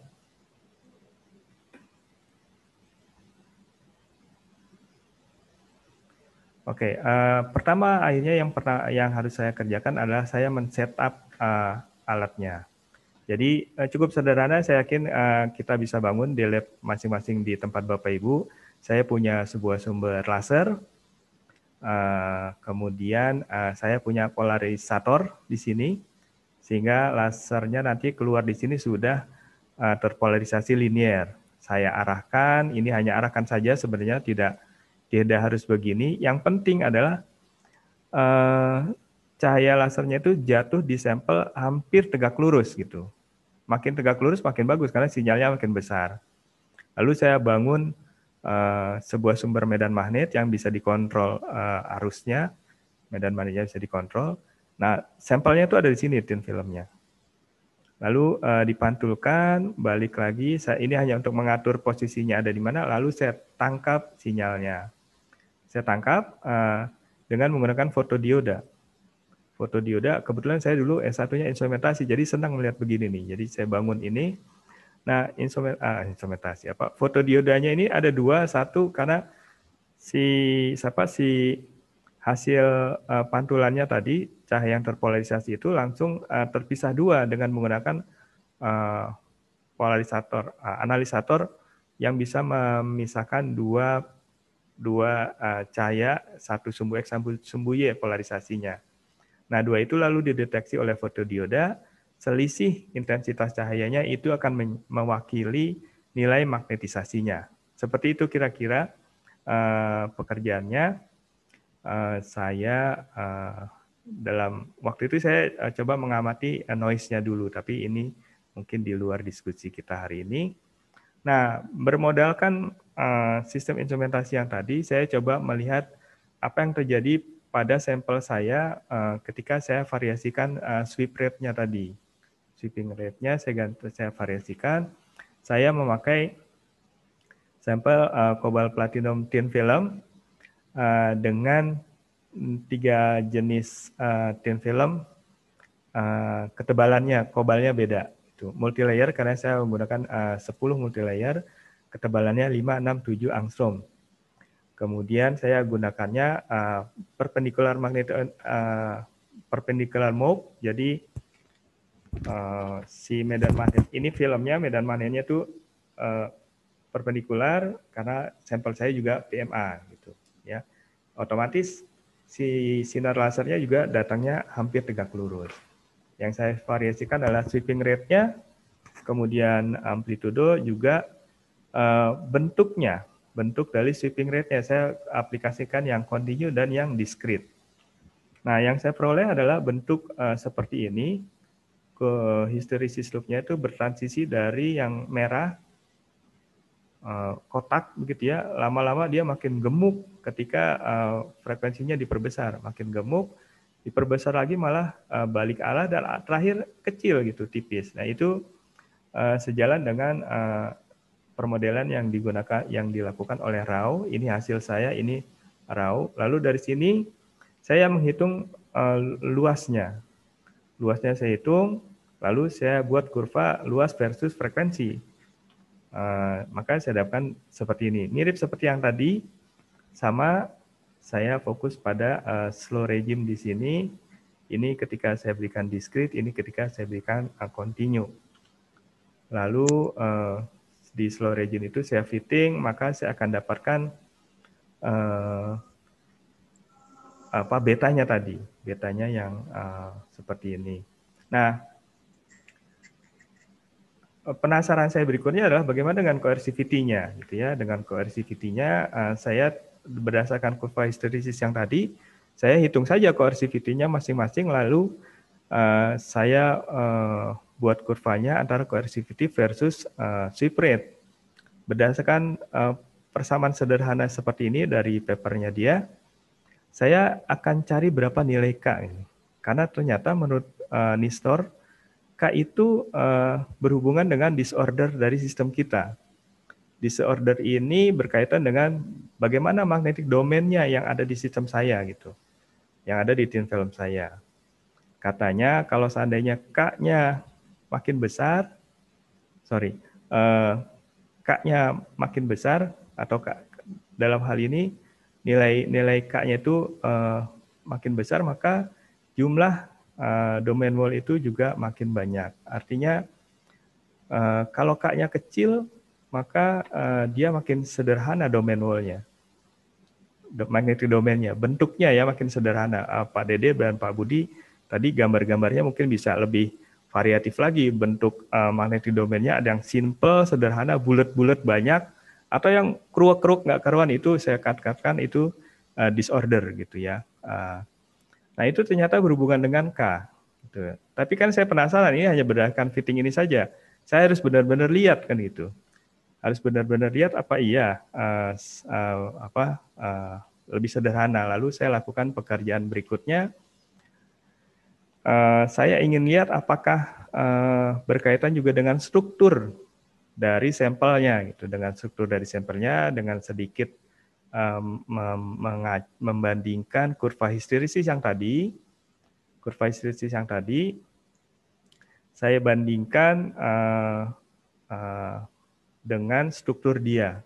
Oke, okay, uh, eh, pertama akhirnya yang pertama yang harus saya kerjakan adalah saya men-setup uh, eh, alatnya. Jadi uh, cukup sederhana, saya yakin uh, kita bisa bangun di lab masing-masing di tempat Bapak Ibu. Saya punya sebuah sumber laser, uh, kemudian uh, saya punya polarisator di sini, sehingga lasernya nanti keluar di sini sudah uh, terpolarisasi linier. Saya arahkan, ini hanya arahkan saja sebenarnya tidak tidak harus begini. Yang penting adalah uh, cahaya lasernya itu jatuh di sampel hampir tegak lurus gitu. Makin tegak lurus makin bagus karena sinyalnya makin besar. Lalu saya bangun uh, sebuah sumber medan magnet yang bisa dikontrol uh, arusnya, medan magnetnya bisa dikontrol Nah, sampelnya itu ada di sini tin filmnya. Lalu uh, dipantulkan, balik lagi. Saya, ini hanya untuk mengatur posisinya ada di mana. Lalu saya tangkap sinyalnya. Saya tangkap uh, dengan menggunakan fotodioda. Fotodioda, kebetulan saya dulu S1-nya instrumentasi, jadi senang melihat begini nih. Jadi saya bangun ini. Nah, instrumen ah, instrumentasi apa? Fotodiodanya ini ada dua, satu karena si siapa si hasil uh, pantulannya tadi cahaya yang terpolarisasi itu langsung uh, terpisah dua dengan menggunakan uh, polarisator uh, analisator yang bisa memisahkan dua dua uh, cahaya satu sumbu X sumbu, sumbu Y polarisasinya. Nah, dua itu lalu dideteksi oleh fotodioda, selisih intensitas cahayanya itu akan mewakili nilai magnetisasinya. Seperti itu kira-kira uh, pekerjaannya Eh, saya eh, dalam waktu itu saya eh, coba mengamati noise-nya dulu, tapi ini mungkin di luar diskusi kita hari ini. Nah, bermodalkan sistem instrumentasi yang tadi, saya coba melihat apa yang terjadi pada sampel saya ketika saya variasikan sweep rate-nya tadi. Sweeping rate-nya saya saya variasikan. Saya memakai sampel uh, platinum tin film Eh, dengan tiga jenis uh, tim film uh, ketebalannya kobalnya beda itu multi layer karena saya menggunakan uh, 10 multi layer ketebalannya 5 6 7 angstrom kemudian saya gunakannya uh, perpendicular magnet uh, perpendicular mode jadi uh, si medan magnet ini filmnya medan magnetnya tuh uh, perpendikular karena sampel saya juga PMA otomatis si sinar lasernya juga datangnya hampir tegak lurus. Yang saya variasikan adalah sweeping rate-nya, kemudian amplitudo juga uh, bentuknya, bentuk dari sweeping rate-nya. Saya aplikasikan yang kontinu dan yang discrete. Nah, yang saya peroleh adalah bentuk uh, seperti ini. Ke histerisis loop-nya itu bertransisi dari yang merah Eh, kotak begitu ya, lama-lama dia makin gemuk ketika eh, frekuensinya diperbesar, makin gemuk, diperbesar lagi malah eh, balik arah dan terakhir kecil gitu, tipis. Nah itu sejalan dengan permodelan yang digunakan, yang dilakukan oleh Rao. Ini hasil saya, ini Rao. Lalu dari sini saya menghitung luasnya, luasnya saya hitung, lalu saya buat kurva luas versus frekuensi. Eh, maka saya dapatkan seperti ini. Mirip seperti yang tadi, sama saya fokus pada uh, slow regime di sini. Ini ketika saya berikan discrete, ini ketika saya berikan uh, continue. Lalu uh, di slow regime itu saya fitting, maka saya akan dapatkan uh, apa betanya tadi, betanya yang uh, seperti ini. Nah, Eh, penasaran saya berikutnya adalah bagaimana dengan coercivity-nya, gitu ya. Dengan coercivity-nya, eh, saya berdasarkan kurva hysteresis yang tadi, saya hitung saja coercivity-nya masing-masing, lalu eh, saya buat kurvanya antara coercivity versus uh, sweep rate. Berdasarkan persamaan sederhana seperti ini dari papernya dia, saya akan cari berapa nilai K. Ini. Karena ternyata menurut Nistor, K itu uh, berhubungan dengan disorder dari sistem kita. Disorder ini berkaitan dengan bagaimana magnetic domainnya yang ada di sistem saya gitu, yang ada di tim film saya. Katanya kalau seandainya K-nya makin besar, sorry, uh, K-nya makin besar atau K, dalam hal ini nilai nilai K-nya itu uh, makin besar maka jumlah uh, domain wall itu juga makin banyak. Artinya uh, kalau k kecil, maka uh, dia makin sederhana domain wall-nya. Magnetic domainnya, bentuknya ya makin sederhana. Uh, Pak Dede dan Pak Budi tadi gambar-gambarnya mungkin bisa lebih variatif lagi bentuk uh, magnetic domainnya ada yang simple, sederhana, bulat-bulat banyak atau yang keruk keruk nggak karuan itu saya katakan itu uh, disorder gitu ya. Uh, Nah itu ternyata berhubungan dengan K. Gitu. Tapi kan saya penasaran ini hanya berdasarkan fitting ini saja. Saya harus benar-benar lihat kan itu. Harus benar-benar lihat apa iya uh, uh, apa uh, lebih sederhana. Lalu saya lakukan pekerjaan berikutnya. Uh, saya ingin lihat apakah uh, berkaitan juga dengan struktur dari sampelnya gitu dengan struktur dari sampelnya dengan sedikit um, membandingkan kurva histerisis yang tadi, kurva histerisis yang tadi, saya bandingkan uh, uh, dengan struktur dia,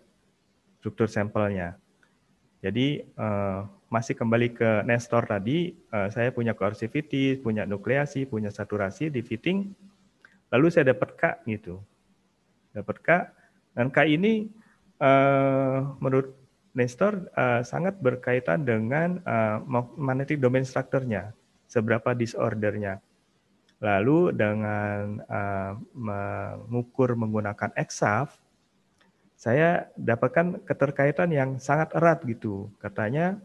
struktur sampelnya. Jadi uh, masih kembali ke Nestor tadi, uh, saya punya coercivity, punya nukleasi, punya saturasi di fitting, lalu saya dapat K gitu. Dapat K, dan K ini uh, menurut Nestor uh, sangat berkaitan dengan uh, magnetic domain structure-nya, seberapa disordernya. Lalu dengan uh, mengukur menggunakan EXAF, saya dapatkan keterkaitan yang sangat erat gitu. Katanya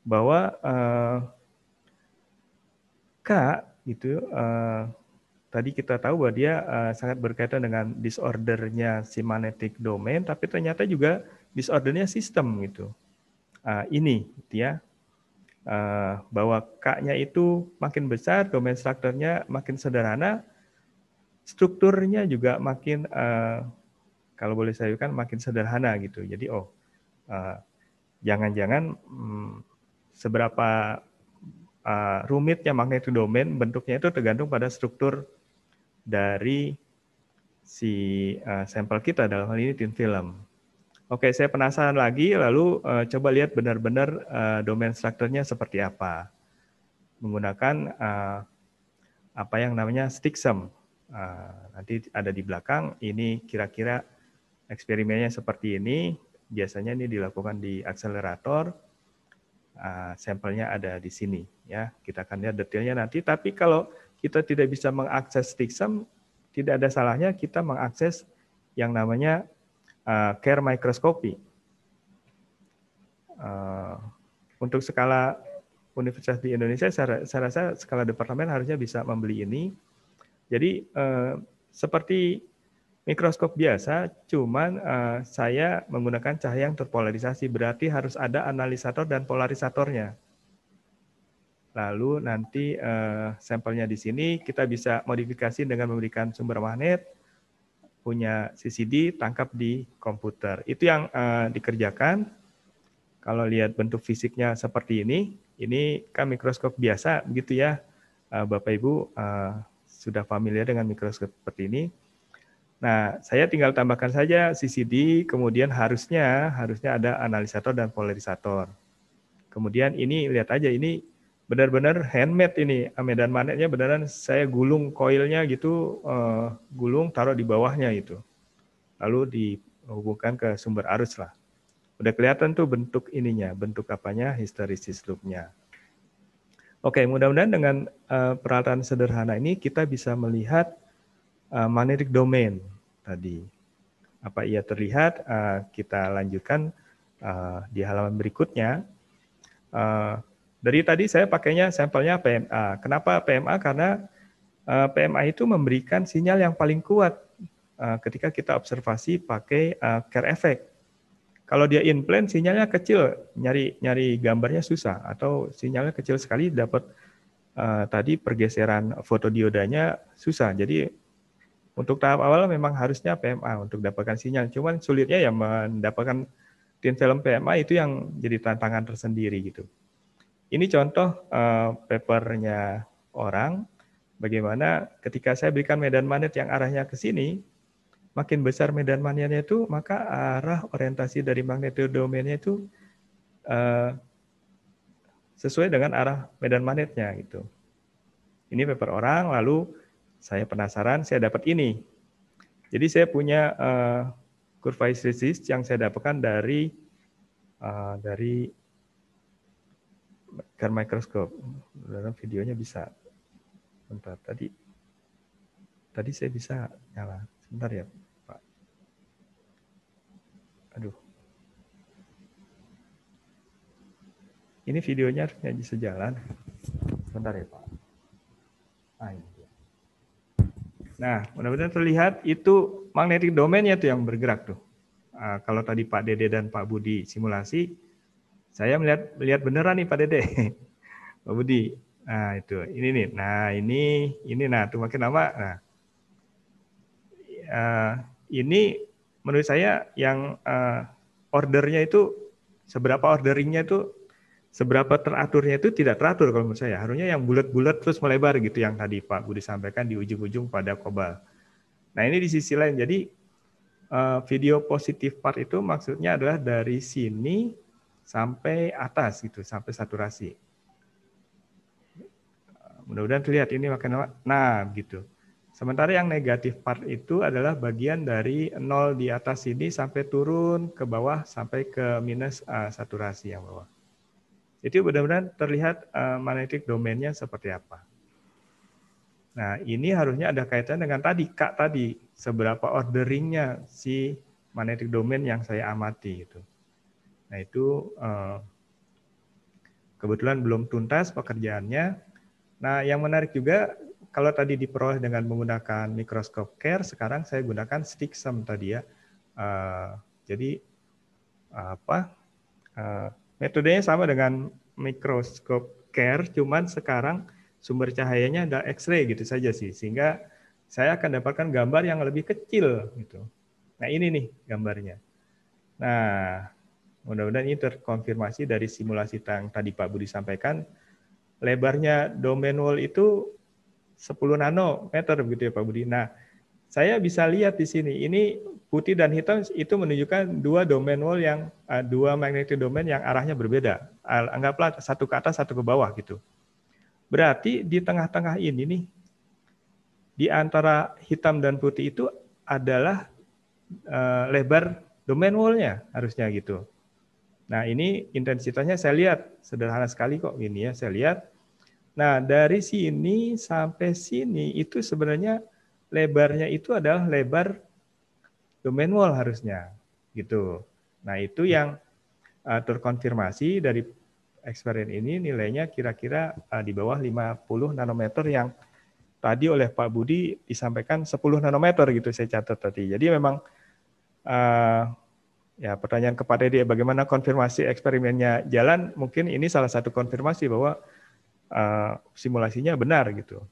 bahwa uh, K gitu uh, tadi kita tahu bahwa dia uh, sangat berkaitan dengan disordernya si magnetic domain, tapi ternyata juga disordernya sistem gitu. Uh, ini gitu ya. Uh, bahwa K-nya itu makin besar, domain strukturnya makin sederhana, strukturnya juga makin uh, kalau boleh saya kan makin sederhana gitu. Jadi oh jangan jangan-jangan hmm, seberapa uh, rumitnya magnetic domain bentuknya itu tergantung pada struktur dari si uh, sampel kita dalam hal ini tin film Oke, saya penasaran lagi, lalu uh, coba lihat benar-benar uh, domain strukturnya seperti apa. Menggunakan uh, apa yang namanya stick sum. Uh, nanti ada di belakang, ini kira-kira eksperimennya seperti ini. Biasanya ini dilakukan di akselerator. Uh, sampelnya ada di sini. ya. Kita akan lihat detailnya nanti, tapi kalau kita tidak bisa mengakses stick sum, tidak ada salahnya kita mengakses yang namanya uh, care microscopy. Uh, untuk skala universitas di Indonesia, saya, saya rasa skala departemen harusnya bisa membeli ini. Jadi uh, seperti mikroskop biasa, cuman uh, saya menggunakan cahaya yang terpolarisasi, berarti harus ada analisator dan polarisatornya. Lalu nanti uh, sampelnya di sini kita bisa modifikasi dengan memberikan sumber magnet, punya CCD tangkap di komputer. Itu yang uh, dikerjakan. Kalau lihat bentuk fisiknya seperti ini, ini kan mikroskop biasa begitu ya. Uh, Bapak Ibu uh, sudah familiar dengan mikroskop seperti ini. Nah, saya tinggal tambahkan saja CCD, kemudian harusnya harusnya ada analisator dan polarisator. Kemudian ini lihat aja ini benar-benar handmade ini medan magnetnya benar beneran saya gulung koilnya gitu uh, gulung taruh di bawahnya itu lalu dihubungkan ke sumber arus lah udah kelihatan tuh bentuk ininya bentuk apanya histeresis loopnya oke mudah-mudahan dengan uh, peralatan sederhana ini kita bisa melihat uh, magnetic domain tadi apa ia terlihat uh, kita lanjutkan uh, di halaman berikutnya uh, dari tadi saya pakainya sampelnya PMA. Kenapa PMA? Karena eh, PMA itu memberikan sinyal yang paling kuat eh, ketika kita observasi pakai eh, care effect. Kalau dia implant sinyalnya kecil, nyari nyari gambarnya susah atau sinyalnya kecil sekali dapat tadi pergeseran fotodiodanya susah. Jadi untuk tahap awal memang harusnya PMA untuk dapatkan sinyal. Cuman sulitnya ya mendapatkan thin film PMA itu yang jadi tantangan tersendiri gitu. Ini contoh uh, papernya orang bagaimana ketika saya berikan medan magnet yang arahnya ke sini, makin besar medan magnetnya itu, maka arah orientasi dari domainnya itu uh, sesuai dengan arah medan magnetnya gitu. Ini paper orang, lalu saya penasaran, saya dapat ini. Jadi saya punya uh, eh, kurva hysteresis yang saya dapatkan dari uh, dari ikan mikroskop dalam videonya bisa bentar tadi tadi saya bisa nyala sebentar ya pak aduh ini videonya harusnya bisa jalan sebentar ya pak nah, ini. nah mudah-mudahan terlihat itu magnetic domainnya tuh yang bergerak tuh uh, kalau tadi Pak Dede dan Pak Budi simulasi saya melihat melihat beneran nih Pak Dede. Pak Budi. Nah, itu. Ini nih. Nah, ini ini nah tuh makin lama. Nah. Eh, ini menurut saya yang eh, ordernya itu seberapa orderingnya itu seberapa teraturnya itu tidak teratur kalau menurut saya. Harusnya yang bulat-bulat terus melebar gitu yang tadi Pak Budi sampaikan di ujung-ujung pada kobal. Nah, ini di sisi lain. Jadi eh, video positif part itu maksudnya adalah dari sini sampai atas gitu, sampai saturasi. Eh, mudah-mudahan terlihat ini makin nah gitu. Sementara yang negatif part itu adalah bagian dari nol di atas ini sampai turun ke bawah sampai ke minus uh, saturasi yang bawah. jadi benar-benar terlihat uh, magnetic domainnya seperti apa. Nah, ini harusnya ada kaitan dengan tadi, Kak tadi, seberapa orderingnya si magnetic domain yang saya amati gitu. Nah itu eh, kebetulan belum tuntas pekerjaannya. Nah yang menarik juga kalau tadi diperoleh dengan menggunakan mikroskop care, sekarang saya gunakan sum tadi ya. Eh, jadi apa eh, metodenya sama dengan mikroskop care, cuman sekarang sumber cahayanya ada X-ray gitu saja sih, sehingga saya akan dapatkan gambar yang lebih kecil gitu. Nah ini nih gambarnya. Nah Mudah-mudahan ini terkonfirmasi dari simulasi yang tadi Pak Budi sampaikan. Lebarnya domain wall itu 10 nanometer begitu ya Pak Budi. Nah, saya bisa lihat di sini ini putih dan hitam itu menunjukkan dua domain wall yang eh, dua magnetic domain yang arahnya berbeda. Anggaplah satu ke atas, satu ke bawah gitu. Berarti di tengah-tengah ini nih di antara hitam dan putih itu adalah eh, lebar domain wall-nya harusnya gitu. Nah, ini intensitasnya saya lihat sederhana sekali kok ini ya, saya lihat. Nah, dari sini sampai sini itu sebenarnya lebarnya itu adalah lebar domain wall harusnya gitu. Nah, itu yang uh, terkonfirmasi dari eksperimen ini nilainya kira-kira uh, di bawah 50 nanometer yang tadi oleh Pak Budi disampaikan 10 nanometer gitu saya catat tadi. Jadi memang uh, Ya, pertanyaan kepada dia bagaimana konfirmasi eksperimennya jalan? Mungkin ini salah satu konfirmasi bahwa uh, simulasinya benar gitu.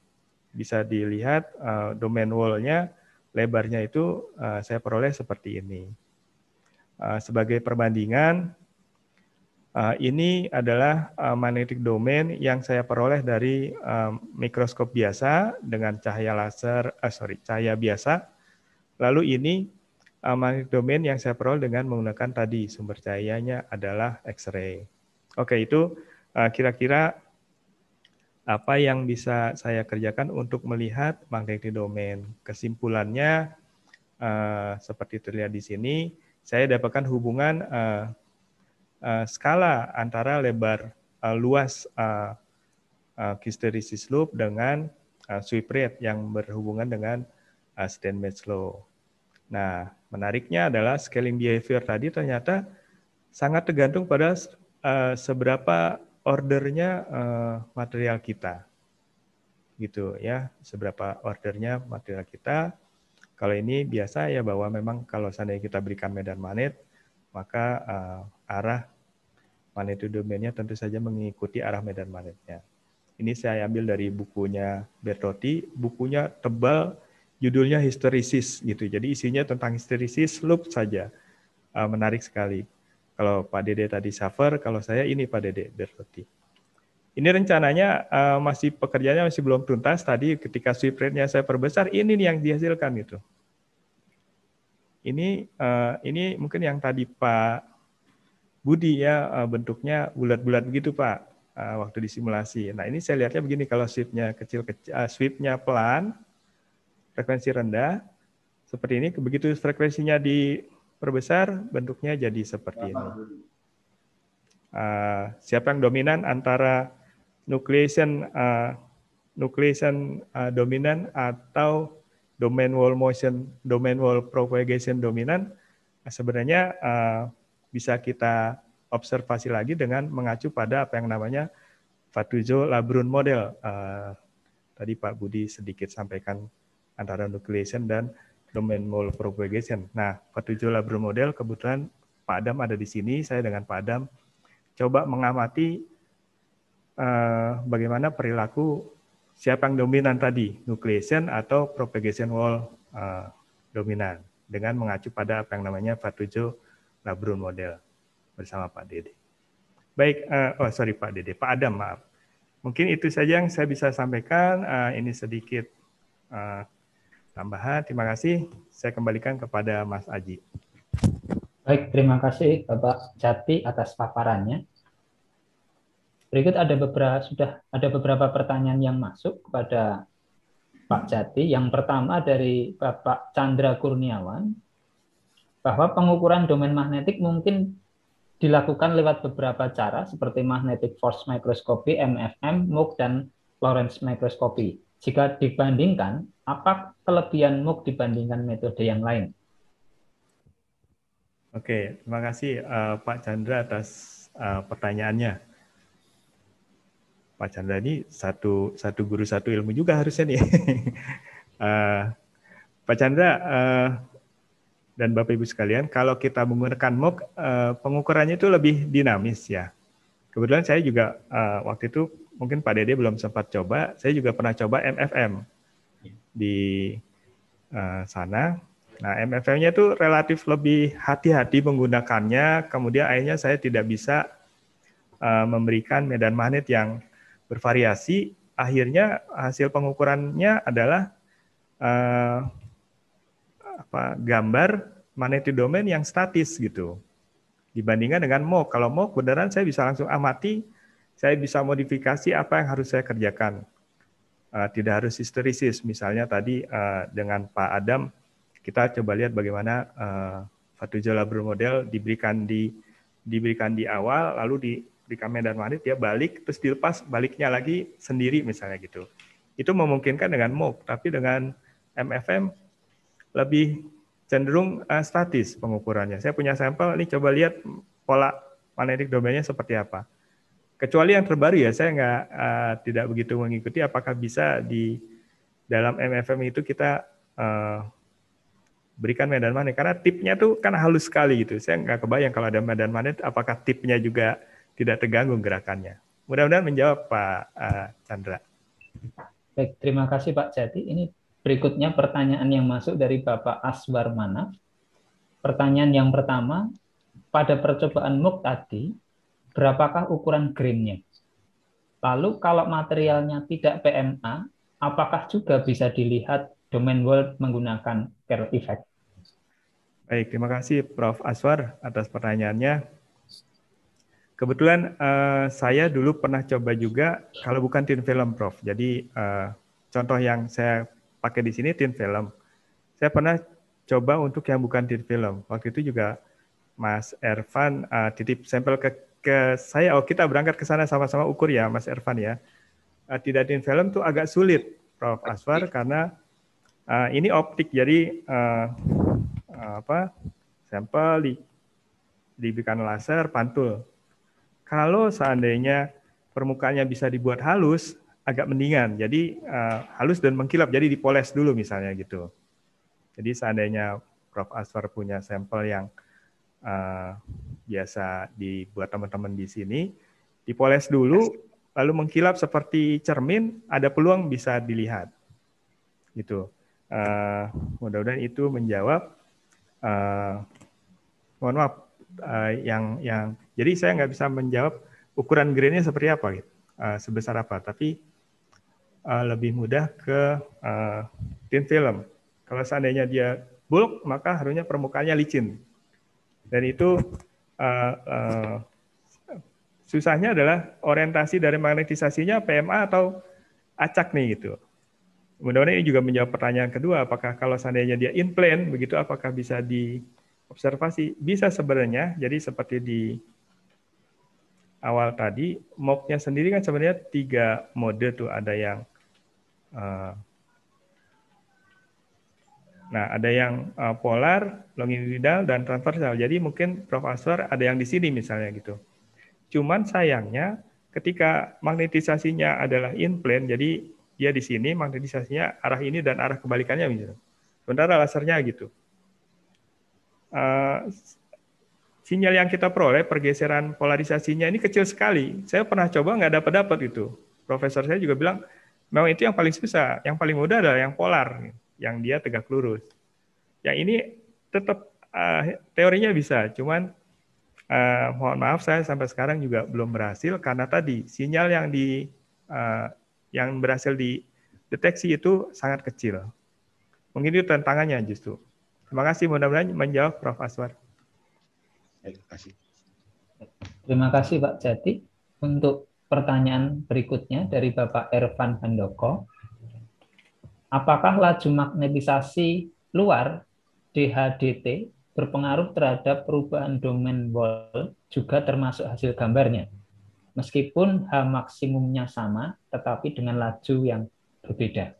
Bisa dilihat uh, domain wall-nya lebarnya itu uh, saya peroleh seperti ini. Uh, sebagai perbandingan, uh, ini adalah uh, magnetic domain yang saya peroleh dari uh, mikroskop biasa dengan cahaya laser, uh, sorry, cahaya biasa. Lalu ini magnetic domain yang saya peroleh dengan menggunakan tadi sumber cahayanya adalah X-ray. Oke, itu eh, kira-kira apa yang bisa saya kerjakan untuk melihat magnetic domain. Kesimpulannya eh, seperti terlihat di sini, saya dapatkan hubungan eh, skala antara lebar luas hysteresis loop dengan sweep rate yang berhubungan dengan Steinmetz law. Nah, menariknya adalah scaling behavior tadi ternyata sangat tergantung pada uh, seberapa ordernya uh, material kita. Gitu ya, seberapa ordernya material kita. Kalau ini biasa ya bahwa memang kalau seandainya kita berikan medan magnet, maka uh, arah magnitudo domainnya tentu saja mengikuti arah medan magnetnya. Ini saya ambil dari bukunya Bertotti, bukunya tebal judulnya histerisis gitu. Jadi isinya tentang histerisis. loop saja. Uh, menarik sekali. Kalau Pak Dede tadi suffer, kalau saya ini Pak Dede berarti. Ini rencananya uh, masih pekerjaannya masih belum tuntas. Tadi ketika sweep rate-nya saya perbesar, ini nih yang dihasilkan gitu. Ini uh, ini mungkin yang tadi Pak Budi ya uh, bentuknya bulat-bulat begitu Pak uh, waktu disimulasi. Nah ini saya lihatnya begini kalau sweep-nya kecil, kecil uh, sweep-nya pelan, frekuensi rendah seperti ini. Begitu frekuensinya diperbesar, bentuknya jadi seperti ini. Ah, siapa yang dominan antara nucleation ah, nucleation ah, dominan atau domain wall motion domain wall propagation dominan sebenarnya bisa kita observasi lagi dengan mengacu pada apa yang namanya Fatujo Labrun model tadi Pak Budi sedikit sampaikan antara nucleation dan domain wall propagation. Nah, Patujola model kebetulan Pak Adam ada di sini, saya dengan Pak Adam coba mengamati uh, bagaimana perilaku siapa yang dominan tadi, nucleation atau propagation wall uh, dominan dengan mengacu pada apa yang namanya Patujo Labrun model bersama Pak Dede. Baik, uh, oh sorry Pak Dede, Pak Adam maaf. Mungkin itu saja yang saya bisa sampaikan. Uh, ini sedikit uh, tambahan. Terima kasih. Saya kembalikan kepada Mas Aji. Baik, terima kasih Bapak Jati atas paparannya. Berikut ada beberapa sudah ada beberapa pertanyaan yang masuk kepada Pak Jati. Yang pertama dari Bapak Chandra Kurniawan bahwa pengukuran domain magnetik mungkin dilakukan lewat beberapa cara seperti magnetic force microscopy, MFM, MOOC, dan Lorentz microscopy. Jika dibandingkan, apa kelebihan MOOC dibandingkan metode yang lain? Oke, terima kasih uh, Pak Chandra atas uh, pertanyaannya. Pak Chandra ini satu satu guru satu ilmu juga harusnya nih. uh, Pak Chandra uh, dan Bapak Ibu sekalian, kalau kita menggunakan MOOC, uh, pengukurannya itu lebih dinamis ya. Kebetulan saya juga uh, waktu itu mungkin Pak Dede belum sempat coba, saya juga pernah coba MFM iya. di eh, sana. Nah, MFM-nya itu relatif lebih hati-hati menggunakannya, kemudian akhirnya saya tidak bisa eh, memberikan medan magnet yang bervariasi. Akhirnya hasil pengukurannya adalah eh, apa, gambar magnetic domain yang statis gitu. Dibandingkan dengan MOOC. Kalau MOOC beneran saya bisa langsung amati saya bisa modifikasi apa yang harus saya kerjakan. Eh, tidak harus histerisis. Misalnya tadi eh, dengan Pak Adam, kita coba lihat bagaimana uh, eh, Fatujola model diberikan di diberikan di awal, lalu di diberikan medan magnet, dia balik, terus dilepas, baliknya lagi sendiri misalnya gitu. Itu memungkinkan dengan MOOC, tapi dengan MFM lebih cenderung uh, statis pengukurannya. Saya punya sampel, ini coba lihat pola magnetic domainnya seperti apa kecuali yang terbaru ya saya nggak uh, tidak begitu mengikuti apakah bisa di dalam MFM itu kita uh, berikan medan magnet karena tipnya tuh kan halus sekali gitu saya nggak kebayang kalau ada medan magnet apakah tipnya juga tidak terganggu gerakannya mudah-mudahan menjawab Pak uh, Chandra baik terima kasih Pak Jati ini berikutnya pertanyaan yang masuk dari Bapak Aswar Mana pertanyaan yang pertama pada percobaan MOOC tadi berapakah ukuran greennya? Lalu kalau materialnya tidak PMA, apakah juga bisa dilihat domain world menggunakan care effect? Baik, terima kasih Prof. Aswar atas pertanyaannya. Kebetulan uh, saya dulu pernah coba juga, kalau bukan tin film, Prof. Jadi uh, contoh yang saya pakai di sini tin film. Saya pernah coba untuk yang bukan tin film. Waktu itu juga Mas Ervan uh, titip sampel ke ke saya, oh kita berangkat ke sana sama-sama ukur ya, Mas Ervan ya. Uh, tidak di film tuh agak sulit, Prof. Aswar, karena uh, ini optik, jadi eh, apa sampel di, diberikan laser pantul. Kalau seandainya permukaannya bisa dibuat halus, agak mendingan. Jadi uh, halus dan mengkilap, jadi dipoles dulu misalnya gitu. Jadi seandainya Prof. Aswar punya sampel yang Eh, biasa dibuat teman-teman di sini, dipoles dulu, lalu mengkilap seperti cermin, ada peluang bisa dilihat. Gitu. Uh, mudah-mudahan itu menjawab. Uh, mohon maaf, uh, yang yang jadi saya nggak bisa menjawab ukuran grainnya seperti apa, gitu, uh, sebesar apa. Tapi uh, lebih mudah ke uh, tin film. Kalau seandainya dia bulk, maka harusnya permukaannya licin dan itu uh, uh, susahnya adalah orientasi dari magnetisasinya PMA atau acak nih gitu. Mudah-mudahan ini juga menjawab pertanyaan kedua, apakah kalau seandainya dia in plane begitu, apakah bisa diobservasi? Bisa sebenarnya, jadi seperti di awal tadi, MOC-nya sendiri kan sebenarnya tiga mode tuh, ada yang uh, Nah, ada yang uh, polar, longitudinal, dan transversal. Jadi mungkin Prof. Aswar ada yang di sini misalnya gitu. Cuman sayangnya ketika magnetisasinya adalah in plane, jadi dia di sini magnetisasinya arah ini dan arah kebalikannya misalnya. Sementara lasernya gitu. Uh, sinyal yang kita peroleh pergeseran polarisasinya ini kecil sekali. Saya pernah coba nggak dapat dapat itu. Profesor saya juga bilang memang itu yang paling susah, yang paling mudah adalah yang polar yang dia tegak lurus. Yang ini tetap uh, teorinya bisa, cuman uh, mohon maaf saya sampai sekarang juga belum berhasil karena tadi sinyal yang di uh, yang berhasil dideteksi itu sangat kecil. Mungkin itu tantangannya justru. Terima kasih mudah-mudahan menjawab Prof. Aswar. Terima kasih. Terima kasih Pak Jati. Untuk pertanyaan berikutnya dari Bapak Ervan Handoko apakah laju magnetisasi luar DHDT berpengaruh terhadap perubahan domain wall juga termasuk hasil gambarnya. Meskipun H maksimumnya sama, tetapi dengan laju yang berbeda.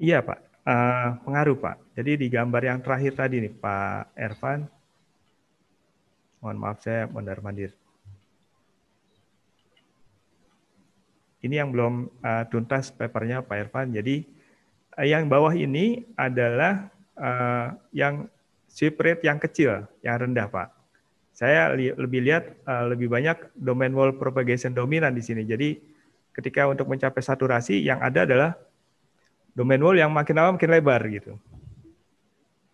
Iya Pak, uh, pengaruh Pak. Jadi di gambar yang terakhir tadi nih Pak Ervan, mohon maaf saya mondar mandir. Ini yang belum uh, tuntas papernya Pak Ervan. Jadi yang bawah ini adalah uh, yang sweep rate yang kecil, yang rendah, Pak. Saya li lebih lihat uh, lebih banyak domain wall propagation dominan di sini. Jadi ketika untuk mencapai saturasi yang ada adalah domain wall yang makin lama makin lebar gitu.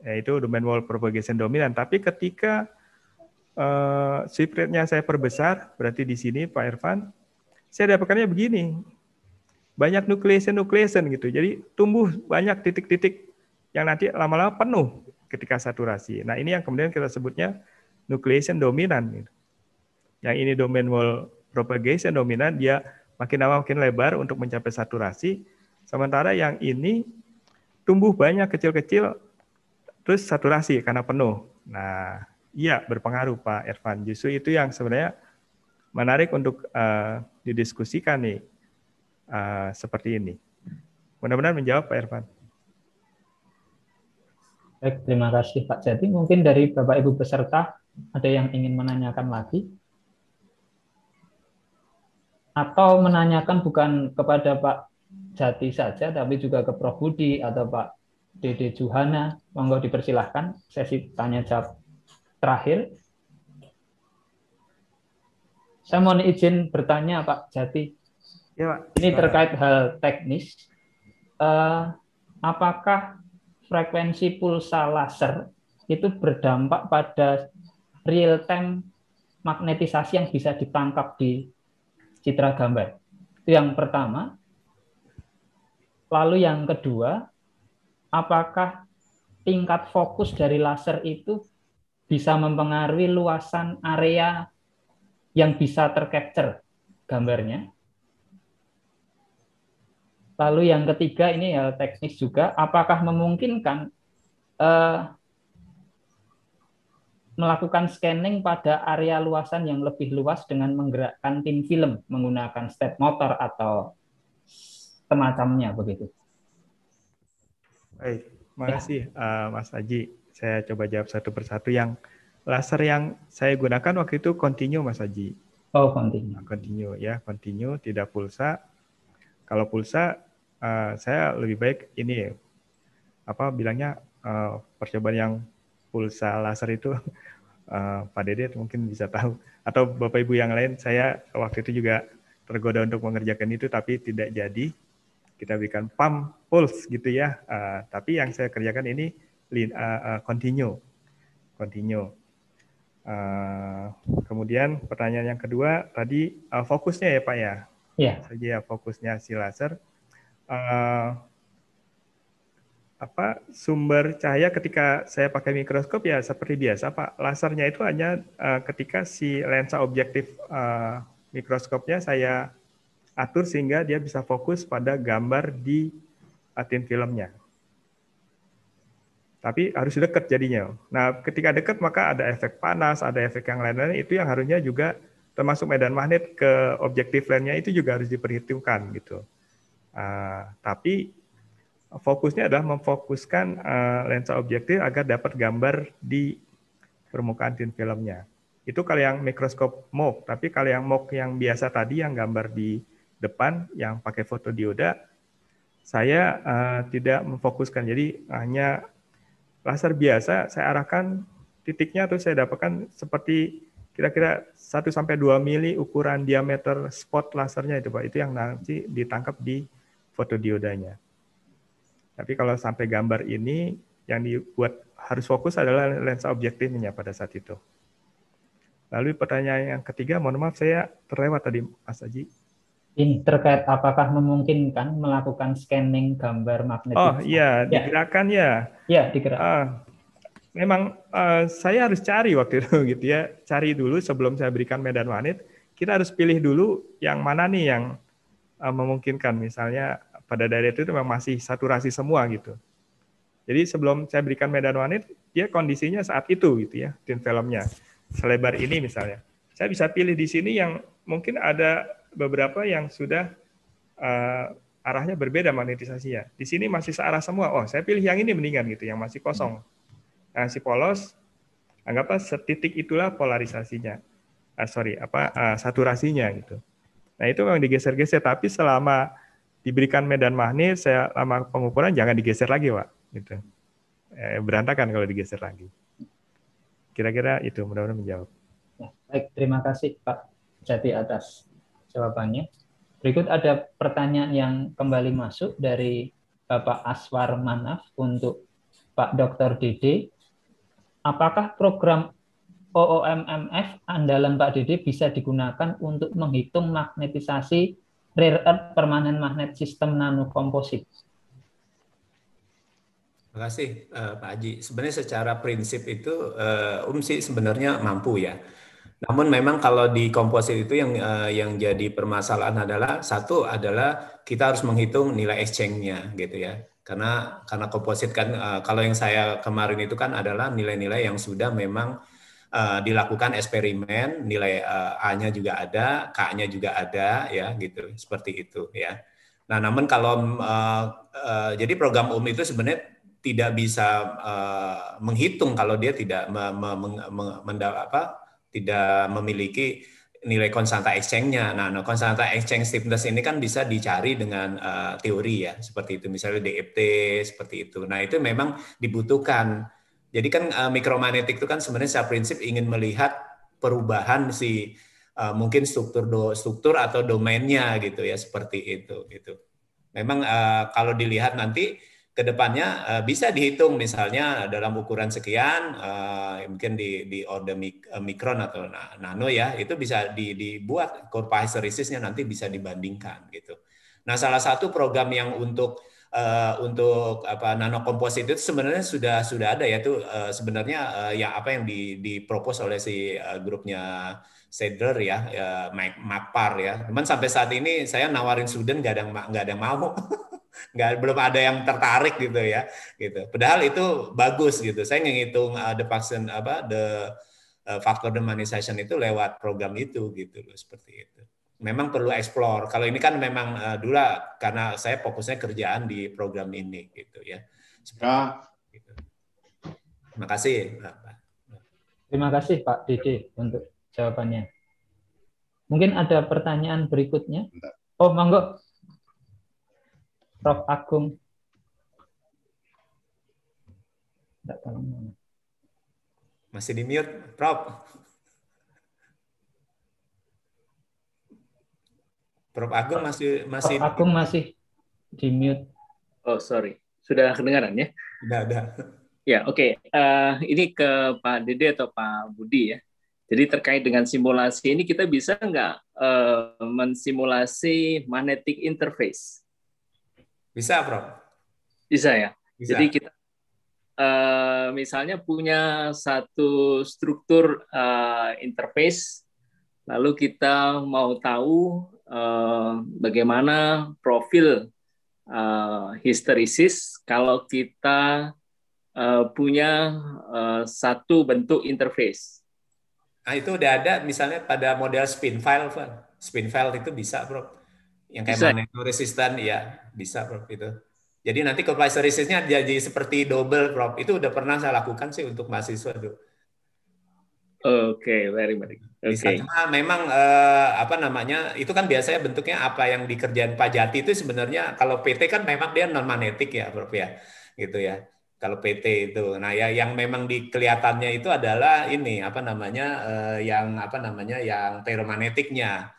Yaitu domain wall propagation dominan. Tapi ketika uh, sweep rate-nya saya perbesar, berarti di sini Pak Irfan, saya dapatkannya begini banyak nucleation nucleation gitu. Jadi tumbuh banyak titik-titik yang nanti lama-lama penuh ketika saturasi. Nah ini yang kemudian kita sebutnya nucleation dominan. Gitu. Yang ini domain wall propagation dominan, dia makin lama makin lebar untuk mencapai saturasi. Sementara yang ini tumbuh banyak kecil-kecil, terus saturasi karena penuh. Nah, iya berpengaruh Pak Ervan. Justru itu yang sebenarnya menarik untuk uh, didiskusikan nih uh, seperti ini. Mudah-mudahan menjawab Pak Irfan. Baik, terima kasih Pak Jati. Mungkin dari Bapak Ibu peserta ada yang ingin menanyakan lagi? Atau menanyakan bukan kepada Pak Jati saja, tapi juga ke Prof. Budi atau Pak Dede Juhana. Monggo dipersilahkan sesi tanya jawab terakhir. Saya mohon izin bertanya Pak Jati Ya, Pak. Ini terkait hal teknis. Uh, apakah frekuensi pulsa laser itu berdampak pada real time magnetisasi yang bisa ditangkap di citra gambar? Itu yang pertama. Lalu yang kedua, apakah tingkat fokus dari laser itu bisa mempengaruhi luasan area yang bisa tercapture gambarnya? Lalu yang ketiga ini ya teknis juga, apakah memungkinkan eh, melakukan scanning pada area luasan yang lebih luas dengan menggerakkan tim film menggunakan step motor atau semacamnya begitu. Baik, makasih ya. uh, Mas Aji. Saya coba jawab satu persatu. Yang laser yang saya gunakan waktu itu continue Mas Aji. Oh, continue. Continue ya, continue, tidak pulsa. Kalau pulsa Eh, saya lebih baik ini ya, apa bilangnya uh, percobaan yang pulsa laser itu uh, Pak Dede mungkin bisa tahu atau Bapak Ibu yang lain saya waktu itu juga tergoda untuk mengerjakan itu tapi tidak jadi kita berikan pump pulse gitu ya uh, tapi yang saya kerjakan ini uh, uh, continue continue Uh, kemudian pertanyaan yang kedua tadi uh, fokusnya ya Pak ya. Yeah. Saja ya fokusnya si laser uh, apa sumber cahaya ketika saya pakai mikroskop ya seperti biasa Pak. Lasernya itu hanya uh, ketika si lensa objektif uh, mikroskopnya saya atur sehingga dia bisa fokus pada gambar di atin filmnya. Tapi harus dekat jadinya. Nah, ketika dekat maka ada efek panas, ada efek yang lain-lain itu yang harusnya juga termasuk medan magnet ke objektif lensnya itu juga harus diperhitungkan gitu. Eh, tapi fokusnya adalah memfokuskan uh, lensa objektif agar dapat gambar di permukaan tin filmnya. Itu kalau yang mikroskop MOOC, tapi kalau yang MOOC yang biasa tadi yang gambar di depan yang pakai fotodioda, saya uh, tidak memfokuskan. Jadi hanya laser biasa saya arahkan titiknya atau saya dapatkan seperti kira-kira 1 sampai 2 mili ukuran diameter spot lasernya itu Pak. Itu yang nanti ditangkap di fotodiodanya. Tapi kalau sampai gambar ini yang dibuat harus fokus adalah lensa objektifnya pada saat itu. Lalu pertanyaan yang ketiga, mohon maaf saya terlewat tadi Mas Aji. Ini terkait apakah memungkinkan melakukan scanning gambar magnetik? Oh iya, ya. digerakkan ya. Iya, digerakkan. Uh, memang uh, saya harus cari waktu itu gitu ya. Cari dulu sebelum saya berikan medan magnet, kita harus pilih dulu yang mana nih yang Eh, memungkinkan misalnya pada daerah itu memang masih saturasi semua gitu. Jadi sebelum saya berikan medan wanit, dia kondisinya saat itu gitu ya, tim filmnya selebar ini misalnya. Saya bisa pilih di sini yang mungkin ada beberapa yang sudah uh, arahnya berbeda magnetisasinya. Di sini masih searah semua. Oh, saya pilih yang ini mendingan gitu, yang masih kosong. Nah, si polos anggaplah setitik itulah polarisasinya. Uh, sorry, apa uh, saturasinya gitu. Nah itu memang digeser-geser, tapi selama diberikan medan magnet, saya lama pengukuran jangan digeser lagi, Pak. Gitu. Eh, berantakan kalau digeser lagi. Kira-kira itu mudah-mudahan menjawab. Ya, baik, terima kasih Pak Jati atas jawabannya. Berikut ada pertanyaan yang kembali masuk dari Bapak Aswar Manaf untuk Pak Dr. Dede. Apakah program OOMMF andalan ah, Pak Dede bisa digunakan untuk menghitung magnetisasi rare earth permanen magnet sistem nanokomposit. Terima kasih eh, Pak Haji. Sebenarnya secara prinsip itu UMSI eh, sebenarnya mampu ya. Namun memang kalau di komposit itu yang eh, yang jadi permasalahan adalah satu adalah kita harus menghitung nilai exchange-nya gitu ya. Karena karena komposit kan kalau yang saya kemarin itu kan adalah nilai-nilai yang sudah memang Eh, dilakukan eksperimen nilai uh, A-nya juga ada, K-nya juga ada ya gitu seperti itu ya. Nah, namun kalau uh, uh, jadi program UM itu sebenarnya tidak bisa uh, menghitung kalau dia tidak me, me, me, menda, apa, tidak memiliki nilai konstanta exchange-nya. Nah, no, nah, konstanta exchange stiffness ini kan bisa dicari dengan uh, teori ya, seperti itu. Misalnya DFT, e seperti itu. Nah, itu memang dibutuhkan jadi kan uh, eh, mikromagnetik itu kan sebenarnya secara prinsip ingin melihat perubahan si uh, mungkin struktur do, struktur atau domainnya gitu ya seperti itu gitu. Memang uh, kalau dilihat nanti kedepannya uh, bisa dihitung misalnya dalam ukuran sekian uh, mungkin di di order mik, uh, mikron atau nano ya itu bisa di, dibuat kurva hysteresisnya nanti bisa dibandingkan gitu. Nah salah satu program yang untuk Eh, untuk apa nano komposit itu sebenarnya sudah sudah ada ya tuh eh, sebenarnya uh, ya apa yang di dipropos oleh si uh, grupnya Sedler ya, ya Mike ya. Cuman sampai saat ini saya nawarin student nggak ada nggak ada mau. nggak belum ada yang tertarik gitu ya gitu padahal itu bagus gitu saya ngitung uh, the vaksin apa the uh, factor demonization itu lewat program itu gitu loh seperti itu memang perlu explore. Kalau ini kan memang uh, dulu karena saya fokusnya kerjaan di program ini gitu ya. Seperti, ya. Gitu. Terima kasih. Terima kasih Pak Didi untuk jawabannya. Mungkin ada pertanyaan berikutnya. Oh, monggo. Prof Agung. Masih di mute, Prof. Prof Agung masih masih Prof Agung masih di mute. Oh, sorry. Sudah kedengaran ya? Sudah ada. Ya, oke. Okay. Uh, eh, ini ke Pak Dede atau Pak Budi ya. Jadi terkait dengan simulasi ini kita bisa nggak uh, mensimulasi magnetic interface? Bisa, Prof. Bisa ya. Bisa. Jadi kita uh, misalnya punya satu struktur uh, interface, lalu kita mau tahu Eh, bagaimana profil uh, eh, histerisis kalau kita uh, punya uh, satu bentuk interface. Nah, itu udah ada misalnya pada model spin file, Spin file itu bisa, Bro. Yang kayak magneto resistant ya, bisa, Bro, itu. Jadi nanti complicerisisnya jadi seperti double bro. Itu udah pernah saya lakukan sih untuk mahasiswa tuh. Oke, okay, very Oke, Okay. memang eh, apa namanya itu kan biasanya bentuknya apa yang dikerjain Pak Jati itu sebenarnya kalau PT kan memang dia non magnetik ya Prof ya gitu ya kalau PT itu. Nah ya yang memang dikelihatannya itu adalah ini apa namanya eh, yang apa namanya yang ferromagnetiknya.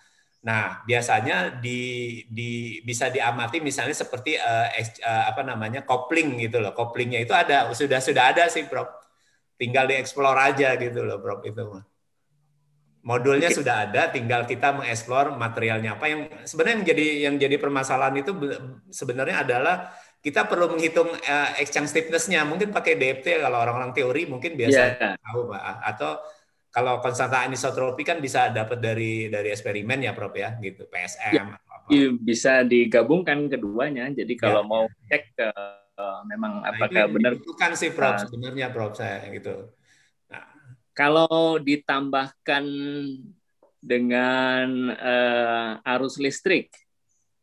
Nah, biasanya di, di bisa diamati misalnya seperti eh, eh, apa namanya kopling gitu loh. Koplingnya itu ada sudah sudah ada sih, Prof. Tinggal dieksplor aja gitu loh, Prof itu modulnya okay. sudah ada tinggal kita mengeksplor materialnya apa yang sebenarnya yang jadi yang jadi permasalahan itu sebenarnya adalah kita perlu menghitung uh, exchange stiffness-nya mungkin pakai DFT ya, kalau orang-orang teori mungkin biasa yeah. tahu Pak atau kalau konstanta anisotropi kan bisa dapat dari dari eksperimen ya Prof ya gitu PSM ya, atau apa. Iya, bisa digabungkan keduanya jadi iya, kalau yeah. mau cek uh, memang nah, apakah benar itu kan sih Prof uh, nah. sebenarnya Prof saya gitu kalau ditambahkan dengan uh, arus listrik.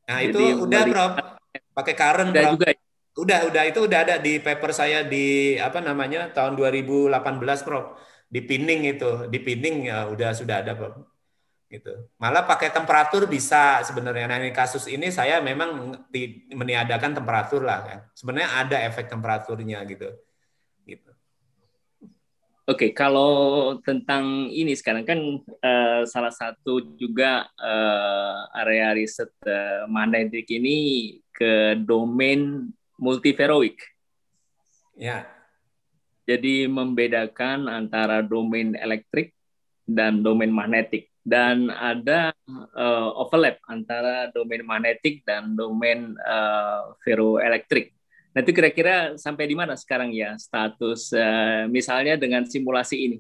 Nah, itu udah Prof. Pakai current udah juga. Ya? Udah, udah itu udah ada di paper saya di apa namanya tahun 2018 Prof. Di pinning itu, di pinning ya udah sudah ada Prof. Gitu. Malah pakai temperatur bisa sebenarnya. Nah, ini kasus ini saya memang meniadakan temperatur lah kan. Sebenarnya ada efek temperaturnya gitu Oke, okay, kalau tentang ini sekarang kan uh, salah satu juga uh, area riset uh, magnetik ini ke domain multiferoik. Ya. Jadi membedakan antara domain elektrik dan domain magnetik dan ada uh, overlap antara domain magnetik dan domain uh, ferroelektrik. Nah itu kira-kira sampai di mana sekarang ya status eh, misalnya dengan simulasi ini?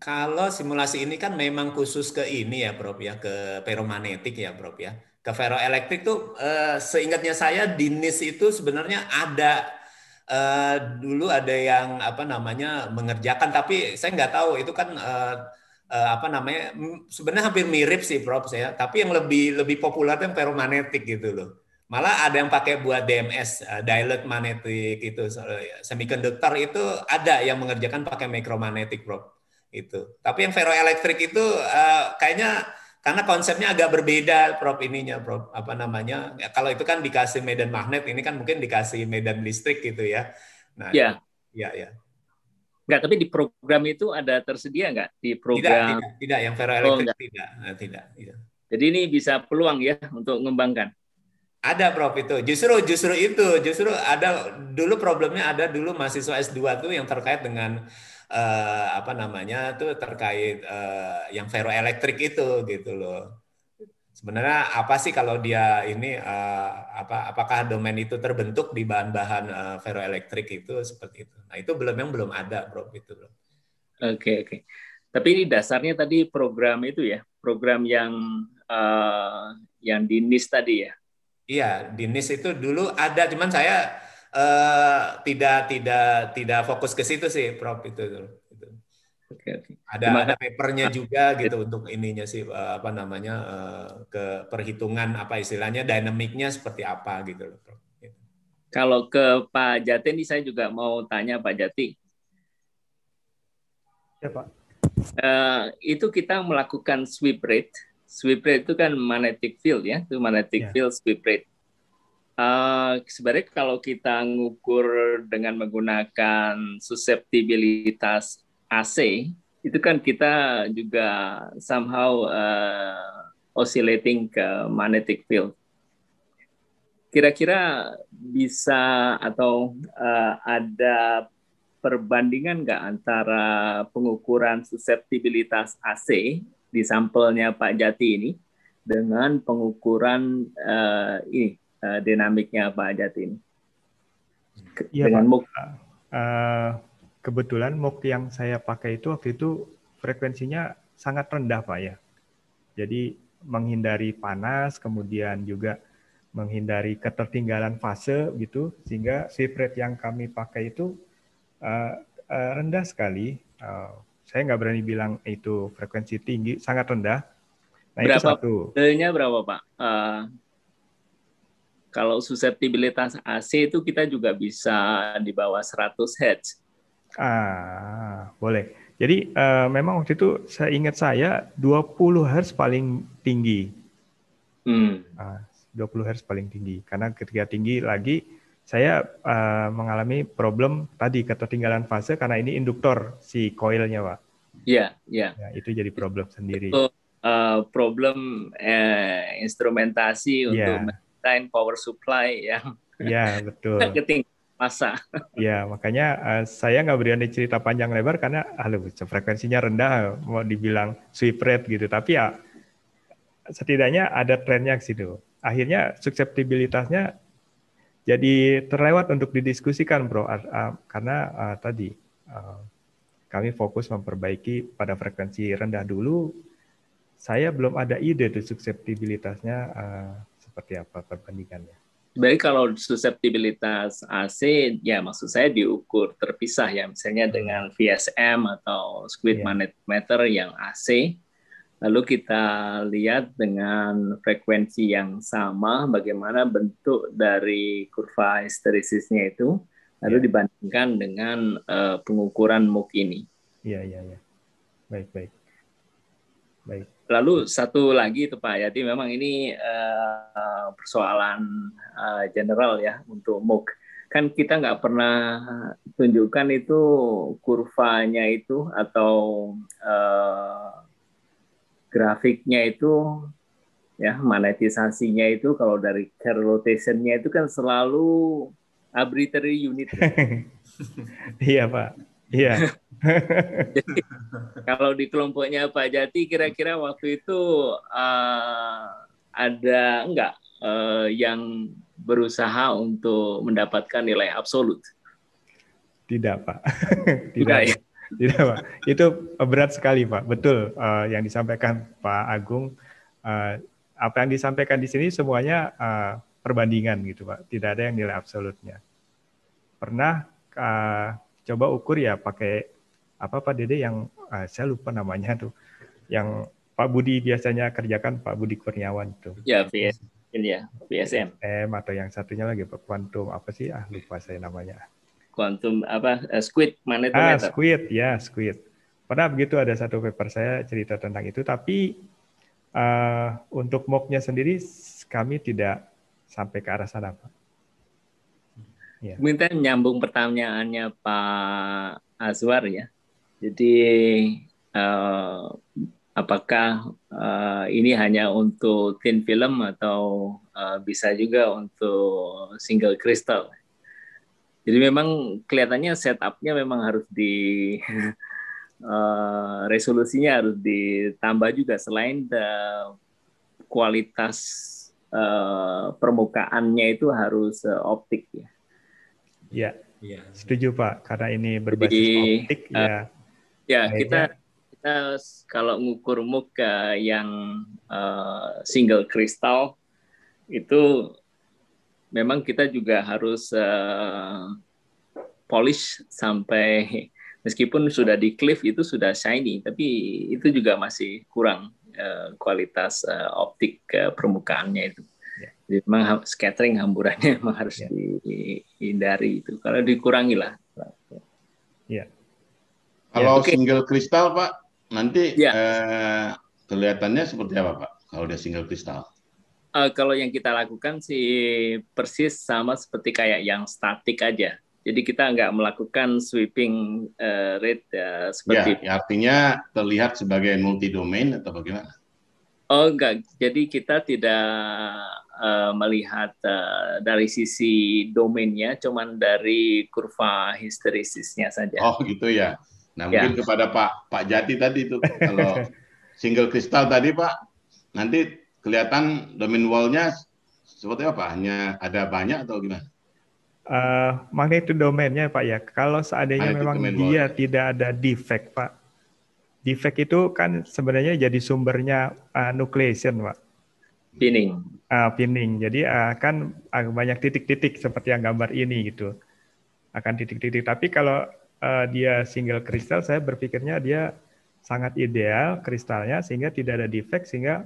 Kalau simulasi ini kan memang khusus ke ini ya Prof ya ke ferromagnetik ya Prof ya. Ke ferroelektrik tuh eh, seingatnya saya di NIS itu sebenarnya ada eh, dulu ada yang apa namanya mengerjakan tapi saya nggak tahu itu kan apa namanya sebenarnya hampir mirip sih Prof saya tapi yang lebih lebih populer yang ferromagnetik gitu loh Malah ada yang pakai buat DMS, uh, eh, dialog magnetic itu eh, semikonduktor itu ada yang mengerjakan pakai mikromagnetik prop itu. Tapi yang ferroelektrik itu uh, kayaknya karena konsepnya agak berbeda prop ininya prop apa namanya ya, kalau itu kan dikasih medan magnet ini kan mungkin dikasih medan listrik gitu ya nah ya ya ya Enggak, tapi di program itu ada tersedia nggak di program tidak tidak, tidak yang ferroelektrik oh, tidak nah, tidak, tidak jadi ini bisa peluang ya untuk mengembangkan ada Prof itu. Justru justru itu, justru ada dulu problemnya ada dulu mahasiswa S2 tuh yang terkait dengan eh, apa namanya tuh terkait eh, yang ferroelektrik itu gitu loh. Sebenarnya apa sih kalau dia ini eh, apa apakah domain itu terbentuk di bahan-bahan eh, ferroelektrik itu seperti itu. Nah, itu belum yang belum ada Prof itu, loh. Oke, okay, oke. Okay. Tapi ini dasarnya tadi program itu ya, program yang uh, yang di NIS tadi ya. Iya, dinis itu dulu ada, cuman saya uh, tidak tidak tidak fokus ke situ sih, Prof itu. itu. Oke, Ada ada papernya juga gitu untuk ininya sih uh, apa namanya uh, ke perhitungan apa istilahnya dinamiknya seperti apa gitu loh, Prof. Gitu. Kalau ke Pak Jati ini saya juga mau tanya Pak Jati. Ya Pak. Uh, itu kita melakukan sweep rate sweep rate itu kan magnetic field ya, itu magnetic yeah. field sweep rate. Uh, sebenarnya kalau kita ngukur dengan menggunakan susceptibilitas AC, itu kan kita juga somehow uh, oscillating ke magnetic field. Kira-kira bisa atau uh, ada perbandingan nggak antara pengukuran susceptibilitas AC di sampelnya Pak Jati ini dengan pengukuran uh, ini uh, dinamiknya Pak Jati ini. Ke, iya, dengan Pak. Uh, kebetulan MOOC yang saya pakai itu waktu itu frekuensinya sangat rendah Pak ya. Jadi menghindari panas, kemudian juga menghindari ketertinggalan fase gitu, sehingga sweep rate yang kami pakai itu uh, uh, rendah sekali. Uh, saya nggak berani bilang itu frekuensi tinggi, sangat rendah. Nah, berapa itu satu. berapa, Pak? Uh, kalau susceptibilitas AC itu kita juga bisa di bawah 100 Hz. Ah, boleh. Jadi uh, memang waktu itu saya ingat saya 20 Hz paling tinggi. Hmm. Uh, 20 Hz paling tinggi. Karena ketika tinggi lagi saya uh, mengalami problem tadi ketertinggalan fase karena ini induktor si koilnya pak. Iya, iya. Nah, itu jadi problem sendiri. Itu, uh, problem uh, instrumentasi yeah. untuk maintain power supply yang. Iya yeah, betul. marketing masa. Iya, makanya uh, saya nggak berani cerita panjang lebar karena aduh frekuensinya rendah mau dibilang sweep rate gitu, tapi ya setidaknya ada trennya ke situ. Akhirnya susceptibilitasnya jadi terlewat untuk didiskusikan bro ah, karena uh, tadi uh, kami fokus memperbaiki pada frekuensi rendah dulu saya belum ada ide tuh susceptibilitasnya uh, seperti apa perbandingannya baik kalau susceptibilitas AC ya maksud saya diukur terpisah ya misalnya hmm. dengan VSM atau squid yeah. manometer yang AC Lalu kita lihat dengan frekuensi yang sama bagaimana bentuk dari kurva histerisisnya itu lalu yeah. dibandingkan dengan uh, pengukuran MOOC ini. Iya, iya, iya. Baik, baik. Baik. Lalu satu lagi itu Pak Yati memang ini uh, persoalan uh, general ya untuk MOOC. Kan kita nggak pernah tunjukkan itu kurvanya itu atau uh, grafiknya itu ya monetisasinya itu kalau dari care rotation-nya itu kan selalu arbitrary unit. iya Pak. Iya. kalau di kelompoknya Pak Jati kira-kira waktu itu eh, ada enggak eh, yang berusaha untuk mendapatkan nilai absolut? Tidak Pak. Tidak. Tidak ya? Tidak, Pak. Itu berat sekali, Pak. Betul uh, yang disampaikan Pak Agung. Uh, apa yang disampaikan di sini semuanya uh, perbandingan gitu, Pak. Tidak ada yang nilai absolutnya. Pernah uh, coba ukur ya pakai apa Pak Dede yang uh, saya lupa namanya tuh. Yang Pak Budi biasanya kerjakan Pak Budi Kurniawan itu. Ya, PSM. ya, BSM. BSM atau yang satunya lagi Pak Quantum apa sih? Ah, lupa saya namanya kuantum apa uh, squid magnetometer. Ah, squid ya, squid. Pernah begitu ada satu paper saya cerita tentang itu tapi uh, untuk mocknya sendiri kami tidak sampai ke arah sana, Pak. Yeah. Minta nyambung pertanyaannya Pak Azwar ya. Jadi uh, apakah uh, ini hanya untuk thin film atau uh, bisa juga untuk single crystal? Jadi memang kelihatannya setupnya memang harus di uh, resolusinya harus ditambah juga selain the eh, kualitas uh, permukaannya itu harus uh, optik ya. Iya, ya. setuju Pak. Karena ini berbasis Jadi, optik uh, ya. Ya Akhirnya. kita kita kalau ngukur muka yang uh, single kristal itu memang kita juga harus uh, polish sampai meskipun sudah di cliff itu sudah shiny, tapi itu juga masih kurang uh, kualitas uh, optik uh, permukaannya itu. Yeah. Jadi memang scattering hamburannya memang harus yeah. dihindari itu. Kalau dikurangi lah. Yeah. Kalau ya, okay. single kristal Pak, nanti yeah. eh, kelihatannya seperti apa Pak? Kalau dia single kristal? Uh, kalau yang kita lakukan sih persis sama seperti kayak yang statik aja. Jadi kita nggak melakukan sweeping uh, rate uh, seperti. Ya, artinya terlihat sebagai multi domain atau bagaimana? Oh enggak, jadi kita tidak uh, melihat uh, dari sisi domainnya, cuman dari kurva histerisisnya saja. Oh gitu ya. Nah ya. mungkin kepada Pak Pak Jati tadi itu kalau single kristal tadi Pak, nanti kelihatan domain wall-nya seperti apa? Hanya ada banyak atau gimana? Uh, magnitude domainnya Pak ya. Kalau seandainya magnitude memang dia wall. tidak ada defect Pak. Defect itu kan sebenarnya jadi sumbernya uh, nucleation Pak. Pinning. Uh, pinning. Jadi uh, kan ah, banyak titik-titik seperti yang gambar ini gitu. Akan titik-titik. Tapi kalau uh, dia single kristal, saya berpikirnya dia sangat ideal kristalnya sehingga tidak ada defect sehingga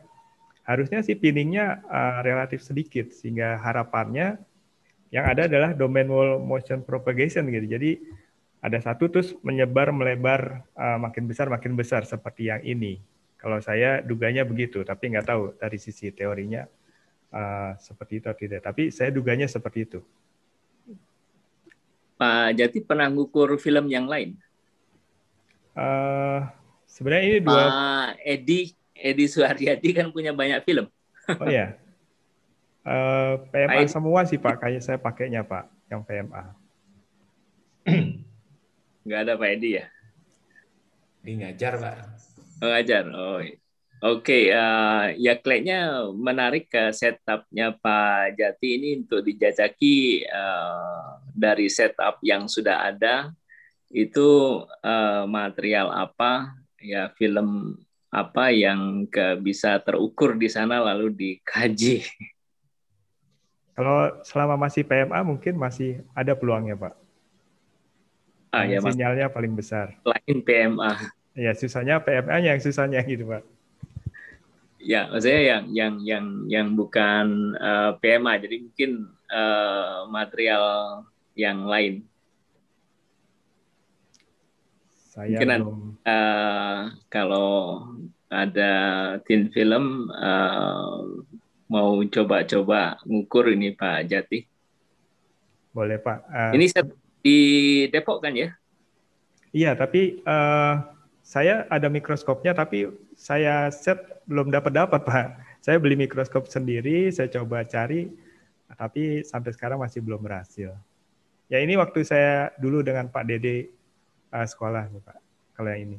harusnya sih pinningnya uh, eh, relatif sedikit sehingga harapannya yang ada adalah domain wall motion propagation gitu. Jadi ada satu terus menyebar melebar uh, makin besar makin besar seperti yang ini. Kalau saya duganya begitu, tapi nggak tahu dari sisi teorinya uh, seperti itu atau tidak. Tapi saya duganya seperti itu. Pak Jati pernah ngukur film yang lain? Uh, sebenarnya ini dua. Pak Edi Edi Suharyadi kan punya banyak film. Oh iya. Uh, eh, PMA semua sih Pak, kayak saya pakainya Pak, yang PMA. Enggak ada Pak Edi ya? Ini ngajar Pak. Oh, ngajar, oh iya. Oke, okay, uh, eh, ya kliknya menarik ke eh, setupnya Pak Jati ini untuk dijajaki uh, dari setup yang sudah ada itu uh, material apa ya film apa yang ke, bisa terukur di sana lalu dikaji. Kalau selama masih PMA mungkin masih ada peluangnya Pak. Ah, ya, sinyalnya paling besar. Lain PMA. Ya susahnya PMA yang susahnya gitu Pak. Ya maksudnya yang yang yang yang bukan uh, eh, PMA jadi mungkin uh, material yang lain. Saya Mungkin belum... uh, kalau ada tim film uh, mau coba-coba ngukur ini Pak Jati. Boleh Pak. Uh, ini di Depok kan ya? Iya, tapi uh, saya ada mikroskopnya, tapi saya set belum dapat dapat Pak. Saya beli mikroskop sendiri, saya coba cari, tapi sampai sekarang masih belum berhasil. Ya ini waktu saya dulu dengan Pak Dede uh, sekolah Pak, kalau yang ini.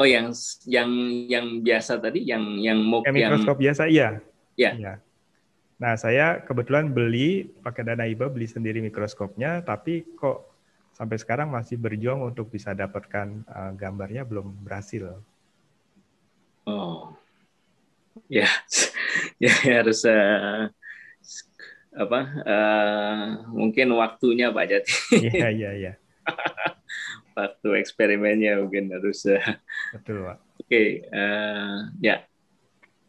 Oh yang yang yang biasa tadi yang yang mau yang mikroskop yang... biasa iya. Iya. Ya. Nah, saya kebetulan beli pakai dana IBA beli sendiri mikroskopnya tapi kok sampai sekarang masih berjuang untuk bisa dapatkan uh, gambarnya belum berhasil. Oh. Ya. Ya, ya harus uh, apa? Uh, mungkin waktunya Pak Jati. Iya, iya, iya. waktu eksperimennya mungkin harus uh, betul pak oke okay, uh, eh, ya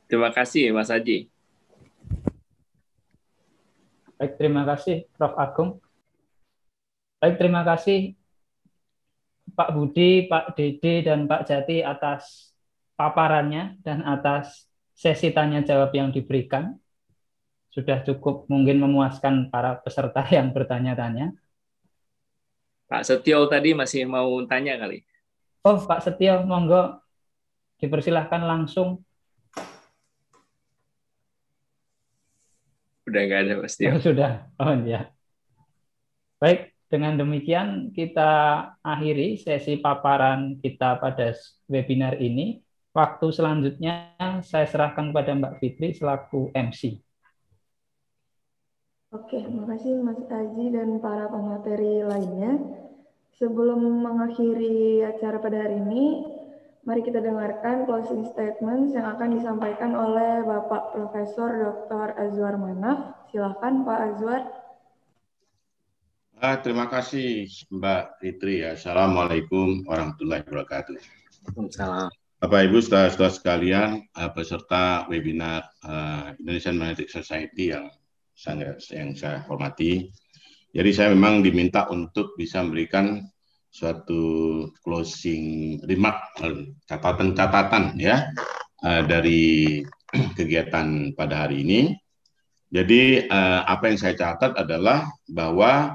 terima kasih mas Haji baik terima kasih Prof Agung baik terima kasih Pak Budi Pak Dede dan Pak Jati atas paparannya dan atas sesi tanya jawab yang diberikan sudah cukup mungkin memuaskan para peserta yang bertanya-tanya. Pak Setio tadi masih mau tanya kali. Oh, Pak Setio, monggo dipersilahkan langsung. Udah nggak ada Pak Setio. Oh, sudah. Oh ya. Baik, dengan demikian kita akhiri sesi paparan kita pada webinar ini. Waktu selanjutnya saya serahkan kepada Mbak Fitri selaku MC. Oke, terima kasih Mas Aji dan para pemateri lainnya. Sebelum mengakhiri acara pada hari ini, mari kita dengarkan closing statement yang akan disampaikan oleh Bapak Profesor Dr. Azwar Manaf. Silakan Pak Azwar. Ah, terima kasih Mbak Fitri. Ya. Assalamualaikum warahmatullahi wabarakatuh. Waalaikumsalam. Bapak Ibu, saudara-saudara sekalian, peserta ah, webinar ah, Indonesian Magnetic Society yang sangat yang saya hormati, jadi saya memang diminta untuk bisa memberikan suatu closing remark, eh, catatan-catatan ya eh, dari kegiatan pada hari ini. Jadi eh, apa yang saya catat adalah bahwa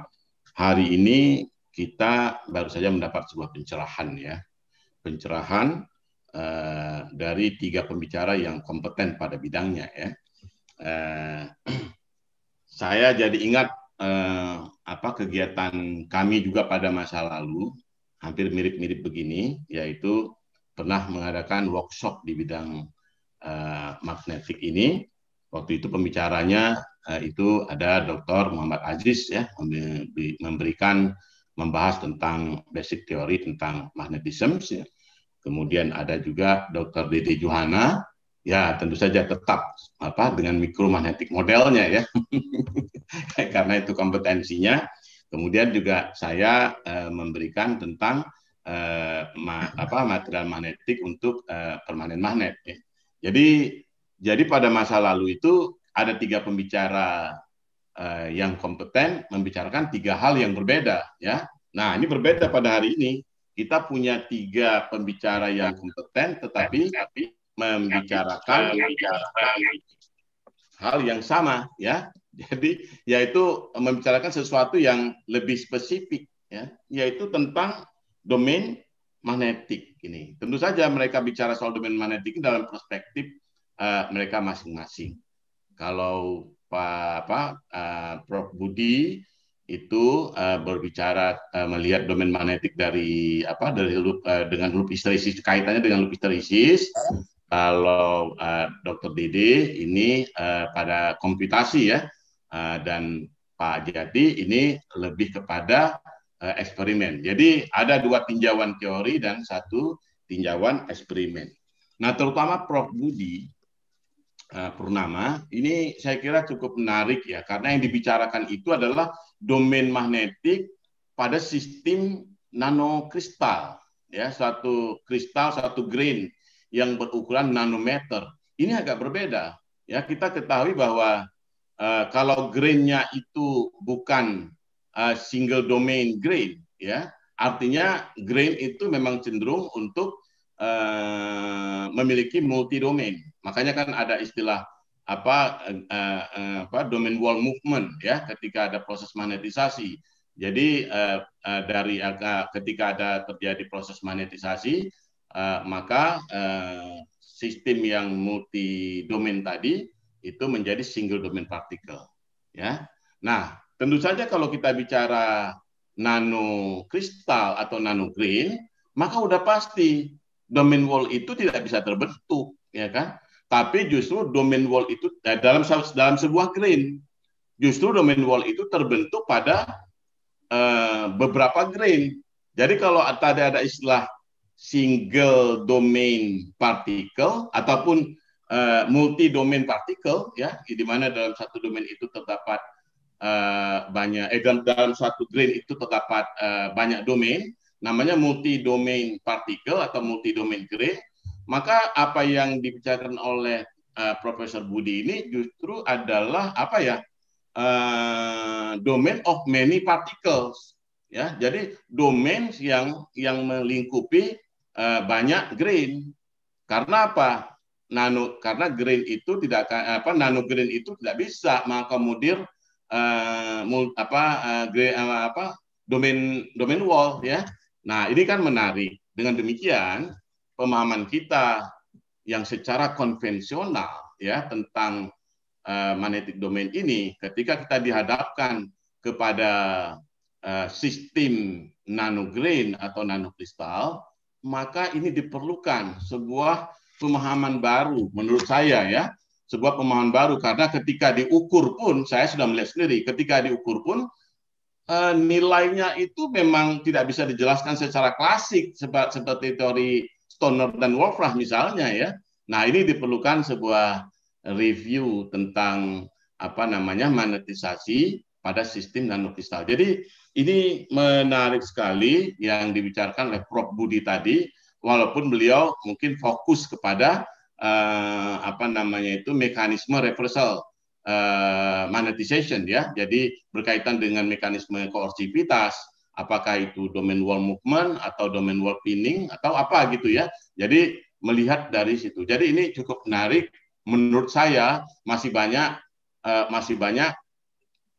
hari ini kita baru saja mendapat sebuah pencerahan ya, pencerahan dari tiga pembicara yang kompeten pada bidangnya ya. saya jadi ingat eh, apa kegiatan kami juga pada masa lalu hampir mirip-mirip begini yaitu pernah mengadakan workshop di bidang eh, magnetik ini waktu itu pembicaranya eh, itu ada Dr. Muhammad Aziz ya memberikan membahas tentang basic teori tentang magnetism ya. kemudian ada juga Dr. Dede Johana ya tentu saja tetap apa dengan mikromagnetik modelnya ya karena itu kompetensinya kemudian juga saya eh, memberikan tentang eh, ma apa material magnetik untuk eh, permanen magnet ya. jadi jadi pada masa lalu itu ada tiga pembicara eh, yang kompeten membicarakan tiga hal yang berbeda ya nah ini berbeda pada hari ini kita punya tiga pembicara yang kompeten tetapi tetapi membicarakan hal yang sama ya. Jadi yaitu membicarakan sesuatu yang lebih spesifik ya, yaitu tentang domain magnetik ini. Tentu saja mereka bicara soal domain magnetik dalam perspektif uh, mereka masing-masing. Kalau Pak apa uh, Prof Budi itu uh, berbicara uh, melihat domain magnetik dari apa dari uh, dengan huruf kaitannya dengan huruf kalau uh, eh, Dr. Dede ini uh, pada komputasi ya, uh, dan Pak Jati ini lebih kepada uh, eksperimen. Jadi ada dua tinjauan teori dan satu tinjauan eksperimen. Nah, terutama Prof. Budi uh, Purnama, ini saya kira cukup menarik ya, karena yang dibicarakan itu adalah domain magnetik pada sistem nanokristal, ya satu kristal, satu grain yang berukuran nanometer. Ini agak berbeda. Ya, kita ketahui bahwa uh, kalau grain-nya itu bukan uh, single domain grain, ya, artinya grain itu memang cenderung untuk uh, memiliki multi domain. Makanya kan ada istilah apa uh, uh, apa domain wall movement ya ketika ada proses magnetisasi. Jadi uh, uh, dari uh, ketika ada terjadi proses magnetisasi uh, maka uh, sistem yang multi domain tadi itu menjadi single domain partikel ya nah tentu saja kalau kita bicara nano kristal atau nano grain maka udah pasti domain wall itu tidak bisa terbentuk ya kan tapi justru domain wall itu eh, dalam dalam sebuah grain justru domain wall itu terbentuk pada uh, beberapa grain jadi kalau tadi ada istilah single domain particle ataupun uh, eh, multi domain particle ya di mana dalam satu domain itu terdapat uh, banyak eh dalam, dalam satu grain itu terdapat uh, banyak domain namanya multi domain particle atau multi domain grain maka apa yang dibicarakan oleh uh, Profesor Budi ini justru adalah apa ya uh, domain of many particles ya jadi domain yang yang melingkupi Eh, banyak green. Karena apa? Nano karena green itu tidak eh, apa nano green itu tidak bisa mengakomodir uh, apa uh, green, uh, apa domain domain wall ya. Nah, ini kan menarik. Dengan demikian, pemahaman kita yang secara konvensional ya tentang uh, magnetic domain ini ketika kita dihadapkan kepada uh, sistem green atau nano kristal maka ini diperlukan sebuah pemahaman baru menurut saya ya sebuah pemahaman baru karena ketika diukur pun saya sudah melihat sendiri ketika diukur pun e, nilainya itu memang tidak bisa dijelaskan secara klasik seperti, seperti teori Stoner dan Wolfram misalnya ya nah ini diperlukan sebuah review tentang apa namanya monetisasi pada sistem nanokristal jadi ini menarik sekali yang dibicarakan oleh Prof Budi tadi, walaupun beliau mungkin fokus kepada eh, apa namanya itu mekanisme reversal eh, monetization ya. Jadi berkaitan dengan mekanisme koersivitas, apakah itu domain wall movement atau domain wall pinning atau apa gitu ya. Jadi melihat dari situ. Jadi ini cukup menarik menurut saya masih banyak eh, masih banyak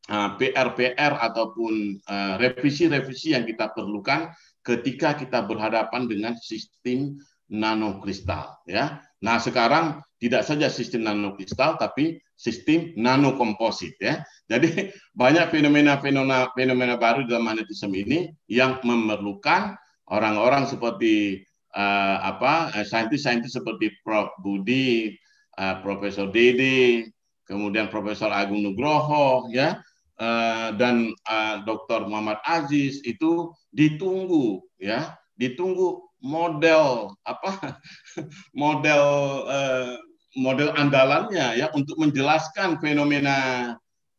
Eh, PR-PR ataupun eh, revisi-revisi yang kita perlukan ketika kita berhadapan dengan sistem nanokristal ya. Nah, sekarang tidak saja sistem nanokristal tapi sistem nanokomposit ya. Jadi banyak fenomena-fenomena fenomena baru dalam magnetisme ini yang memerlukan orang-orang seperti uh, apa saintis-saintis seperti Prof Budi, uh, Profesor Dede, kemudian Profesor Agung Nugroho ya, Eh, dan uh, eh, Dr. Muhammad Aziz itu ditunggu ya, ditunggu model apa model uh, model andalannya ya untuk menjelaskan fenomena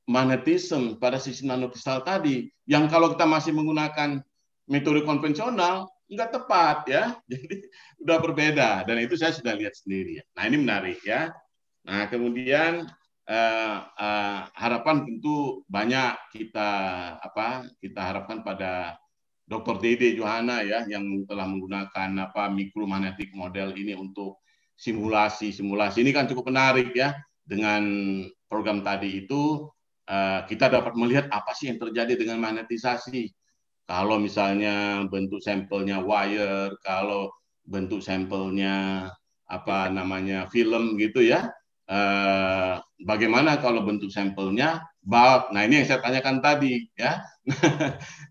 magnetisme pada sisi nanokristal tadi yang kalau kita masih menggunakan metode konvensional nggak tepat ya jadi udah berbeda dan itu saya sudah lihat sendiri ya nah ini menarik ya nah kemudian eh, eh, harapan tentu banyak kita apa kita harapkan pada Dr. Dede Johana ya yang telah menggunakan apa mikromagnetik model ini untuk simulasi simulasi ini kan cukup menarik ya dengan program tadi itu eh, kita dapat melihat apa sih yang terjadi dengan magnetisasi kalau misalnya bentuk sampelnya wire kalau bentuk sampelnya apa namanya film gitu ya Eh, bagaimana kalau bentuk sampelnya bulk. Nah ini yang saya tanyakan tadi ya.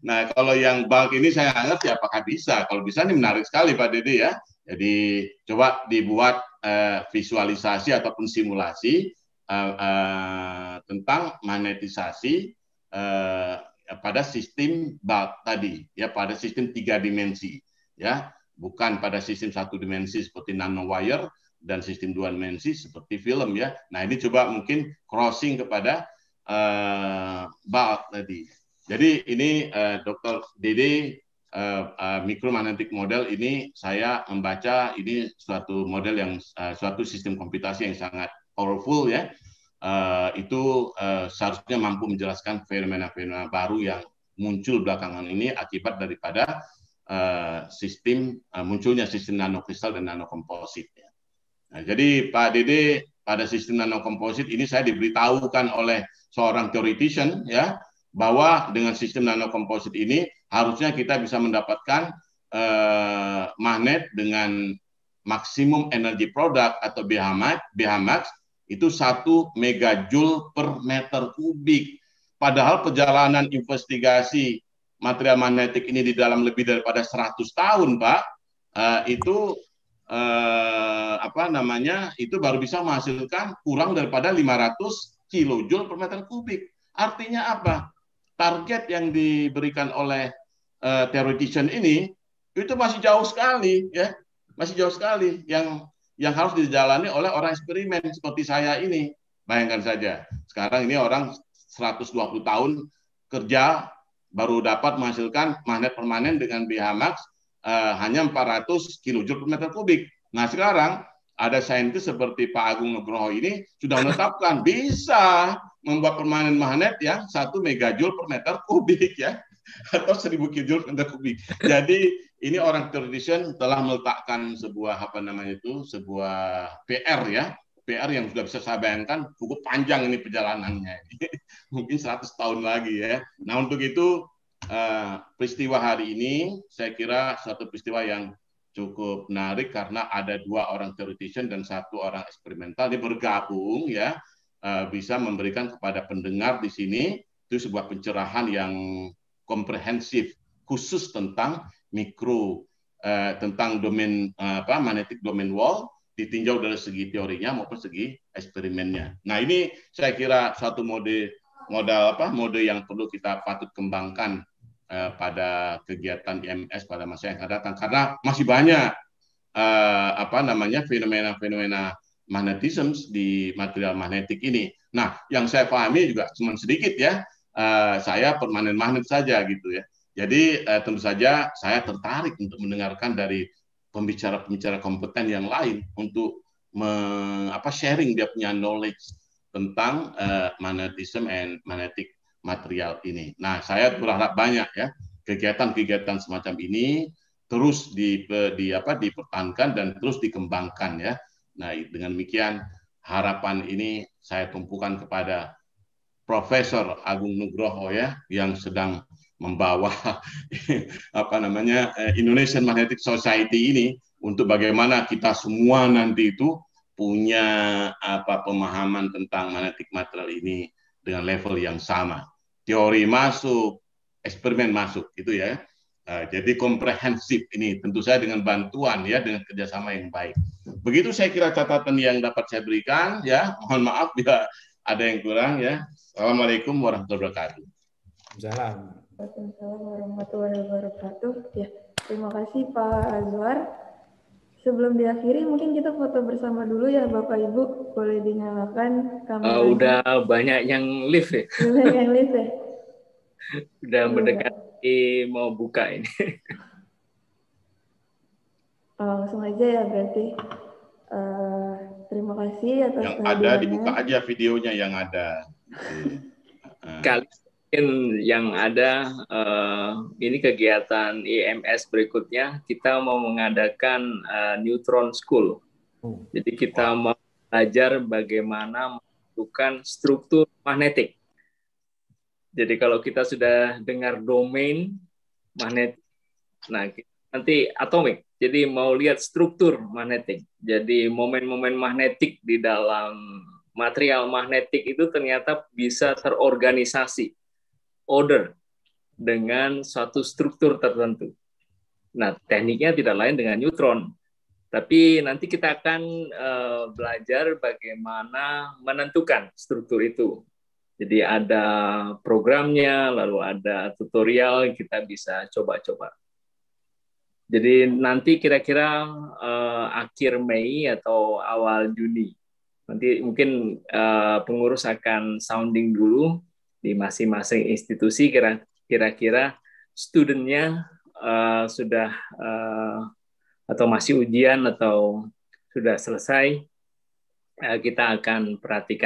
nah kalau yang bulk ini saya anggap ya apakah bisa? Kalau bisa ini menarik sekali Pak Dede ya. Jadi coba dibuat eh, visualisasi ataupun simulasi eh, eh, tentang magnetisasi eh, pada sistem bulk tadi ya pada sistem tiga dimensi ya bukan pada sistem satu dimensi seperti nanowire dan sistem dua dimensi seperti film ya. Nah ini coba mungkin crossing kepada uh, tadi. Jadi ini uh, eh, Dr. Dede uh, eh, uh, mikromagnetik model ini saya membaca ini suatu model yang uh, suatu sistem komputasi yang sangat powerful ya. Uh, itu uh, seharusnya mampu menjelaskan fenomena-fenomena baru yang muncul belakangan ini akibat daripada uh, sistem uh, munculnya sistem nanokristal dan nanokomposit. Ya. Nah, jadi Pak Dede pada sistem nanokomposit ini saya diberitahukan oleh seorang theoretician ya bahwa dengan sistem nanokomposit ini harusnya kita bisa mendapatkan eh, magnet dengan maksimum energi produk atau BH max, itu satu megajoule per meter kubik. Padahal perjalanan investigasi material magnetik ini di dalam lebih daripada 100 tahun, Pak, eh, itu eh, apa namanya itu baru bisa menghasilkan kurang daripada 500 kilojoule per meter kubik. Artinya apa? Target yang diberikan oleh eh, theoretician ini itu masih jauh sekali ya, masih jauh sekali yang yang harus dijalani oleh orang eksperimen seperti saya ini. Bayangkan saja, sekarang ini orang 120 tahun kerja baru dapat menghasilkan magnet permanen dengan BH max Eh, hanya hanya 400 kilojoule per meter kubik. Nah sekarang ada saintis seperti Pak Agung Nugroho ini sudah menetapkan bisa membuat permanen magnet ya satu megajoule per meter kubik ya atau seribu kilojoule per meter kubik. Jadi ini orang tradition telah meletakkan sebuah apa namanya itu sebuah PR ya PR yang sudah bisa saya bayangkan cukup panjang ini perjalanannya mungkin 100 tahun lagi ya. Nah untuk itu Eh, peristiwa hari ini saya kira satu peristiwa yang cukup menarik karena ada dua orang theoretician dan satu orang eksperimental dia bergabung ya eh, bisa memberikan kepada pendengar di sini itu sebuah pencerahan yang komprehensif khusus tentang mikro uh, tentang domain apa magnetic domain wall ditinjau dari segi teorinya maupun segi eksperimennya. Nah ini saya kira satu mode modal apa mode yang perlu kita patut kembangkan eh, pada kegiatan IMS pada masa yang akan datang karena masih banyak eh, apa namanya fenomena-fenomena magnetism di material magnetik ini. Nah, yang saya pahami juga cuma sedikit ya. Eh, saya permanen magnet saja gitu ya. Jadi eh, tentu saja saya tertarik untuk mendengarkan dari pembicara-pembicara kompeten yang lain untuk me, apa sharing dia punya knowledge tentang uh, magnetism and magnetic material ini. Nah, saya hmm. berharap banyak ya kegiatan-kegiatan semacam ini terus di, eh, di apa dipertahankan dan terus dikembangkan ya. Nah, dengan demikian harapan ini saya tumpukan kepada Profesor Agung Nugroho ya yang sedang membawa apa namanya eh, Indonesian Magnetic Society ini untuk bagaimana kita semua nanti itu punya apa pemahaman tentang magnetic material ini dengan level yang sama. Teori masuk, eksperimen masuk, gitu ya. Nah, jadi komprehensif ini tentu saya dengan bantuan ya dengan kerjasama yang baik. Begitu saya kira catatan yang dapat saya berikan ya. Mohon maaf bila ada yang kurang ya. Assalamualaikum warahmatullahi wabarakatuh. Salam. warahmatullahi wabarakatuh. Ya, terima kasih Pak Azwar. Sebelum diakhiri, mungkin kita foto bersama dulu ya, Bapak Ibu. Boleh dinyalakan kamera. Uh, udah banyak yang live ya. Banyak yang live ya. udah iya. mendekati mau buka ini. Oh, langsung aja ya berarti. Uh, terima kasih atas yang ada dibuka aja videonya yang ada. Kali mungkin yang ada uh, ini kegiatan IMS berikutnya kita mau mengadakan uh, neutron school. Hmm. Jadi kita wow. mau belajar bagaimana menentukan struktur magnetik. Jadi kalau kita sudah dengar domain magnetik, nah nanti atomik. Jadi mau lihat struktur magnetik. Jadi momen-momen magnetik di dalam material magnetik itu ternyata bisa terorganisasi order dengan suatu struktur tertentu. Nah, tekniknya tidak lain dengan neutron. Tapi nanti kita akan uh, belajar bagaimana menentukan struktur itu. Jadi ada programnya, lalu ada tutorial, kita bisa coba-coba. Jadi nanti kira-kira uh, akhir Mei atau awal Juni. Nanti mungkin uh, pengurus akan sounding dulu di masing-masing institusi kira-kira studentnya uh, sudah uh, atau masih ujian atau sudah selesai uh, kita akan perhatikan